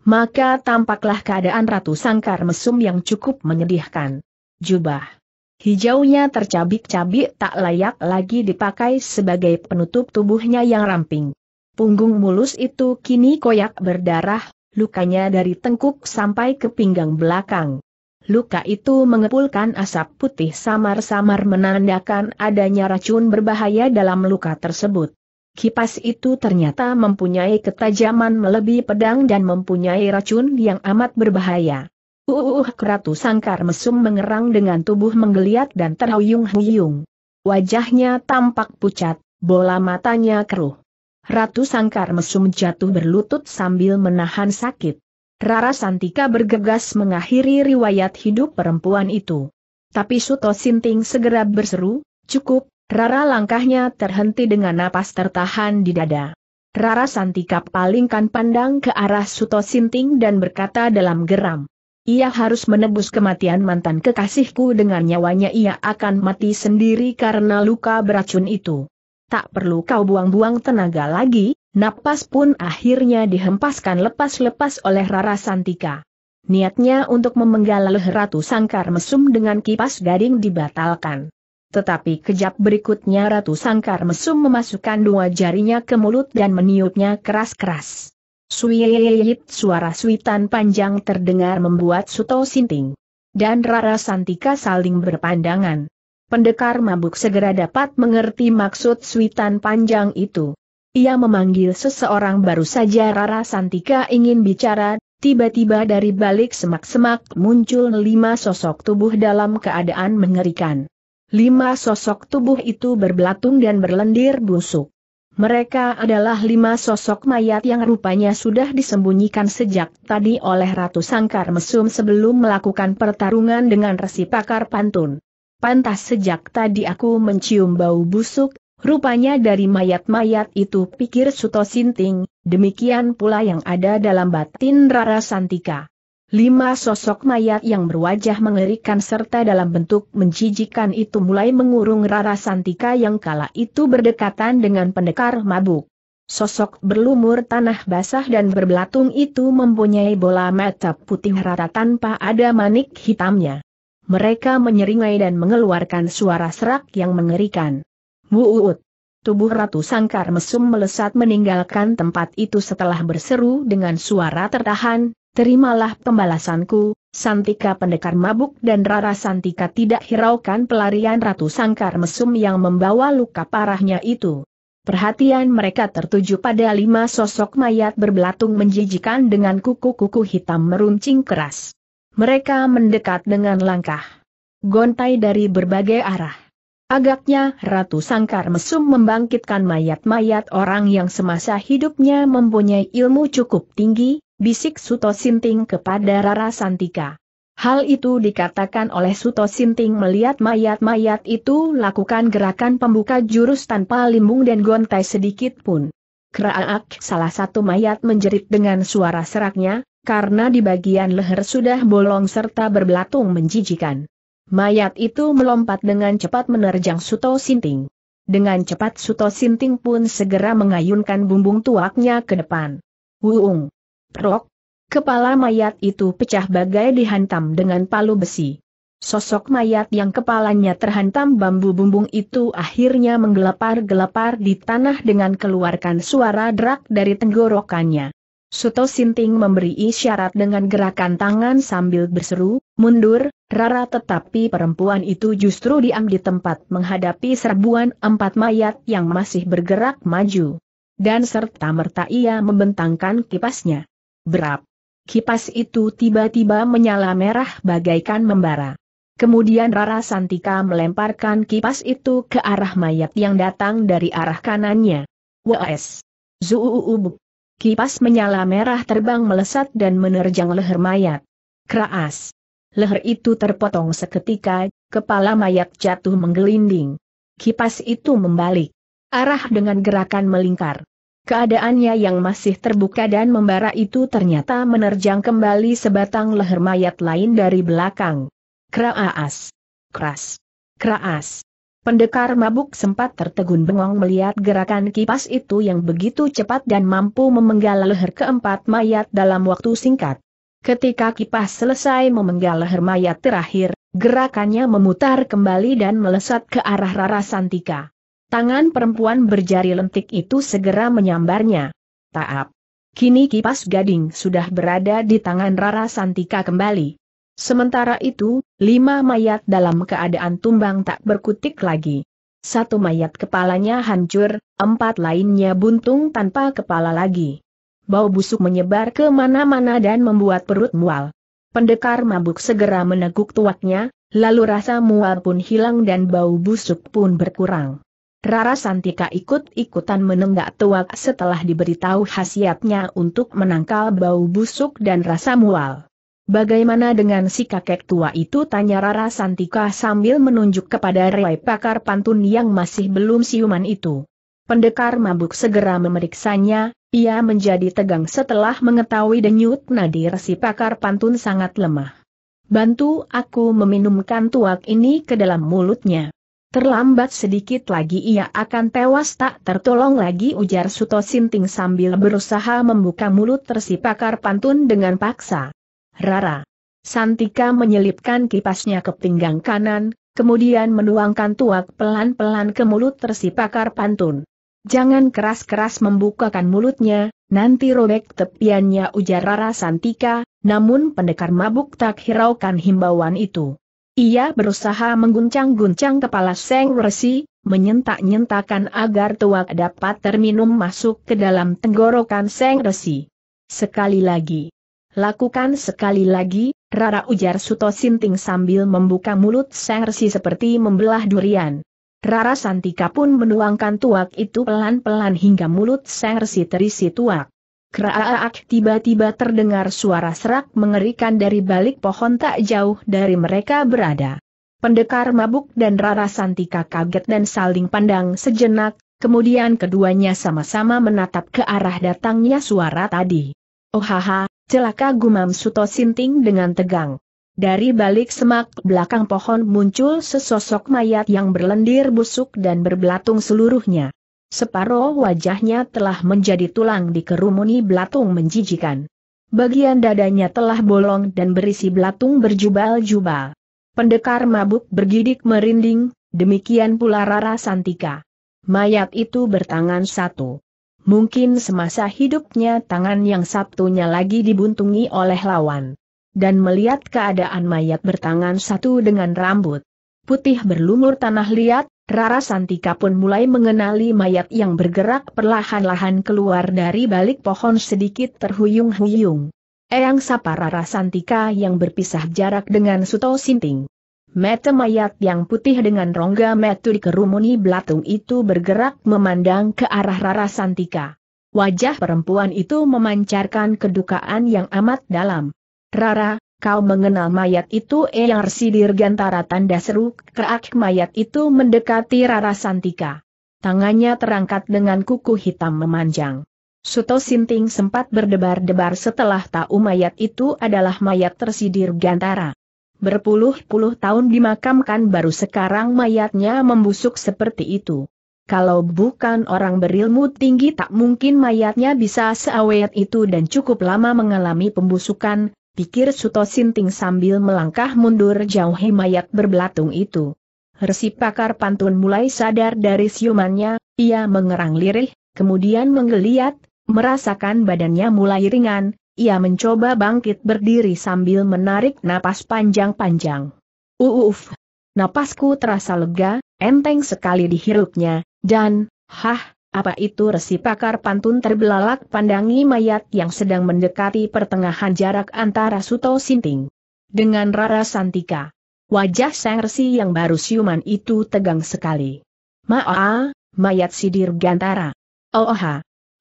Maka tampaklah keadaan Ratu Sangkar Mesum yang cukup menyedihkan. Jubah. Hijaunya tercabik-cabik tak layak lagi dipakai sebagai penutup tubuhnya yang ramping. Punggung mulus itu kini koyak berdarah, lukanya dari tengkuk sampai ke pinggang belakang. Luka itu mengepulkan asap putih samar-samar menandakan adanya racun berbahaya dalam luka tersebut. Kipas itu ternyata mempunyai ketajaman melebihi pedang dan mempunyai racun yang amat berbahaya. Uh, Keratu Sangkar Mesum mengerang dengan tubuh menggeliat dan terhuyung-huyung. Wajahnya tampak pucat, bola matanya keruh. Ratu Sangkar Mesum jatuh berlutut sambil menahan sakit. Rara Santika bergegas mengakhiri riwayat hidup perempuan itu. Tapi Suto Sinting segera berseru, cukup, Rara langkahnya terhenti dengan napas tertahan di dada. Rara Santika palingkan pandang ke arah Suto Sinting dan berkata dalam geram. Ia harus menebus kematian mantan kekasihku dengan nyawanya ia akan mati sendiri karena luka beracun itu tak perlu kau buang-buang tenaga lagi, napas pun akhirnya dihempaskan lepas-lepas oleh Rara Santika. Niatnya untuk memenggal leher Ratu Sangkar Mesum dengan kipas gading dibatalkan. Tetapi kejap berikutnya Ratu Sangkar Mesum memasukkan dua jarinya ke mulut dan meniupnya keras-keras. Suyit suara suitan panjang terdengar membuat Suto sinting. Dan Rara Santika saling berpandangan. Pendekar mabuk segera dapat mengerti maksud suitan panjang itu. Ia memanggil seseorang baru saja Rara Santika ingin bicara, tiba-tiba dari balik semak-semak muncul lima sosok tubuh dalam keadaan mengerikan. Lima sosok tubuh itu berbelatung dan berlendir busuk. Mereka adalah lima sosok mayat yang rupanya sudah disembunyikan sejak tadi oleh Ratu Sangkar Mesum sebelum melakukan pertarungan dengan resi pakar pantun pantas sejak tadi aku mencium bau busuk, rupanya dari mayat-mayat itu pikir Suto Sinting, demikian pula yang ada dalam batin Rara Santika. Lima sosok mayat yang berwajah mengerikan serta dalam bentuk menjijikan itu mulai mengurung Rara Santika yang kala itu berdekatan dengan pendekar mabuk. Sosok berlumur tanah basah dan berbelatung itu mempunyai bola mata putih rata tanpa ada manik hitamnya. Mereka menyeringai dan mengeluarkan suara serak yang mengerikan. Wuut! Tubuh Ratu Sangkar Mesum melesat meninggalkan tempat itu setelah berseru dengan suara tertahan, Terimalah pembalasanku, Santika pendekar mabuk dan Rara Santika tidak hiraukan pelarian Ratu Sangkar Mesum yang membawa luka parahnya itu. Perhatian mereka tertuju pada lima sosok mayat berbelatung menjijikan dengan kuku-kuku hitam meruncing keras. Mereka mendekat dengan langkah gontai dari berbagai arah. Agaknya Ratu Sangkar Mesum membangkitkan mayat-mayat orang yang semasa hidupnya mempunyai ilmu cukup tinggi, bisik Suto Sinting kepada Rara Santika. Hal itu dikatakan oleh Suto Sinting melihat mayat-mayat itu lakukan gerakan pembuka jurus tanpa limbung dan gontai sedikit pun. Keraak salah satu mayat menjerit dengan suara seraknya, karena di bagian leher sudah bolong serta berbelatung menjijikan. Mayat itu melompat dengan cepat menerjang Suto Sinting. Dengan cepat Suto Sinting pun segera mengayunkan bumbung tuaknya ke depan. Wuung! prok, Kepala mayat itu pecah bagai dihantam dengan palu besi. Sosok mayat yang kepalanya terhantam bambu bumbung itu akhirnya menggelepar-gelepar di tanah dengan keluarkan suara drak dari tenggorokannya. Suto Sinting memberi isyarat dengan gerakan tangan sambil berseru, mundur, Rara tetapi perempuan itu justru diam di tempat menghadapi serbuan empat mayat yang masih bergerak maju. Dan serta-merta ia membentangkan kipasnya. Berap. Kipas itu tiba-tiba menyala merah bagaikan membara. Kemudian Rara Santika melemparkan kipas itu ke arah mayat yang datang dari arah kanannya. Wes. Zuuubuk. Kipas menyala merah terbang melesat dan menerjang leher mayat. Keras. Leher itu terpotong seketika, kepala mayat jatuh menggelinding. Kipas itu membalik. Arah dengan gerakan melingkar. Keadaannya yang masih terbuka dan membara itu ternyata menerjang kembali sebatang leher mayat lain dari belakang. Keras. Keras. Keras. Pendekar mabuk sempat tertegun bengong melihat gerakan kipas itu yang begitu cepat dan mampu memenggal leher keempat mayat dalam waktu singkat. Ketika kipas selesai memenggal leher mayat terakhir, gerakannya memutar kembali dan melesat ke arah Rara Santika. Tangan perempuan berjari lentik itu segera menyambarnya. Taap. Kini kipas gading sudah berada di tangan Rara Santika kembali. Sementara itu, lima mayat dalam keadaan tumbang tak berkutik lagi. Satu mayat kepalanya hancur, empat lainnya buntung tanpa kepala lagi. Bau busuk menyebar ke mana-mana dan membuat perut mual. Pendekar mabuk segera meneguk tuaknya, lalu rasa mual pun hilang dan bau busuk pun berkurang. Rara Santika ikut-ikutan menenggak tuak setelah diberitahu khasiatnya untuk menangkal bau busuk dan rasa mual. Bagaimana dengan si kakek tua itu tanya Rara Santika sambil menunjuk kepada Rai pakar pantun yang masih belum siuman itu. Pendekar mabuk segera memeriksanya, ia menjadi tegang setelah mengetahui denyut nadir si pakar pantun sangat lemah. Bantu aku meminumkan tuak ini ke dalam mulutnya. Terlambat sedikit lagi ia akan tewas tak tertolong lagi ujar Suto Sinting sambil berusaha membuka mulut tersipakar pantun dengan paksa. Rara. Santika menyelipkan kipasnya ke pinggang kanan, kemudian menuangkan tuak pelan-pelan ke mulut tersipakar pantun. Jangan keras-keras membukakan mulutnya, nanti robek tepiannya ujar Rara Santika, namun pendekar mabuk tak hiraukan himbauan itu. Ia berusaha mengguncang-guncang kepala Seng Resi, menyentak-nyentakan agar tuak dapat terminum masuk ke dalam tenggorokan Seng Resi. Sekali lagi, Lakukan sekali lagi, Rara ujar Suto Sinting sambil membuka mulut sang resi seperti membelah durian. Rara Santika pun menuangkan tuak itu pelan-pelan hingga mulut sang resi terisi tuak. Kraaak tiba-tiba terdengar suara serak mengerikan dari balik pohon tak jauh dari mereka berada. Pendekar mabuk dan Rara Santika kaget dan saling pandang sejenak, kemudian keduanya sama-sama menatap ke arah datangnya suara tadi. Oh haha, Celaka gumam Suto Sinting dengan tegang. Dari balik semak belakang pohon muncul sesosok mayat yang berlendir busuk dan berbelatung seluruhnya. Separuh wajahnya telah menjadi tulang dikerumuni belatung menjijikan. Bagian dadanya telah bolong dan berisi belatung berjubal-jubal. Pendekar mabuk bergidik merinding, demikian pula Rara Santika. Mayat itu bertangan satu. Mungkin semasa hidupnya tangan yang satunya lagi dibuntungi oleh lawan. Dan melihat keadaan mayat bertangan satu dengan rambut putih berlumur tanah liat, Rara Santika pun mulai mengenali mayat yang bergerak perlahan-lahan keluar dari balik pohon sedikit terhuyung-huyung. Eyang sapa Rara Santika yang berpisah jarak dengan Suto Sinting. Mata mayat yang putih dengan rongga metu dikerumuni belatung itu bergerak memandang ke arah Rara Santika. Wajah perempuan itu memancarkan kedukaan yang amat dalam. Rara, kau mengenal mayat itu yang Sidir Gantara tanda seru, keak mayat itu mendekati Rara Santika. Tangannya terangkat dengan kuku hitam memanjang. Suto Sinting sempat berdebar-debar setelah tahu mayat itu adalah mayat tersidir Gantara. Berpuluh-puluh tahun dimakamkan baru sekarang mayatnya membusuk seperti itu. Kalau bukan orang berilmu tinggi tak mungkin mayatnya bisa seawet itu dan cukup lama mengalami pembusukan, pikir Suto Sinting sambil melangkah mundur jauhi mayat berbelatung itu. Resi pakar pantun mulai sadar dari siumannya, ia mengerang lirih, kemudian menggeliat, merasakan badannya mulai ringan, ia mencoba bangkit berdiri sambil menarik napas panjang-panjang. Uuf, napasku terasa lega, enteng sekali dihirupnya, dan, hah, apa itu resi pakar pantun terbelalak pandangi mayat yang sedang mendekati pertengahan jarak antara Suto Sinting dengan Rara Santika. Wajah sang resi yang baru siuman itu tegang sekali. Ma'a, mayat sidir gantara. Oh, oh,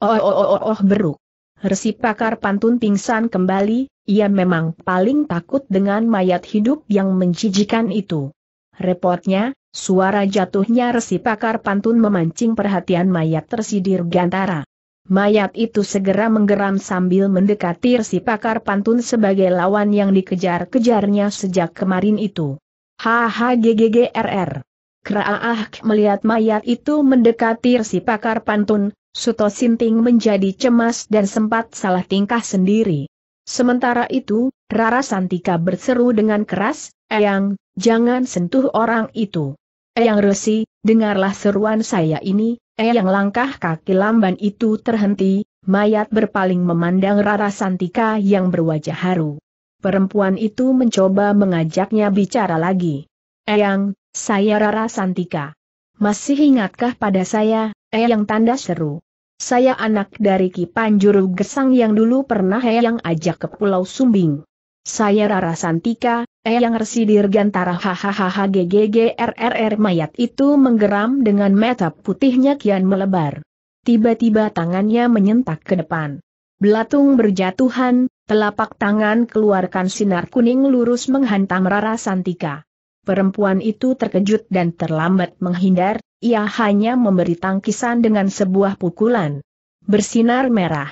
oh, oh, oh, oh, oh, beruk. Resi pakar pantun pingsan kembali, ia memang paling takut dengan mayat hidup yang menjijikan itu. Repotnya, suara jatuhnya resi pakar pantun memancing perhatian mayat tersidir gantara. Mayat itu segera menggeram sambil mendekati Resi pakar pantun sebagai lawan yang dikejar-kejarnya sejak kemarin itu. HHGGGRR. Kraaah melihat mayat itu mendekati Resi pakar pantun, Suto Sinting menjadi cemas dan sempat salah tingkah sendiri. Sementara itu, Rara Santika berseru dengan keras, Eyang, jangan sentuh orang itu. Eyang Resi, dengarlah seruan saya ini, Eyang langkah kaki lamban itu terhenti, mayat berpaling memandang Rara Santika yang berwajah haru. Perempuan itu mencoba mengajaknya bicara lagi. Eyang, saya Rara Santika. Masih ingatkah pada saya, Eyang tanda seru. Saya anak dari Ki Panjuru Gesang yang dulu pernah Eyang ajak ke Pulau Sumbing. Saya Rara Santika, Eyang Resi Dirgantara hahaha GGGRRR mayat itu menggeram dengan mata putihnya kian melebar. Tiba-tiba tangannya menyentak ke depan. Belatung berjatuhan, telapak tangan keluarkan sinar kuning lurus menghantam Rara Santika. Perempuan itu terkejut dan terlambat menghindar, ia hanya memberi tangkisan dengan sebuah pukulan. Bersinar merah.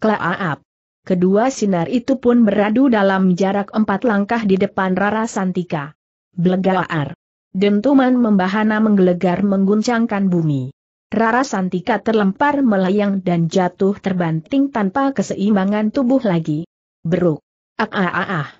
Klaaap. Kedua sinar itu pun beradu dalam jarak empat langkah di depan Rara Santika. Blegaar. Dentuman membahana menggelegar mengguncangkan bumi. Rara Santika terlempar melayang dan jatuh terbanting tanpa keseimbangan tubuh lagi. Beruk. Ah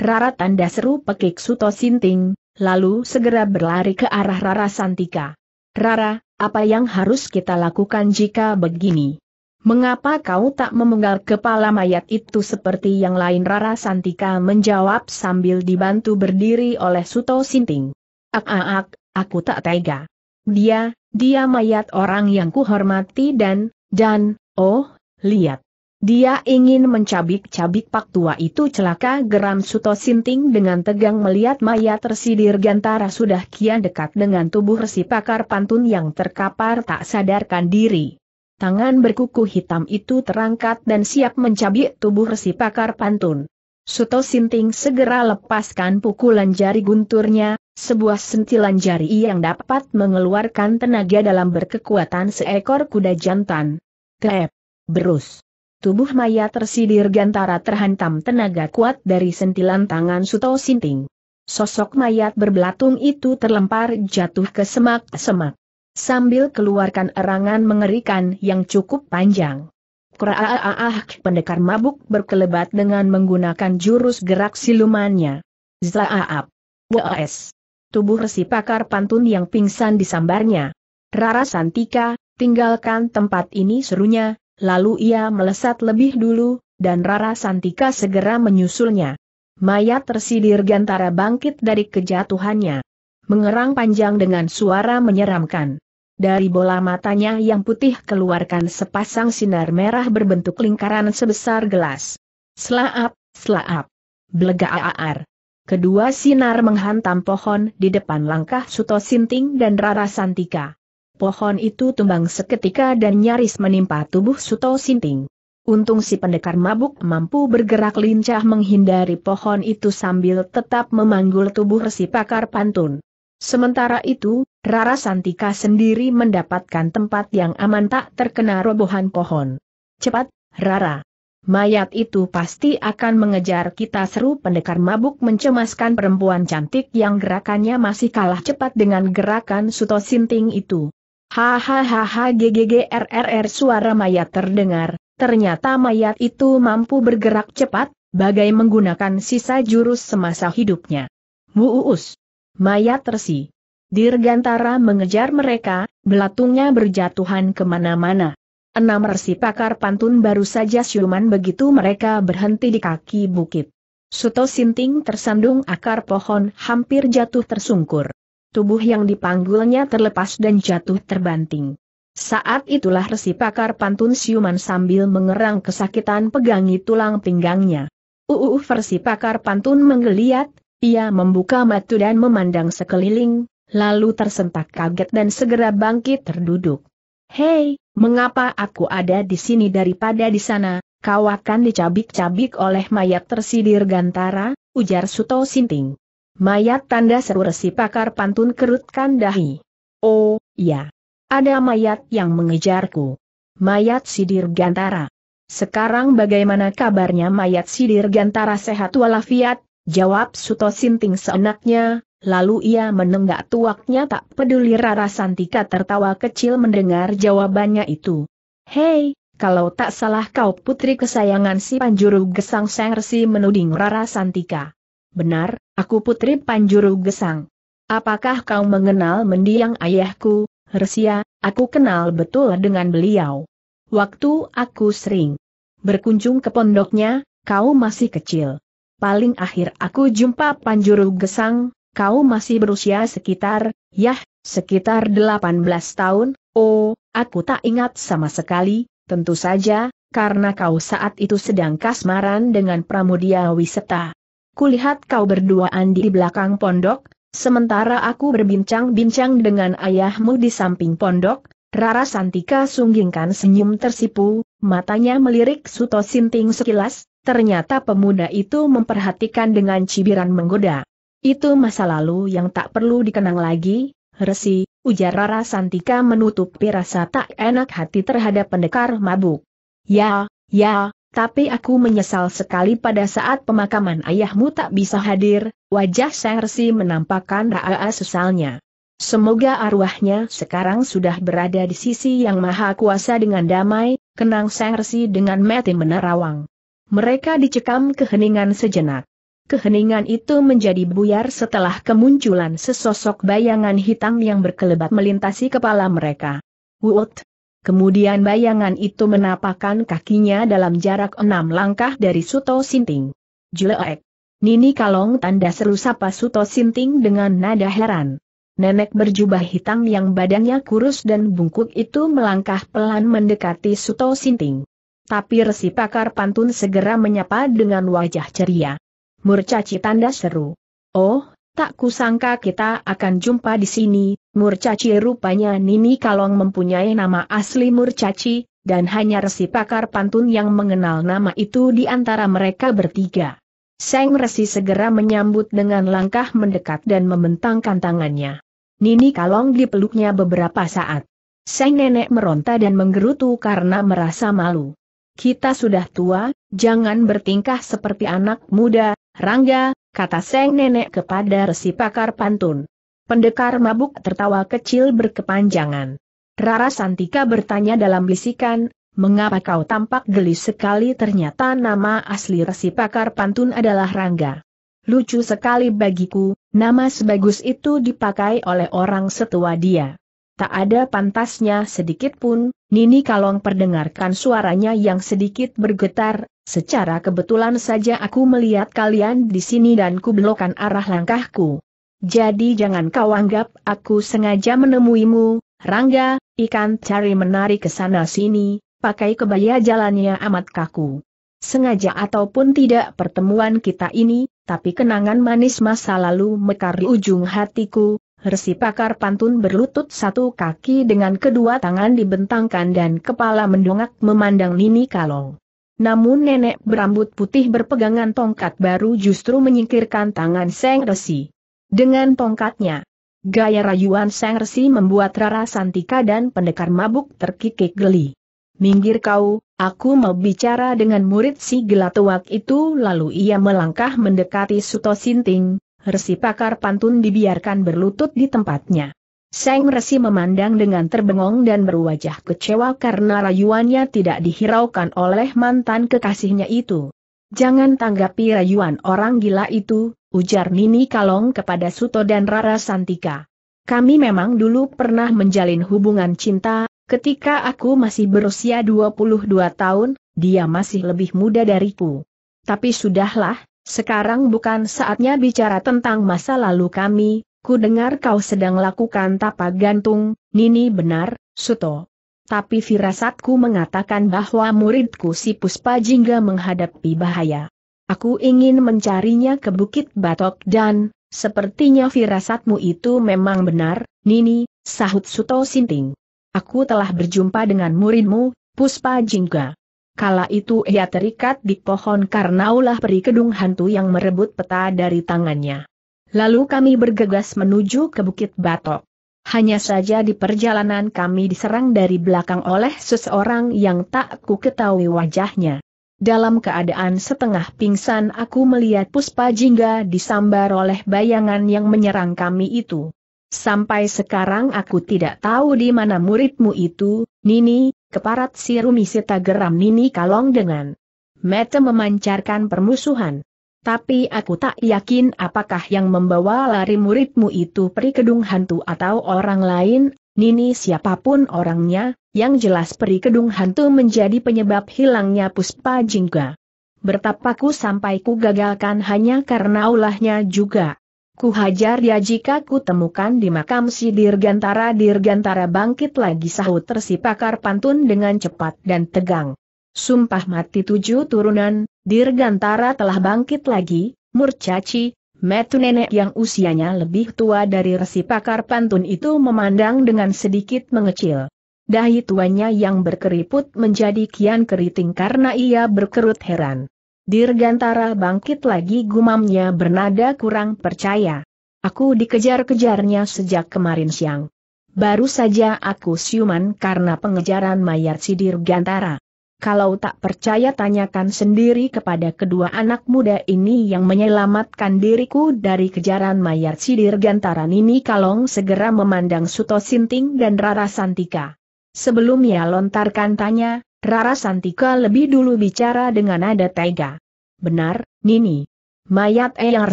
Rara tanda seru pekik Suto Sinting, lalu segera berlari ke arah Rara Santika. Rara, apa yang harus kita lakukan jika begini? Mengapa kau tak memenggal kepala mayat itu seperti yang lain Rara Santika menjawab sambil dibantu berdiri oleh Suto Sinting. Ak ak, ak aku tak tega. Dia, dia mayat orang yang kuhormati dan, dan, oh, lihat. Dia ingin mencabik-cabik pak tua itu celaka geram Suto Sinting dengan tegang melihat mayat tersidir Gantara sudah kian dekat dengan tubuh resi pakar pantun yang terkapar tak sadarkan diri. Tangan berkuku hitam itu terangkat dan siap mencabik tubuh resi pakar pantun. Suto Sinting segera lepaskan pukulan jari gunturnya, sebuah sentilan jari yang dapat mengeluarkan tenaga dalam berkekuatan seekor kuda jantan. Tep. Berus tubuh Maya tersidir gantara terhantam tenaga kuat dari sentilan tangan Suto Sinting. Sosok mayat berbelatung itu terlempar jatuh ke semak-semak. Sambil keluarkan erangan mengerikan yang cukup panjang. Kraaah pendekar mabuk berkelebat dengan menggunakan jurus gerak silumannya. Zaaap. WOS. Tubuh resi pakar pantun yang pingsan disambarnya. Rara Santika, tinggalkan tempat ini serunya, Lalu ia melesat lebih dulu, dan Rara Santika segera menyusulnya. Maya tersidir gantara bangkit dari kejatuhannya. Mengerang panjang dengan suara menyeramkan. Dari bola matanya yang putih keluarkan sepasang sinar merah berbentuk lingkaran sebesar gelas. Selaap, selaap. aar. Kedua sinar menghantam pohon di depan langkah Suto Sinting dan Rara Santika pohon itu tumbang seketika dan nyaris menimpa tubuh Suto Sinting. Untung si pendekar mabuk mampu bergerak lincah menghindari pohon itu sambil tetap memanggul tubuh resi pakar pantun. Sementara itu, Rara Santika sendiri mendapatkan tempat yang aman tak terkena robohan pohon. Cepat, Rara. Mayat itu pasti akan mengejar kita seru pendekar mabuk mencemaskan perempuan cantik yang gerakannya masih kalah cepat dengan gerakan Suto Sinting itu. Hahaha GGGRRR suara mayat terdengar, ternyata mayat itu mampu bergerak cepat, bagai menggunakan sisa jurus semasa hidupnya. Muus. Mayat tersi. Dirgantara mengejar mereka, belatungnya berjatuhan kemana-mana. Enam resi pakar pantun baru saja siuman begitu mereka berhenti di kaki bukit. Suto Sinting tersandung akar pohon hampir jatuh tersungkur tubuh yang dipanggulnya terlepas dan jatuh terbanting. Saat itulah resi pakar pantun siuman sambil mengerang kesakitan pegangi tulang pinggangnya. Uu versi pakar pantun menggeliat, ia membuka mata dan memandang sekeliling, lalu tersentak kaget dan segera bangkit terduduk. Hei, mengapa aku ada di sini daripada di sana, kau akan dicabik-cabik oleh mayat tersidir gantara, ujar Suto Sinting. Mayat tanda seru resi pakar pantun kerutkan dahi. Oh, ya. Ada mayat yang mengejarku. Mayat Sidir Gantara. Sekarang bagaimana kabarnya mayat Sidir Gantara sehat walafiat? Jawab Suto Sinting seenaknya, lalu ia menenggak tuaknya tak peduli Rara Santika tertawa kecil mendengar jawabannya itu. Hei, kalau tak salah kau putri kesayangan si Panjuru Gesang Sengresi menuding Rara Santika. Benar, aku putri Panjuru Gesang. Apakah kau mengenal mendiang ayahku, Hersia, aku kenal betul dengan beliau. Waktu aku sering berkunjung ke pondoknya, kau masih kecil. Paling akhir aku jumpa Panjuru Gesang, kau masih berusia sekitar, yah, sekitar 18 tahun, oh, aku tak ingat sama sekali, tentu saja, karena kau saat itu sedang kasmaran dengan Pramudia Wiseta kulihat kau berduaan di belakang pondok, sementara aku berbincang-bincang dengan ayahmu di samping pondok, Rara Santika sunggingkan senyum tersipu, matanya melirik Suto Sinting sekilas, ternyata pemuda itu memperhatikan dengan cibiran menggoda. Itu masa lalu yang tak perlu dikenang lagi, resi, ujar Rara Santika menutupi rasa tak enak hati terhadap pendekar mabuk. Ya, ya, tapi aku menyesal sekali pada saat pemakaman ayahmu tak bisa hadir, wajah Sersi menampakkan raa sesalnya. Semoga arwahnya sekarang sudah berada di sisi yang maha kuasa dengan damai, kenang Sersi dengan mati menerawang. Mereka dicekam keheningan sejenak. Keheningan itu menjadi buyar setelah kemunculan sesosok bayangan hitam yang berkelebat melintasi kepala mereka. Wut! Kemudian bayangan itu menapakkan kakinya dalam jarak enam langkah dari Suto Sinting. Jelek. Nini Kalong tanda seru sapa Suto Sinting dengan nada heran. Nenek berjubah hitam yang badannya kurus dan bungkuk itu melangkah pelan mendekati Suto Sinting. Tapi resi pakar pantun segera menyapa dengan wajah ceria. Murcaci tanda seru. Oh, Tak kusangka kita akan jumpa di sini, Murcaci rupanya Nini Kalong mempunyai nama asli Murcaci, dan hanya resi pakar pantun yang mengenal nama itu di antara mereka bertiga. Seng Resi segera menyambut dengan langkah mendekat dan membentangkan tangannya. Nini Kalong dipeluknya beberapa saat. Seng Nenek meronta dan menggerutu karena merasa malu. Kita sudah tua, jangan bertingkah seperti anak muda, Rangga, kata Seng Nenek kepada Resi Pakar Pantun. Pendekar mabuk tertawa kecil berkepanjangan. Rara Santika bertanya dalam bisikan, mengapa kau tampak gelis sekali ternyata nama asli Resi Pakar Pantun adalah Rangga. Lucu sekali bagiku, nama sebagus itu dipakai oleh orang setua dia. Tak ada pantasnya sedikit pun, Nini Kalong perdengarkan suaranya yang sedikit bergetar, Secara kebetulan saja aku melihat kalian di sini dan kublokan arah langkahku. Jadi jangan kau anggap aku sengaja menemuimu, Rangga, ikan cari menari ke sana sini, pakai kebaya jalannya amat kaku. Sengaja ataupun tidak pertemuan kita ini, tapi kenangan manis masa lalu mekar di ujung hatiku, Resi pakar pantun berlutut satu kaki dengan kedua tangan dibentangkan dan kepala mendongak memandang Nini Kalong. Namun nenek berambut putih berpegangan tongkat baru justru menyingkirkan tangan Seng Resi. Dengan tongkatnya, gaya rayuan Seng Resi membuat Rara Santika dan pendekar mabuk terkikik geli. Minggir kau, aku mau bicara dengan murid si gelatuak itu lalu ia melangkah mendekati Suto Sinting, Resi pakar pantun dibiarkan berlutut di tempatnya. Seng Resi memandang dengan terbengong dan berwajah kecewa karena rayuannya tidak dihiraukan oleh mantan kekasihnya itu. Jangan tanggapi rayuan orang gila itu, ujar Nini Kalong kepada Suto dan Rara Santika. Kami memang dulu pernah menjalin hubungan cinta, ketika aku masih berusia 22 tahun, dia masih lebih muda dariku. Tapi sudahlah, sekarang bukan saatnya bicara tentang masa lalu kami, Ku dengar kau sedang lakukan tapa gantung, Nini benar, Suto. Tapi firasatku mengatakan bahwa muridku si Puspa Jingga menghadapi bahaya. Aku ingin mencarinya ke Bukit Batok dan, sepertinya firasatmu itu memang benar, Nini, sahut Suto Sinting. Aku telah berjumpa dengan muridmu, Puspa Jingga. Kala itu ia terikat di pohon karena ulah peri kedung hantu yang merebut peta dari tangannya. Lalu kami bergegas menuju ke Bukit Batok. Hanya saja di perjalanan kami diserang dari belakang oleh seseorang yang tak ku ketahui wajahnya. Dalam keadaan setengah pingsan aku melihat Puspa Jingga disambar oleh bayangan yang menyerang kami itu. Sampai sekarang aku tidak tahu di mana muridmu itu, Nini, keparat si Rumi Sita geram Nini Kalong dengan mata memancarkan permusuhan. Tapi aku tak yakin apakah yang membawa lari muridmu itu peri kedung hantu atau orang lain, Nini siapapun orangnya, yang jelas peri kedung hantu menjadi penyebab hilangnya Puspa Jingga. Bertapaku sampai ku gagalkan hanya karena ulahnya juga. Ku hajar dia jika ku temukan di makam si Dirgantara Dirgantara bangkit lagi sahut tersipakar pantun dengan cepat dan tegang. Sumpah mati tujuh turunan, Dirgantara telah bangkit lagi, Murcaci, metu nenek yang usianya lebih tua dari resi pakar pantun itu memandang dengan sedikit mengecil. Dahi tuanya yang berkeriput menjadi kian keriting karena ia berkerut heran. Dirgantara bangkit lagi gumamnya bernada kurang percaya. Aku dikejar-kejarnya sejak kemarin siang. Baru saja aku siuman karena pengejaran mayat si Dirgantara. Kalau tak percaya tanyakan sendiri kepada kedua anak muda ini yang menyelamatkan diriku dari kejaran mayat sidir gantaran ini Kalong segera memandang Suto Sinting dan Rara Santika. Sebelum ia lontarkan tanya, Rara Santika lebih dulu bicara dengan nada tega. Benar, Nini. Mayat Eyar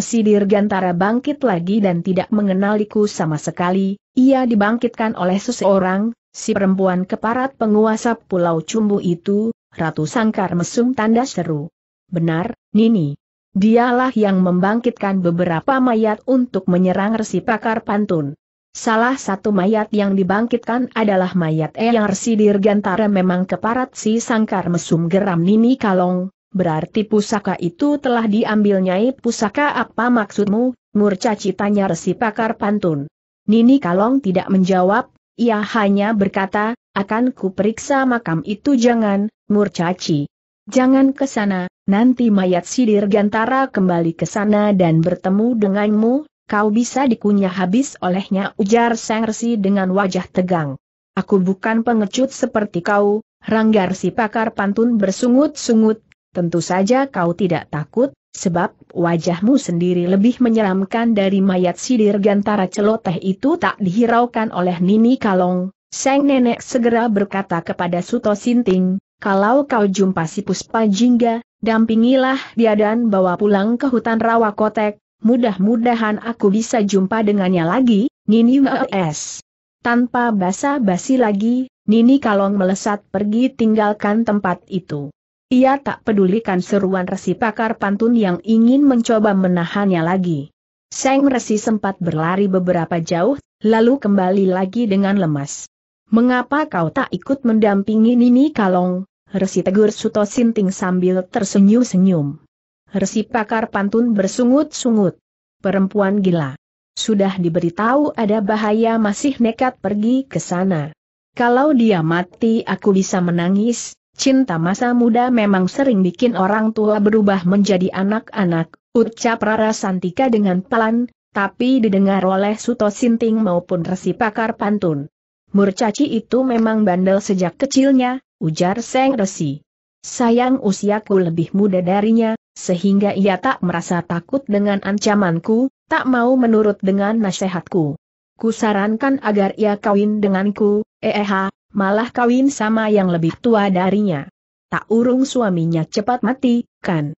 Sidir Gantara bangkit lagi dan tidak mengenaliku sama sekali, ia dibangkitkan oleh seseorang, si perempuan keparat penguasa Pulau Cumbu itu, Ratu Sangkar mesum tanda seru. Benar, Nini. Dialah yang membangkitkan beberapa mayat untuk menyerang resi pakar pantun. Salah satu mayat yang dibangkitkan adalah mayat yang Resi Dirgantara memang keparat si Sangkar mesum geram Nini Kalong, berarti pusaka itu telah diambil Nyai pusaka apa maksudmu, murcaci tanya resi pakar pantun. Nini Kalong tidak menjawab, ia hanya berkata, akan ku periksa makam itu jangan, murcaci. Jangan ke sana, nanti mayat Sidir Gantara kembali ke sana dan bertemu denganmu, kau bisa dikunyah habis olehnya ujar Sengersi dengan wajah tegang. Aku bukan pengecut seperti kau, Ranggar si pakar pantun bersungut-sungut, tentu saja kau tidak takut, sebab wajahmu sendiri lebih menyeramkan dari mayat Sidir Gantara celoteh itu tak dihiraukan oleh Nini Kalong, Sang nenek segera berkata kepada Suto Sinting, kalau kau jumpa si Puspa Jingga, dampingilah dia dan bawa pulang ke hutan rawa kotek, mudah-mudahan aku bisa jumpa dengannya lagi, Nini Maes. Tanpa basa-basi lagi, Nini Kalong melesat pergi tinggalkan tempat itu. Ia tak pedulikan seruan resi pakar pantun yang ingin mencoba menahannya lagi. Seng resi sempat berlari beberapa jauh, lalu kembali lagi dengan lemas. Mengapa kau tak ikut mendampingi Nini Kalong? Resi tegur Suto Sinting sambil tersenyum-senyum. Resi pakar pantun bersungut-sungut. Perempuan gila. Sudah diberitahu ada bahaya masih nekat pergi ke sana. Kalau dia mati aku bisa menangis, cinta masa muda memang sering bikin orang tua berubah menjadi anak-anak, ucap Rara Santika dengan pelan, tapi didengar oleh Suto Sinting maupun Resi pakar pantun. Murcaci itu memang bandel sejak kecilnya, ujar Seng Resi. Sayang usiaku lebih muda darinya, sehingga ia tak merasa takut dengan ancamanku, tak mau menurut dengan nasihatku. Kusarankan agar ia kawin denganku, eh, malah kawin sama yang lebih tua darinya. Tak urung suaminya cepat mati, kan?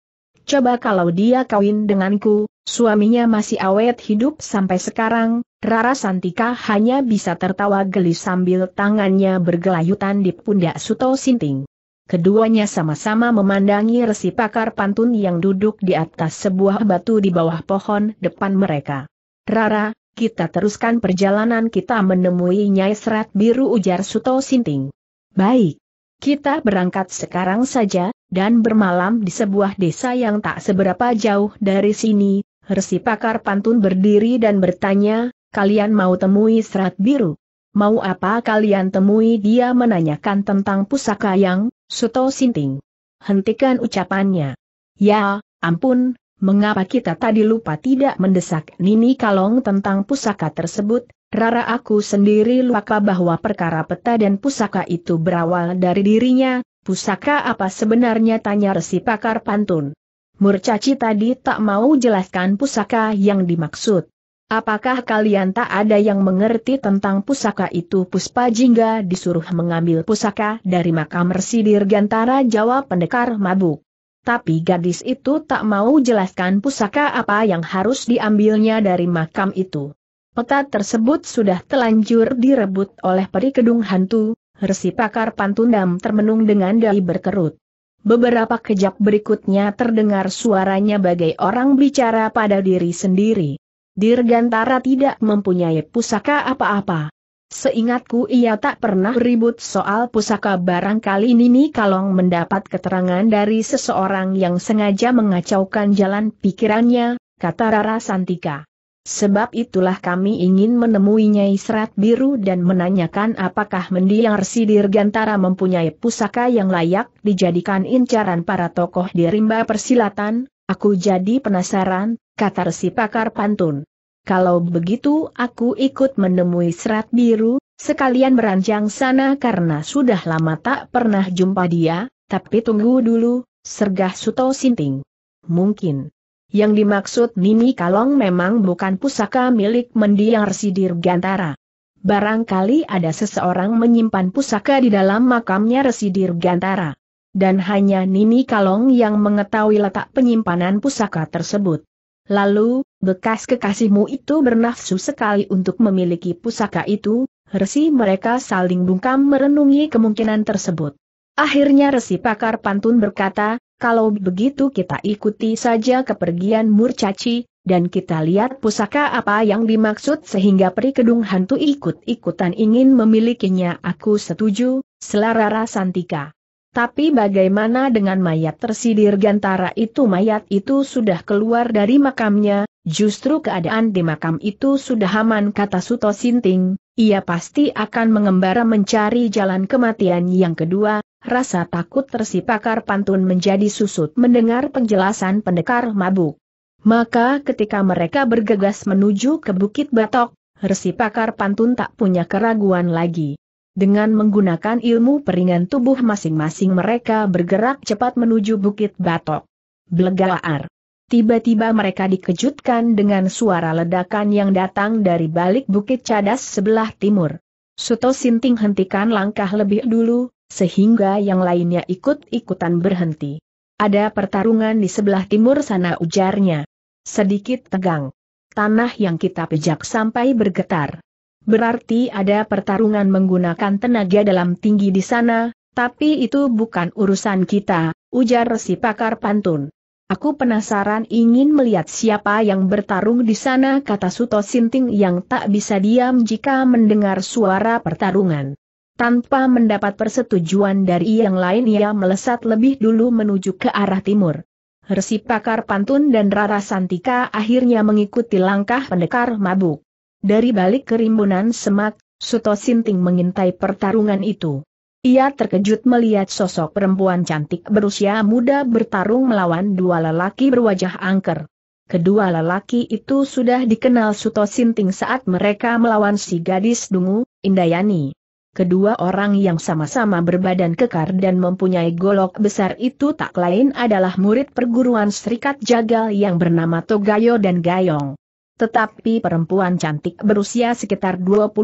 Coba kalau dia kawin denganku, suaminya masih awet hidup sampai sekarang, Rara Santika hanya bisa tertawa geli sambil tangannya bergelayutan di pundak Suto Sinting. Keduanya sama-sama memandangi resi pakar pantun yang duduk di atas sebuah batu di bawah pohon depan mereka. Rara, kita teruskan perjalanan kita menemui Nyai Serat Biru ujar Suto Sinting. Baik. Kita berangkat sekarang saja, dan bermalam di sebuah desa yang tak seberapa jauh dari sini, Resi Pakar Pantun berdiri dan bertanya, kalian mau temui serat biru? Mau apa kalian temui dia menanyakan tentang pusaka yang, Suto Sinting. Hentikan ucapannya. Ya, ampun, mengapa kita tadi lupa tidak mendesak Nini Kalong tentang pusaka tersebut, Rara aku sendiri lupa bahwa perkara peta dan pusaka itu berawal dari dirinya, Pusaka apa sebenarnya tanya resi pakar pantun. Murcaci tadi tak mau jelaskan pusaka yang dimaksud. Apakah kalian tak ada yang mengerti tentang pusaka itu? Puspa Jingga disuruh mengambil pusaka dari makam Resi Dirgantara jawab pendekar mabuk. Tapi gadis itu tak mau jelaskan pusaka apa yang harus diambilnya dari makam itu. Peta tersebut sudah telanjur direbut oleh peri kedung hantu, Resi pakar pantundam termenung dengan dahi berkerut. Beberapa kejap berikutnya terdengar suaranya bagai orang bicara pada diri sendiri. Dirgantara tidak mempunyai pusaka apa-apa. Seingatku ia tak pernah ribut soal pusaka barangkali Nini Kalong mendapat keterangan dari seseorang yang sengaja mengacaukan jalan pikirannya, kata Rara Santika. Sebab itulah kami ingin menemuinya Israt Biru dan menanyakan apakah mendiang Resi Dirgantara mempunyai pusaka yang layak dijadikan incaran para tokoh di rimba persilatan, aku jadi penasaran, kata resi pakar pantun. Kalau begitu aku ikut menemui Serat Biru, sekalian beranjang sana karena sudah lama tak pernah jumpa dia, tapi tunggu dulu, sergah Suto Sinting. Mungkin yang dimaksud Nini Kalong memang bukan pusaka milik mendiang Residir Gantara. Barangkali ada seseorang menyimpan pusaka di dalam makamnya Residir Gantara. Dan hanya Nini Kalong yang mengetahui letak penyimpanan pusaka tersebut. Lalu, bekas kekasihmu itu bernafsu sekali untuk memiliki pusaka itu, resi mereka saling bungkam merenungi kemungkinan tersebut. Akhirnya resi pakar pantun berkata, kalau begitu kita ikuti saja kepergian Murcaci, dan kita lihat pusaka apa yang dimaksud sehingga peri kedung hantu ikut-ikutan ingin memilikinya aku setuju, selarara Santika. Tapi bagaimana dengan mayat tersidir gantara itu mayat itu sudah keluar dari makamnya, justru keadaan di makam itu sudah aman kata Suto Sinting, ia pasti akan mengembara mencari jalan kematian yang kedua, rasa takut tersipakar pantun menjadi susut mendengar penjelasan pendekar mabuk. Maka ketika mereka bergegas menuju ke Bukit Batok, Resi Pakar Pantun tak punya keraguan lagi. Dengan menggunakan ilmu peringan tubuh masing-masing mereka bergerak cepat menuju Bukit Batok. Blegaar. Tiba-tiba mereka dikejutkan dengan suara ledakan yang datang dari balik bukit cadas sebelah timur. Suto Sinting hentikan langkah lebih dulu, sehingga yang lainnya ikut-ikutan berhenti. Ada pertarungan di sebelah timur sana ujarnya. Sedikit tegang. Tanah yang kita pijak sampai bergetar. Berarti ada pertarungan menggunakan tenaga dalam tinggi di sana, tapi itu bukan urusan kita, ujar si pakar pantun. Aku penasaran ingin melihat siapa yang bertarung di sana kata Suto Sinting yang tak bisa diam jika mendengar suara pertarungan. Tanpa mendapat persetujuan dari yang lain ia melesat lebih dulu menuju ke arah timur. Resi pakar pantun dan Rara Santika akhirnya mengikuti langkah pendekar mabuk. Dari balik kerimbunan semak, Suto Sinting mengintai pertarungan itu. Ia terkejut melihat sosok perempuan cantik berusia muda bertarung melawan dua lelaki berwajah angker. Kedua lelaki itu sudah dikenal Suto Sinting saat mereka melawan si gadis dungu, Indayani. Kedua orang yang sama-sama berbadan kekar dan mempunyai golok besar itu tak lain adalah murid perguruan serikat jagal yang bernama Togayo dan Gayong. Tetapi perempuan cantik berusia sekitar 25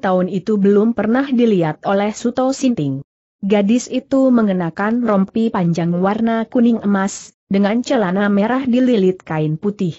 tahun itu belum pernah dilihat oleh Suto Sinting. Gadis itu mengenakan rompi panjang warna kuning emas, dengan celana merah dililit kain putih.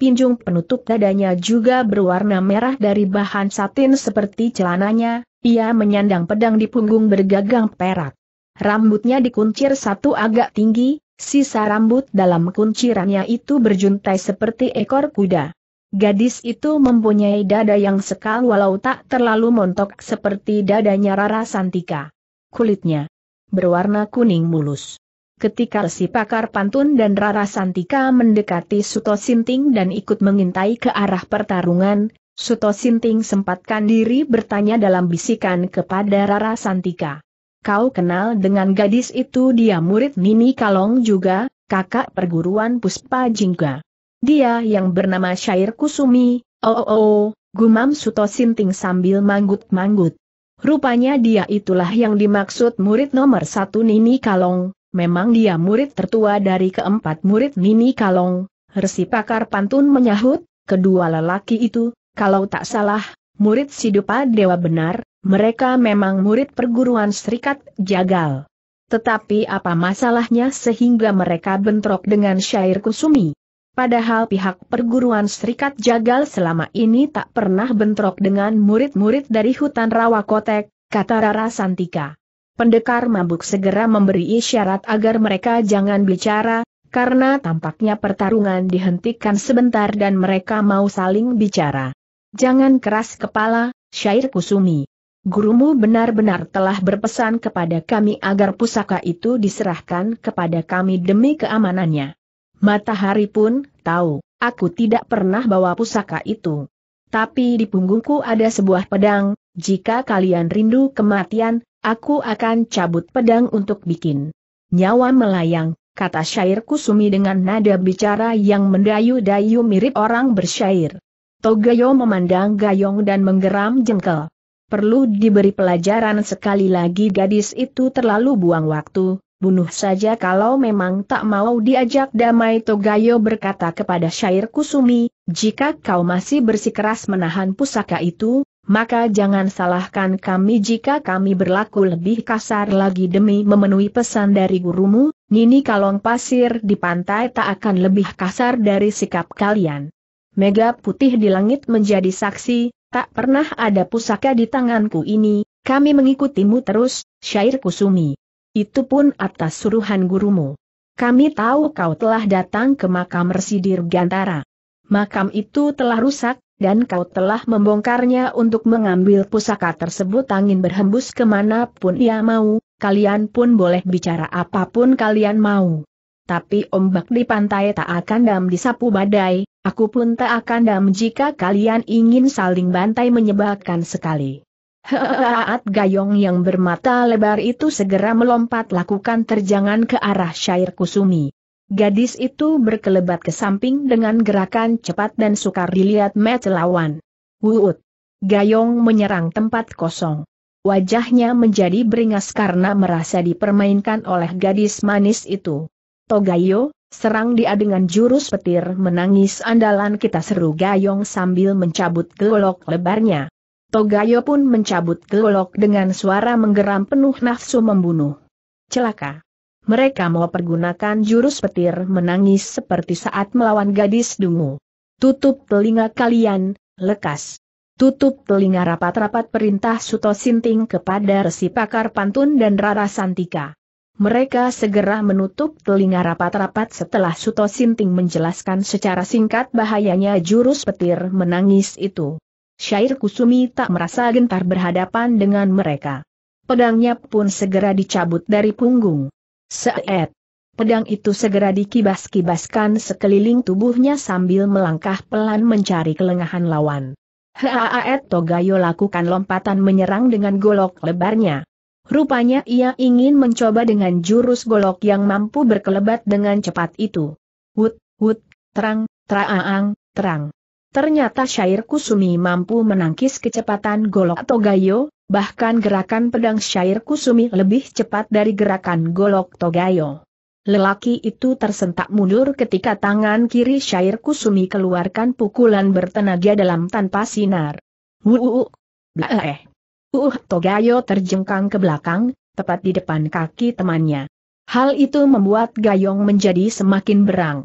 Pinjung penutup dadanya juga berwarna merah dari bahan satin seperti celananya, ia menyandang pedang di punggung bergagang perak. Rambutnya dikuncir satu agak tinggi, sisa rambut dalam kuncirannya itu berjuntai seperti ekor kuda. Gadis itu mempunyai dada yang sekal walau tak terlalu montok seperti dadanya Rara Santika. Kulitnya berwarna kuning mulus. Ketika si pakar pantun dan Rara Santika mendekati Suto Sinting dan ikut mengintai ke arah pertarungan, Suto Sinting sempatkan diri bertanya dalam bisikan kepada Rara Santika. Kau kenal dengan gadis itu dia murid Nini Kalong juga, kakak perguruan Puspa Jingga. Dia yang bernama Syair Kusumi, oh oh oh, gumam Suto Sinting sambil manggut-manggut. Rupanya dia itulah yang dimaksud murid nomor satu Nini Kalong, memang dia murid tertua dari keempat murid Nini Kalong. Resi pakar pantun menyahut, kedua lelaki itu, kalau tak salah, murid Sidupa Dewa benar, mereka memang murid perguruan serikat jagal. Tetapi apa masalahnya sehingga mereka bentrok dengan syair kusumi? Padahal pihak perguruan serikat jagal selama ini tak pernah bentrok dengan murid-murid dari hutan rawa kotek, kata Rara Santika. Pendekar mabuk segera memberi isyarat agar mereka jangan bicara, karena tampaknya pertarungan dihentikan sebentar dan mereka mau saling bicara. Jangan keras kepala, Syair Kusumi. Gurumu benar-benar telah berpesan kepada kami agar pusaka itu diserahkan kepada kami demi keamanannya. Matahari pun, tahu, aku tidak pernah bawa pusaka itu. Tapi di punggungku ada sebuah pedang, jika kalian rindu kematian, aku akan cabut pedang untuk bikin nyawa melayang, kata syair Kusumi dengan nada bicara yang mendayu-dayu mirip orang bersyair. Togayo memandang Gayong dan menggeram jengkel. Perlu diberi pelajaran sekali lagi gadis itu terlalu buang waktu, bunuh saja kalau memang tak mau diajak damai Togayo berkata kepada syair Kusumi, jika kau masih bersikeras menahan pusaka itu, maka jangan salahkan kami jika kami berlaku lebih kasar lagi demi memenuhi pesan dari gurumu, Nini kalong pasir di pantai tak akan lebih kasar dari sikap kalian. Mega putih di langit menjadi saksi, tak pernah ada pusaka di tanganku ini, kami mengikutimu terus, syair Kusumi. Itu pun atas suruhan gurumu. Kami tahu kau telah datang ke makam Residir Gantara. Makam itu telah rusak, dan kau telah membongkarnya untuk mengambil pusaka tersebut angin berhembus kemanapun ia mau, kalian pun boleh bicara apapun kalian mau. Tapi ombak di pantai tak akan dam disapu badai, aku pun tak akan dam jika kalian ingin saling bantai menyebabkan sekali. At Gayong yang bermata lebar itu segera melompat lakukan terjangan ke arah Syair Kusumi. Gadis itu berkelebat ke samping dengan gerakan cepat dan sukar dilihat mata lawan. Wuut. Gayong menyerang tempat kosong. Wajahnya menjadi beringas karena merasa dipermainkan oleh gadis manis itu. Togayo, serang dia dengan jurus petir menangis andalan kita seru Gayong sambil mencabut golok lebarnya. Togayo pun mencabut golok dengan suara menggeram penuh nafsu membunuh. Celaka. Mereka mau pergunakan jurus petir menangis seperti saat melawan gadis dungu. Tutup telinga kalian, lekas. Tutup telinga rapat-rapat perintah Suto Sinting kepada Resi Pakar Pantun dan Rara Santika. Mereka segera menutup telinga rapat-rapat setelah Suto Sinting menjelaskan secara singkat bahayanya jurus petir menangis itu. Syair Kusumi tak merasa gentar berhadapan dengan mereka. Pedangnya pun segera dicabut dari punggung. Seet. Pedang itu segera dikibas-kibaskan sekeliling tubuhnya sambil melangkah pelan mencari kelengahan lawan. Haaet Togayo lakukan lompatan menyerang dengan golok lebarnya. Rupanya ia ingin mencoba dengan jurus golok yang mampu berkelebat dengan cepat itu. Wut, wut, terang, teraang, terang. Ternyata Syair Kusumi mampu menangkis kecepatan golok Togayo, bahkan gerakan pedang Syair Kusumi lebih cepat dari gerakan golok Togayo. Lelaki itu tersentak mundur ketika tangan kiri Syair Kusumi keluarkan pukulan bertenaga dalam tanpa sinar. Wuh, Blaeh! Uh, Togayo terjengkang ke belakang, tepat di depan kaki temannya. Hal itu membuat Gayong menjadi semakin berang.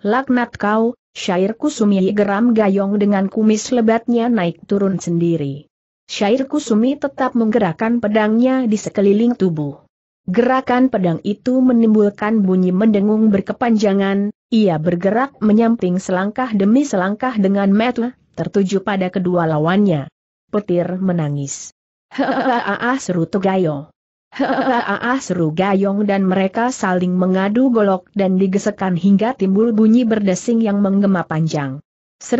Laknat kau, Syair Kusumi geram gayong dengan kumis lebatnya naik turun sendiri. Syair Kusumi tetap menggerakkan pedangnya di sekeliling tubuh. Gerakan pedang itu menimbulkan bunyi mendengung berkepanjangan, ia bergerak menyamping selangkah demi selangkah dengan metu, tertuju pada kedua lawannya. Petir menangis. Hehehe [laughs] seru gayong. Heeeeaa seru gayong dan mereka saling mengadu golok dan digesekan hingga timbul bunyi berdesing yang menggema panjang.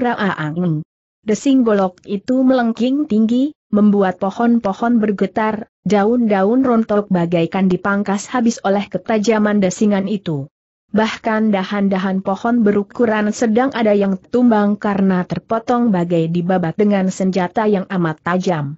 aang. Desing golok itu melengking tinggi, membuat pohon-pohon bergetar, daun-daun rontok bagaikan dipangkas habis oleh ketajaman desingan itu. Bahkan dahan-dahan pohon berukuran sedang ada yang tumbang karena terpotong bagai dibabat dengan senjata yang amat tajam.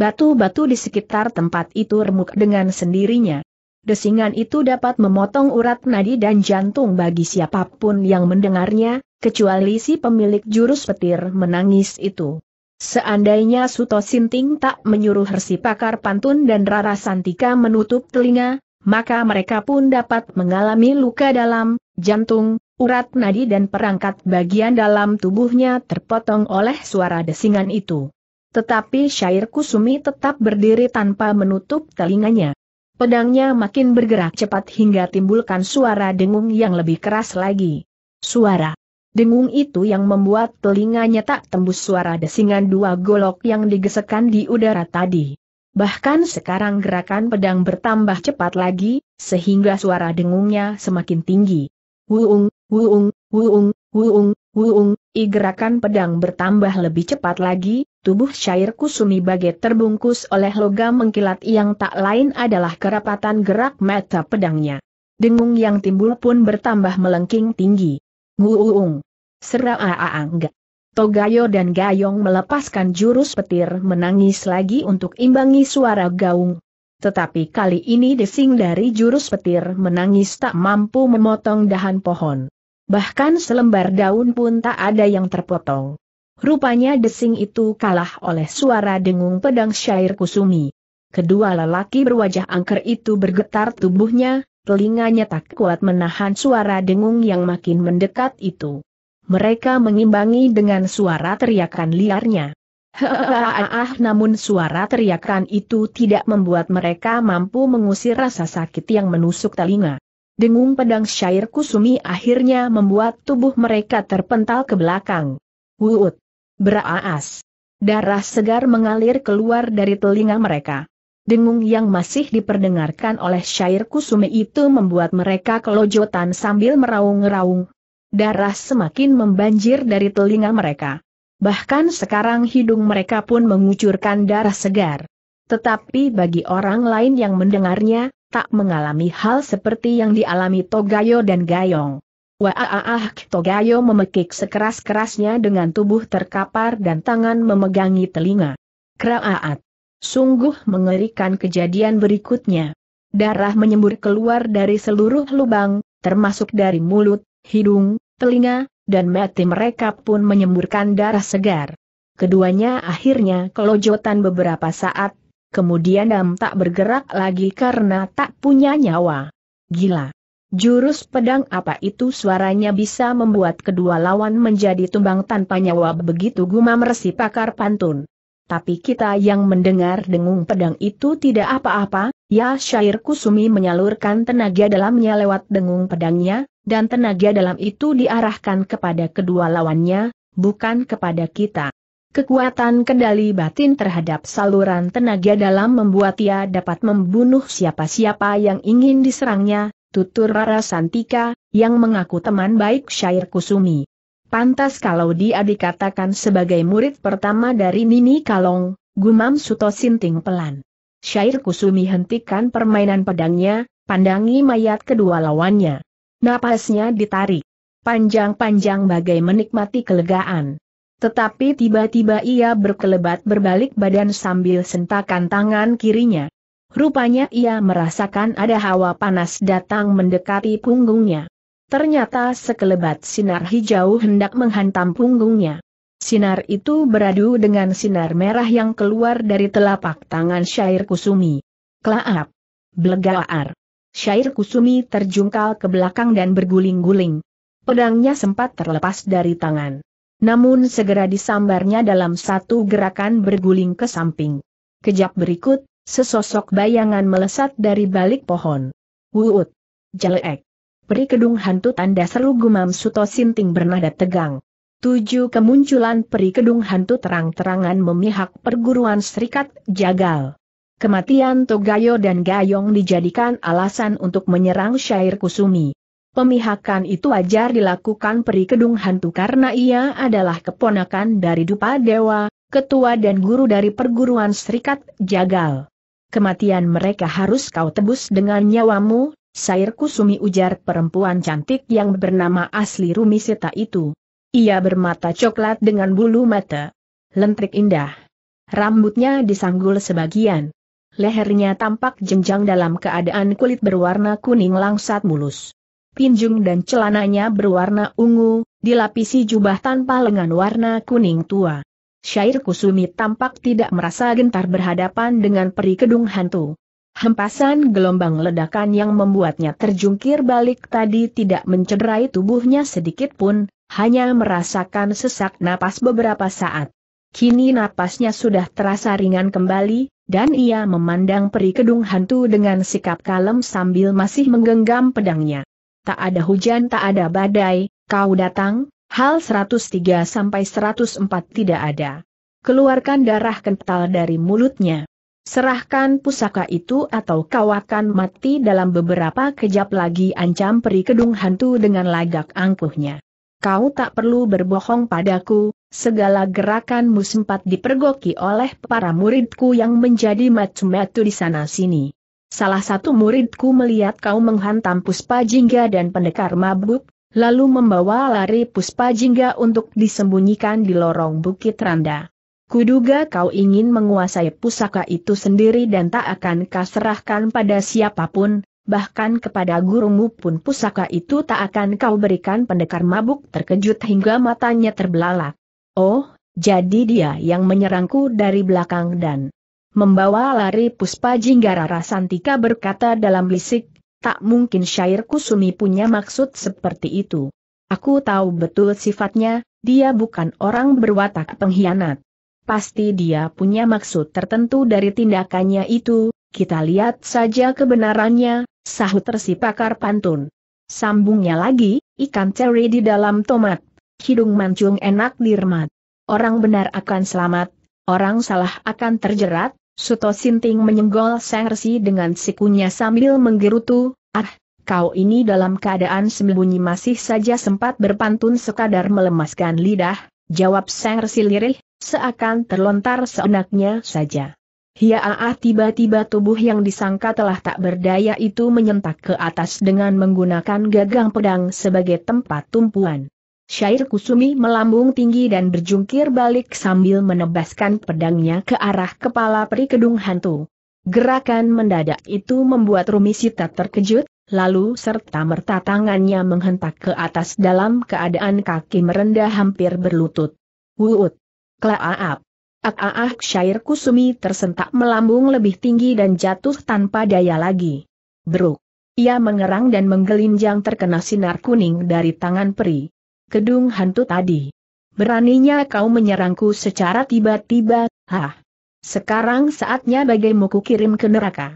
Batu-batu di sekitar tempat itu remuk dengan sendirinya. Desingan itu dapat memotong urat nadi dan jantung bagi siapapun yang mendengarnya, kecuali si pemilik jurus petir menangis itu. Seandainya Suto Sinting tak menyuruh Hersi Pakar Pantun dan Rara Santika menutup telinga, maka mereka pun dapat mengalami luka dalam, jantung, urat nadi dan perangkat bagian dalam tubuhnya terpotong oleh suara desingan itu. Tetapi syair Kusumi tetap berdiri tanpa menutup telinganya. Pedangnya makin bergerak cepat hingga timbulkan suara dengung yang lebih keras lagi. Suara dengung itu yang membuat telinganya tak tembus suara desingan dua golok yang digesekan di udara tadi. Bahkan sekarang gerakan pedang bertambah cepat lagi, sehingga suara dengungnya semakin tinggi. Wuung, wuung, wuung, wuung, wuung, i gerakan pedang bertambah lebih cepat lagi, tubuh syair kusumi bagai terbungkus oleh logam mengkilat yang tak lain adalah kerapatan gerak mata pedangnya. Dengung yang timbul pun bertambah melengking tinggi. Nguung. Seraaang. Togayo dan Gayong melepaskan jurus petir menangis lagi untuk imbangi suara gaung. Tetapi kali ini desing dari jurus petir menangis tak mampu memotong dahan pohon. Bahkan selembar daun pun tak ada yang terpotong. Rupanya desing itu kalah oleh suara dengung pedang syair kusumi. Kedua lelaki berwajah angker itu bergetar tubuhnya, telinganya tak kuat menahan suara dengung yang makin mendekat itu. Mereka mengimbangi dengan suara teriakan liarnya. ah, namun suara teriakan itu tidak membuat mereka mampu mengusir rasa sakit yang menusuk telinga. Dengung pedang syair kusumi akhirnya membuat tubuh mereka terpental ke belakang. Wuut! Beraas. Darah segar mengalir keluar dari telinga mereka. Dengung yang masih diperdengarkan oleh syair kusume itu membuat mereka kelojotan sambil meraung-raung. Darah semakin membanjir dari telinga mereka. Bahkan sekarang hidung mereka pun mengucurkan darah segar. Tetapi bagi orang lain yang mendengarnya, tak mengalami hal seperti yang dialami Togayo dan Gayong. Waaah, Togayo memekik sekeras-kerasnya dengan tubuh terkapar dan tangan memegangi telinga. Kraaat! Sungguh mengerikan kejadian berikutnya. Darah menyembur keluar dari seluruh lubang, termasuk dari mulut, hidung, telinga, dan mati mereka pun menyemburkan darah segar. Keduanya akhirnya kelojotan beberapa saat, kemudian Dam tak bergerak lagi karena tak punya nyawa. Gila. Jurus pedang apa itu suaranya bisa membuat kedua lawan menjadi tumbang tanpa nyawa begitu gumam resi pakar pantun. Tapi kita yang mendengar dengung pedang itu tidak apa-apa, ya syair kusumi menyalurkan tenaga dalamnya lewat dengung pedangnya, dan tenaga dalam itu diarahkan kepada kedua lawannya, bukan kepada kita. Kekuatan kendali batin terhadap saluran tenaga dalam membuat ia dapat membunuh siapa-siapa yang ingin diserangnya, tutur Rara Santika, yang mengaku teman baik Syair Kusumi. Pantas kalau dia dikatakan sebagai murid pertama dari Nini Kalong, gumam Suto Sinting pelan. Syair Kusumi hentikan permainan pedangnya, pandangi mayat kedua lawannya. Napasnya ditarik. Panjang-panjang bagai menikmati kelegaan. Tetapi tiba-tiba ia berkelebat berbalik badan sambil sentakan tangan kirinya. Rupanya ia merasakan ada hawa panas datang mendekati punggungnya. Ternyata sekelebat sinar hijau hendak menghantam punggungnya. Sinar itu beradu dengan sinar merah yang keluar dari telapak tangan Syair Kusumi. Klaap! Blegaar! Syair Kusumi terjungkal ke belakang dan berguling-guling. Pedangnya sempat terlepas dari tangan. Namun segera disambarnya dalam satu gerakan berguling ke samping. Kejap berikut, Sesosok bayangan melesat dari balik pohon. Wuut. Jelek. Peri kedung hantu tanda seru gumam Suto Sinting bernada tegang. Tujuh kemunculan peri kedung hantu terang-terangan memihak perguruan serikat jagal. Kematian Togayo dan Gayong dijadikan alasan untuk menyerang Syair Kusumi. Pemihakan itu wajar dilakukan peri kedung hantu karena ia adalah keponakan dari Dupa Dewa, ketua dan guru dari perguruan serikat Jagal kematian mereka harus kau tebus dengan nyawamu, Sair Kusumi ujar perempuan cantik yang bernama asli Rumi seta itu. Ia bermata coklat dengan bulu mata. Lentrik indah. Rambutnya disanggul sebagian. Lehernya tampak jenjang dalam keadaan kulit berwarna kuning langsat mulus. Pinjung dan celananya berwarna ungu, dilapisi jubah tanpa lengan warna kuning tua. Syair Kusumi tampak tidak merasa gentar berhadapan dengan peri kedung hantu. Hempasan gelombang ledakan yang membuatnya terjungkir balik tadi tidak mencederai tubuhnya sedikit pun, hanya merasakan sesak napas beberapa saat. Kini napasnya sudah terasa ringan kembali, dan ia memandang peri kedung hantu dengan sikap kalem sambil masih menggenggam pedangnya. Tak ada hujan tak ada badai, kau datang, Hal 103 sampai 104 tidak ada. Keluarkan darah kental dari mulutnya. Serahkan pusaka itu atau kau akan mati dalam beberapa kejap lagi ancam peri kedung hantu dengan lagak angkuhnya. Kau tak perlu berbohong padaku, segala gerakanmu sempat dipergoki oleh para muridku yang menjadi matu-matu di sana-sini. Salah satu muridku melihat kau menghantam puspa jingga dan pendekar mabuk, lalu membawa lari Puspa Jingga untuk disembunyikan di lorong Bukit Randa. Kuduga kau ingin menguasai pusaka itu sendiri dan tak akan kau serahkan pada siapapun, bahkan kepada gurumu pun pusaka itu tak akan kau berikan pendekar mabuk terkejut hingga matanya terbelalak. Oh, jadi dia yang menyerangku dari belakang dan membawa lari Puspa jingga rara santika berkata dalam bisik, Tak mungkin syair Kusumi punya maksud seperti itu. Aku tahu betul sifatnya, dia bukan orang berwatak pengkhianat. Pasti dia punya maksud tertentu dari tindakannya itu, kita lihat saja kebenarannya, sahut tersipakar pantun. Sambungnya lagi, ikan ceri di dalam tomat, hidung mancung enak dirmat. Orang benar akan selamat, orang salah akan terjerat, Suto Sinting menyenggol sang resi dengan sikunya sambil menggerutu, ah, kau ini dalam keadaan sembunyi masih saja sempat berpantun sekadar melemaskan lidah, jawab sang resi lirih, seakan terlontar seenaknya saja. ah tiba-tiba tubuh yang disangka telah tak berdaya itu menyentak ke atas dengan menggunakan gagang pedang sebagai tempat tumpuan. Syair Kusumi melambung tinggi dan berjungkir balik sambil menebaskan pedangnya ke arah kepala peri kedung hantu. Gerakan mendadak itu membuat Rumi Sita terkejut, lalu serta-merta tangannya menghentak ke atas dalam keadaan kaki merendah hampir berlutut. Wuut! Klaaap! Ah syair kusumi tersentak melambung lebih tinggi dan jatuh tanpa daya lagi. Beruk! Ia mengerang dan menggelinjang terkena sinar kuning dari tangan peri. Gedung hantu tadi. Beraninya kau menyerangku secara tiba-tiba, hah. Sekarang saatnya bagaimu kukirim ke neraka.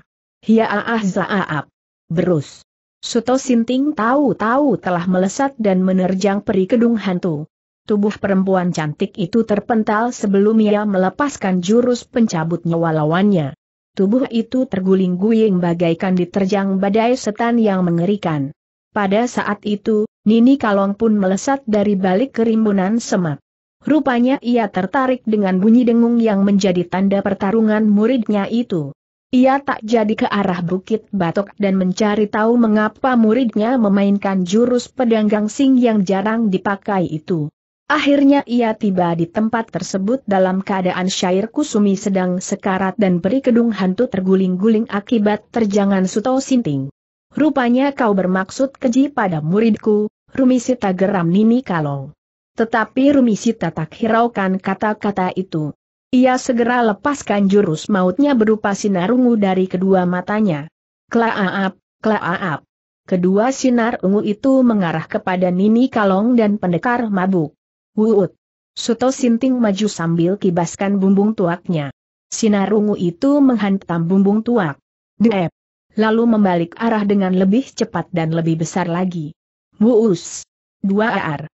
ah zaaap. Berus. Suto Sinting tahu-tahu telah melesat dan menerjang peri gedung hantu. Tubuh perempuan cantik itu terpental sebelum ia melepaskan jurus pencabut nyawa lawannya. Tubuh itu terguling-guling bagaikan diterjang badai setan yang mengerikan. Pada saat itu, Nini Kalong pun melesat dari balik kerimbunan semak. Rupanya ia tertarik dengan bunyi dengung yang menjadi tanda pertarungan muridnya itu. Ia tak jadi ke arah Bukit Batok dan mencari tahu mengapa muridnya memainkan jurus pedang gangsing yang jarang dipakai itu. Akhirnya ia tiba di tempat tersebut dalam keadaan syair kusumi sedang sekarat dan beri kedung hantu terguling-guling akibat terjangan suto sinting. Rupanya kau bermaksud keji pada muridku, Rumisita geram Nini Kalong. Tetapi Rumisita tak hiraukan kata-kata itu. Ia segera lepaskan jurus mautnya berupa sinar ungu dari kedua matanya. Klaaap, klaaap. Kedua sinar ungu itu mengarah kepada Nini Kalong dan pendekar mabuk. Wuut. Suto Sinting maju sambil kibaskan bumbung tuaknya. Sinar ungu itu menghantam bumbung tuak. Deep. Lalu membalik arah dengan lebih cepat dan lebih besar lagi. Buus. Dua ar.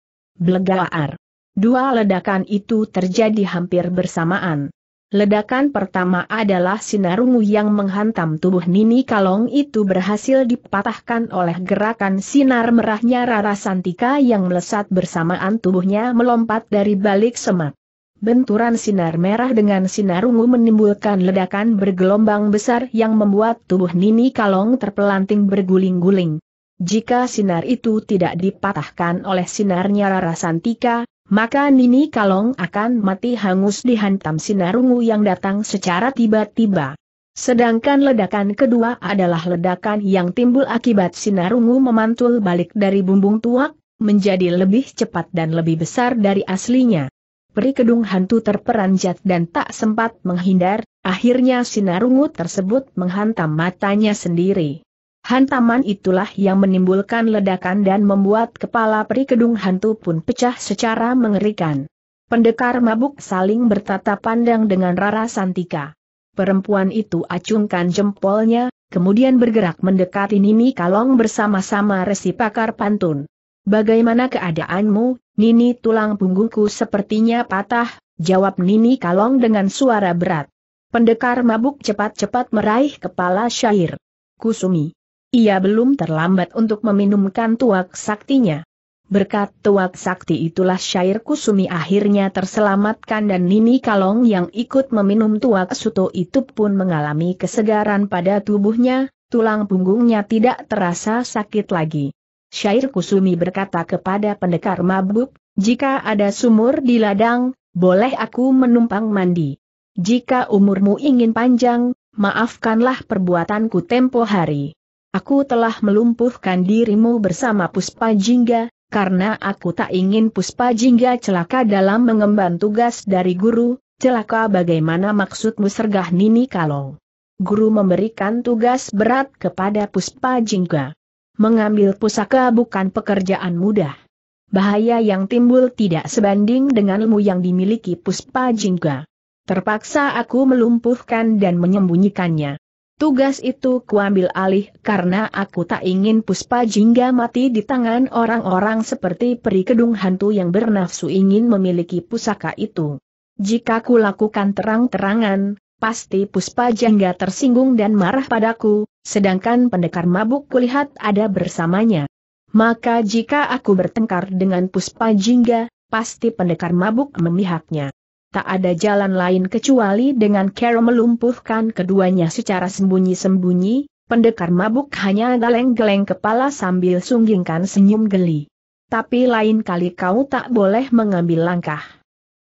ar. Dua ledakan itu terjadi hampir bersamaan. Ledakan pertama adalah sinar ungu yang menghantam tubuh Nini Kalong itu berhasil dipatahkan oleh gerakan sinar merahnya Rara Santika yang melesat bersamaan tubuhnya melompat dari balik semak. Benturan sinar merah dengan sinar ungu menimbulkan ledakan bergelombang besar yang membuat tubuh Nini Kalong terpelanting berguling-guling. Jika sinar itu tidak dipatahkan oleh sinarnya Rara Santika, maka Nini Kalong akan mati hangus dihantam sinar ungu yang datang secara tiba-tiba. Sedangkan ledakan kedua adalah ledakan yang timbul akibat sinar ungu memantul balik dari bumbung tuak, menjadi lebih cepat dan lebih besar dari aslinya. Peri kedung hantu terperanjat dan tak sempat menghindar, akhirnya sinar ungu tersebut menghantam matanya sendiri. Hantaman itulah yang menimbulkan ledakan dan membuat kepala peri kedung hantu pun pecah secara mengerikan. Pendekar mabuk saling bertatap pandang dengan Rara Santika. Perempuan itu acungkan jempolnya, kemudian bergerak mendekati Nini Kalong bersama-sama resi pakar pantun. Bagaimana keadaanmu, Nini tulang punggungku sepertinya patah, jawab Nini Kalong dengan suara berat. Pendekar mabuk cepat-cepat meraih kepala syair. Kusumi. Ia belum terlambat untuk meminumkan tuak saktinya. Berkat tuak sakti itulah syair kusumi akhirnya terselamatkan dan Nini Kalong yang ikut meminum tuak suto itu pun mengalami kesegaran pada tubuhnya, tulang punggungnya tidak terasa sakit lagi. Syair kusumi berkata kepada pendekar mabuk, jika ada sumur di ladang, boleh aku menumpang mandi. Jika umurmu ingin panjang, maafkanlah perbuatanku tempo hari. Aku telah melumpuhkan dirimu bersama Puspa Jingga, karena aku tak ingin Puspa Jingga celaka dalam mengemban tugas dari guru, celaka bagaimana maksudmu sergah Nini Kalong. Guru memberikan tugas berat kepada Puspa Jingga. Mengambil pusaka bukan pekerjaan mudah. Bahaya yang timbul tidak sebanding dengan ilmu yang dimiliki Puspa Jingga. Terpaksa aku melumpuhkan dan menyembunyikannya. Tugas itu kuambil alih karena aku tak ingin puspa jingga mati di tangan orang-orang seperti peri kedung hantu yang bernafsu ingin memiliki pusaka itu. Jika ku lakukan terang-terangan, pasti puspa jingga tersinggung dan marah padaku, sedangkan pendekar mabuk kulihat ada bersamanya. Maka jika aku bertengkar dengan puspa jingga, pasti pendekar mabuk memihaknya tak ada jalan lain kecuali dengan cara melumpuhkan keduanya secara sembunyi-sembunyi, pendekar mabuk hanya geleng-geleng kepala sambil sunggingkan senyum geli. Tapi lain kali kau tak boleh mengambil langkah.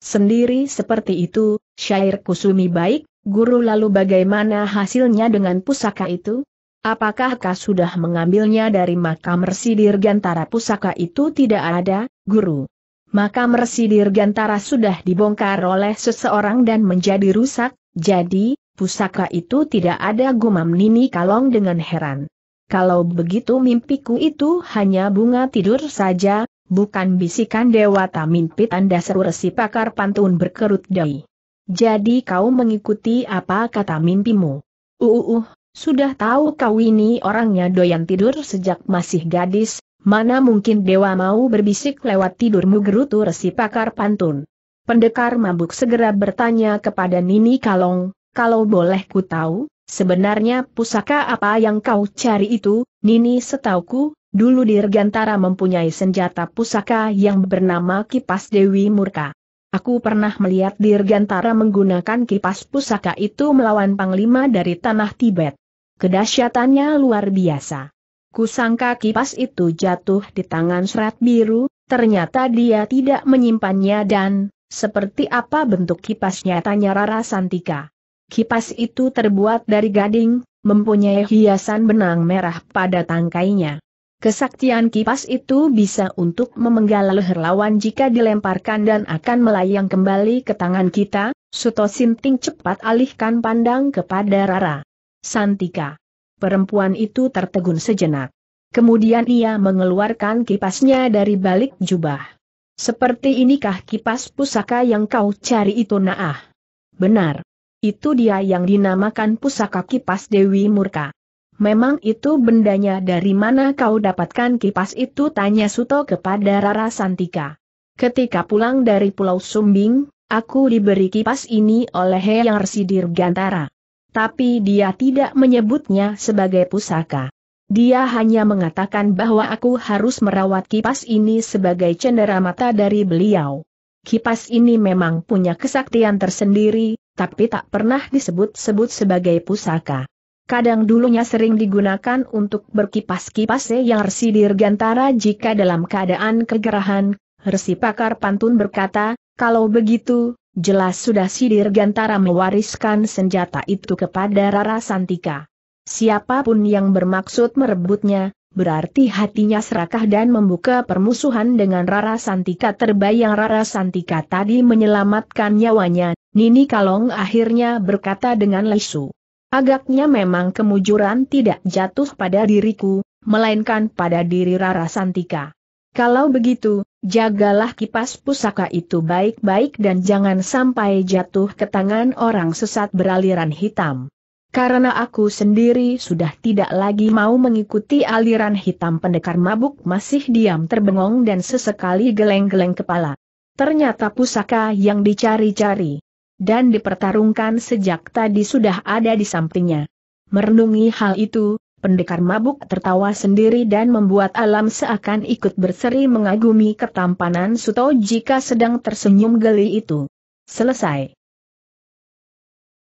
Sendiri seperti itu, syair kusumi baik, guru lalu bagaimana hasilnya dengan pusaka itu? Apakah kau sudah mengambilnya dari makam resi dirgantara pusaka itu tidak ada, guru? maka mersi Dirgantara sudah dibongkar oleh seseorang dan menjadi rusak, jadi, pusaka itu tidak ada gumam Nini Kalong dengan heran. Kalau begitu mimpiku itu hanya bunga tidur saja, bukan bisikan dewata mimpi tanda seru resi pakar pantun berkerut dai. Jadi kau mengikuti apa kata mimpimu? Uh, uh, uh, sudah tahu kau ini orangnya doyan tidur sejak masih gadis, Mana mungkin dewa mau berbisik lewat tidurmu gerutu resi pakar pantun. Pendekar mabuk segera bertanya kepada Nini Kalong, kalau boleh ku tahu, sebenarnya pusaka apa yang kau cari itu, Nini setauku, dulu Dirgantara mempunyai senjata pusaka yang bernama Kipas Dewi Murka. Aku pernah melihat Dirgantara menggunakan kipas pusaka itu melawan Panglima dari tanah Tibet. Kedahsyatannya luar biasa. Kusangka kipas itu jatuh di tangan serat biru, ternyata dia tidak menyimpannya dan, seperti apa bentuk kipasnya tanya Rara Santika. Kipas itu terbuat dari gading, mempunyai hiasan benang merah pada tangkainya. Kesaktian kipas itu bisa untuk memenggal leher lawan jika dilemparkan dan akan melayang kembali ke tangan kita, Suto Sinting cepat alihkan pandang kepada Rara. Santika. Perempuan itu tertegun sejenak. Kemudian ia mengeluarkan kipasnya dari balik jubah. Seperti inikah kipas pusaka yang kau cari itu naah? Benar. Itu dia yang dinamakan pusaka kipas Dewi Murka. Memang itu bendanya dari mana kau dapatkan kipas itu tanya Suto kepada Rara Santika. Ketika pulang dari Pulau Sumbing, aku diberi kipas ini oleh yang Sidir Gantara. Tapi dia tidak menyebutnya sebagai pusaka. Dia hanya mengatakan bahwa aku harus merawat kipas ini sebagai cendera mata dari beliau. Kipas ini memang punya kesaktian tersendiri, tapi tak pernah disebut-sebut sebagai pusaka. Kadang dulunya sering digunakan untuk berkipas-kipas yang resi dirgantara jika dalam keadaan kegerahan, resi pakar pantun berkata, kalau begitu, Jelas sudah Sidir Gantara mewariskan senjata itu kepada Rara Santika. Siapapun yang bermaksud merebutnya, berarti hatinya serakah dan membuka permusuhan dengan Rara Santika terbayang Rara Santika tadi menyelamatkan nyawanya, Nini Kalong akhirnya berkata dengan lesu. Agaknya memang kemujuran tidak jatuh pada diriku, melainkan pada diri Rara Santika. Kalau begitu, Jagalah kipas pusaka itu baik-baik dan jangan sampai jatuh ke tangan orang sesat beraliran hitam. Karena aku sendiri sudah tidak lagi mau mengikuti aliran hitam pendekar mabuk masih diam terbengong dan sesekali geleng-geleng kepala. Ternyata pusaka yang dicari-cari dan dipertarungkan sejak tadi sudah ada di sampingnya. Merenungi hal itu, Pendekar mabuk tertawa sendiri dan membuat alam seakan ikut berseri mengagumi ketampanan Suto jika sedang tersenyum geli itu. Selesai.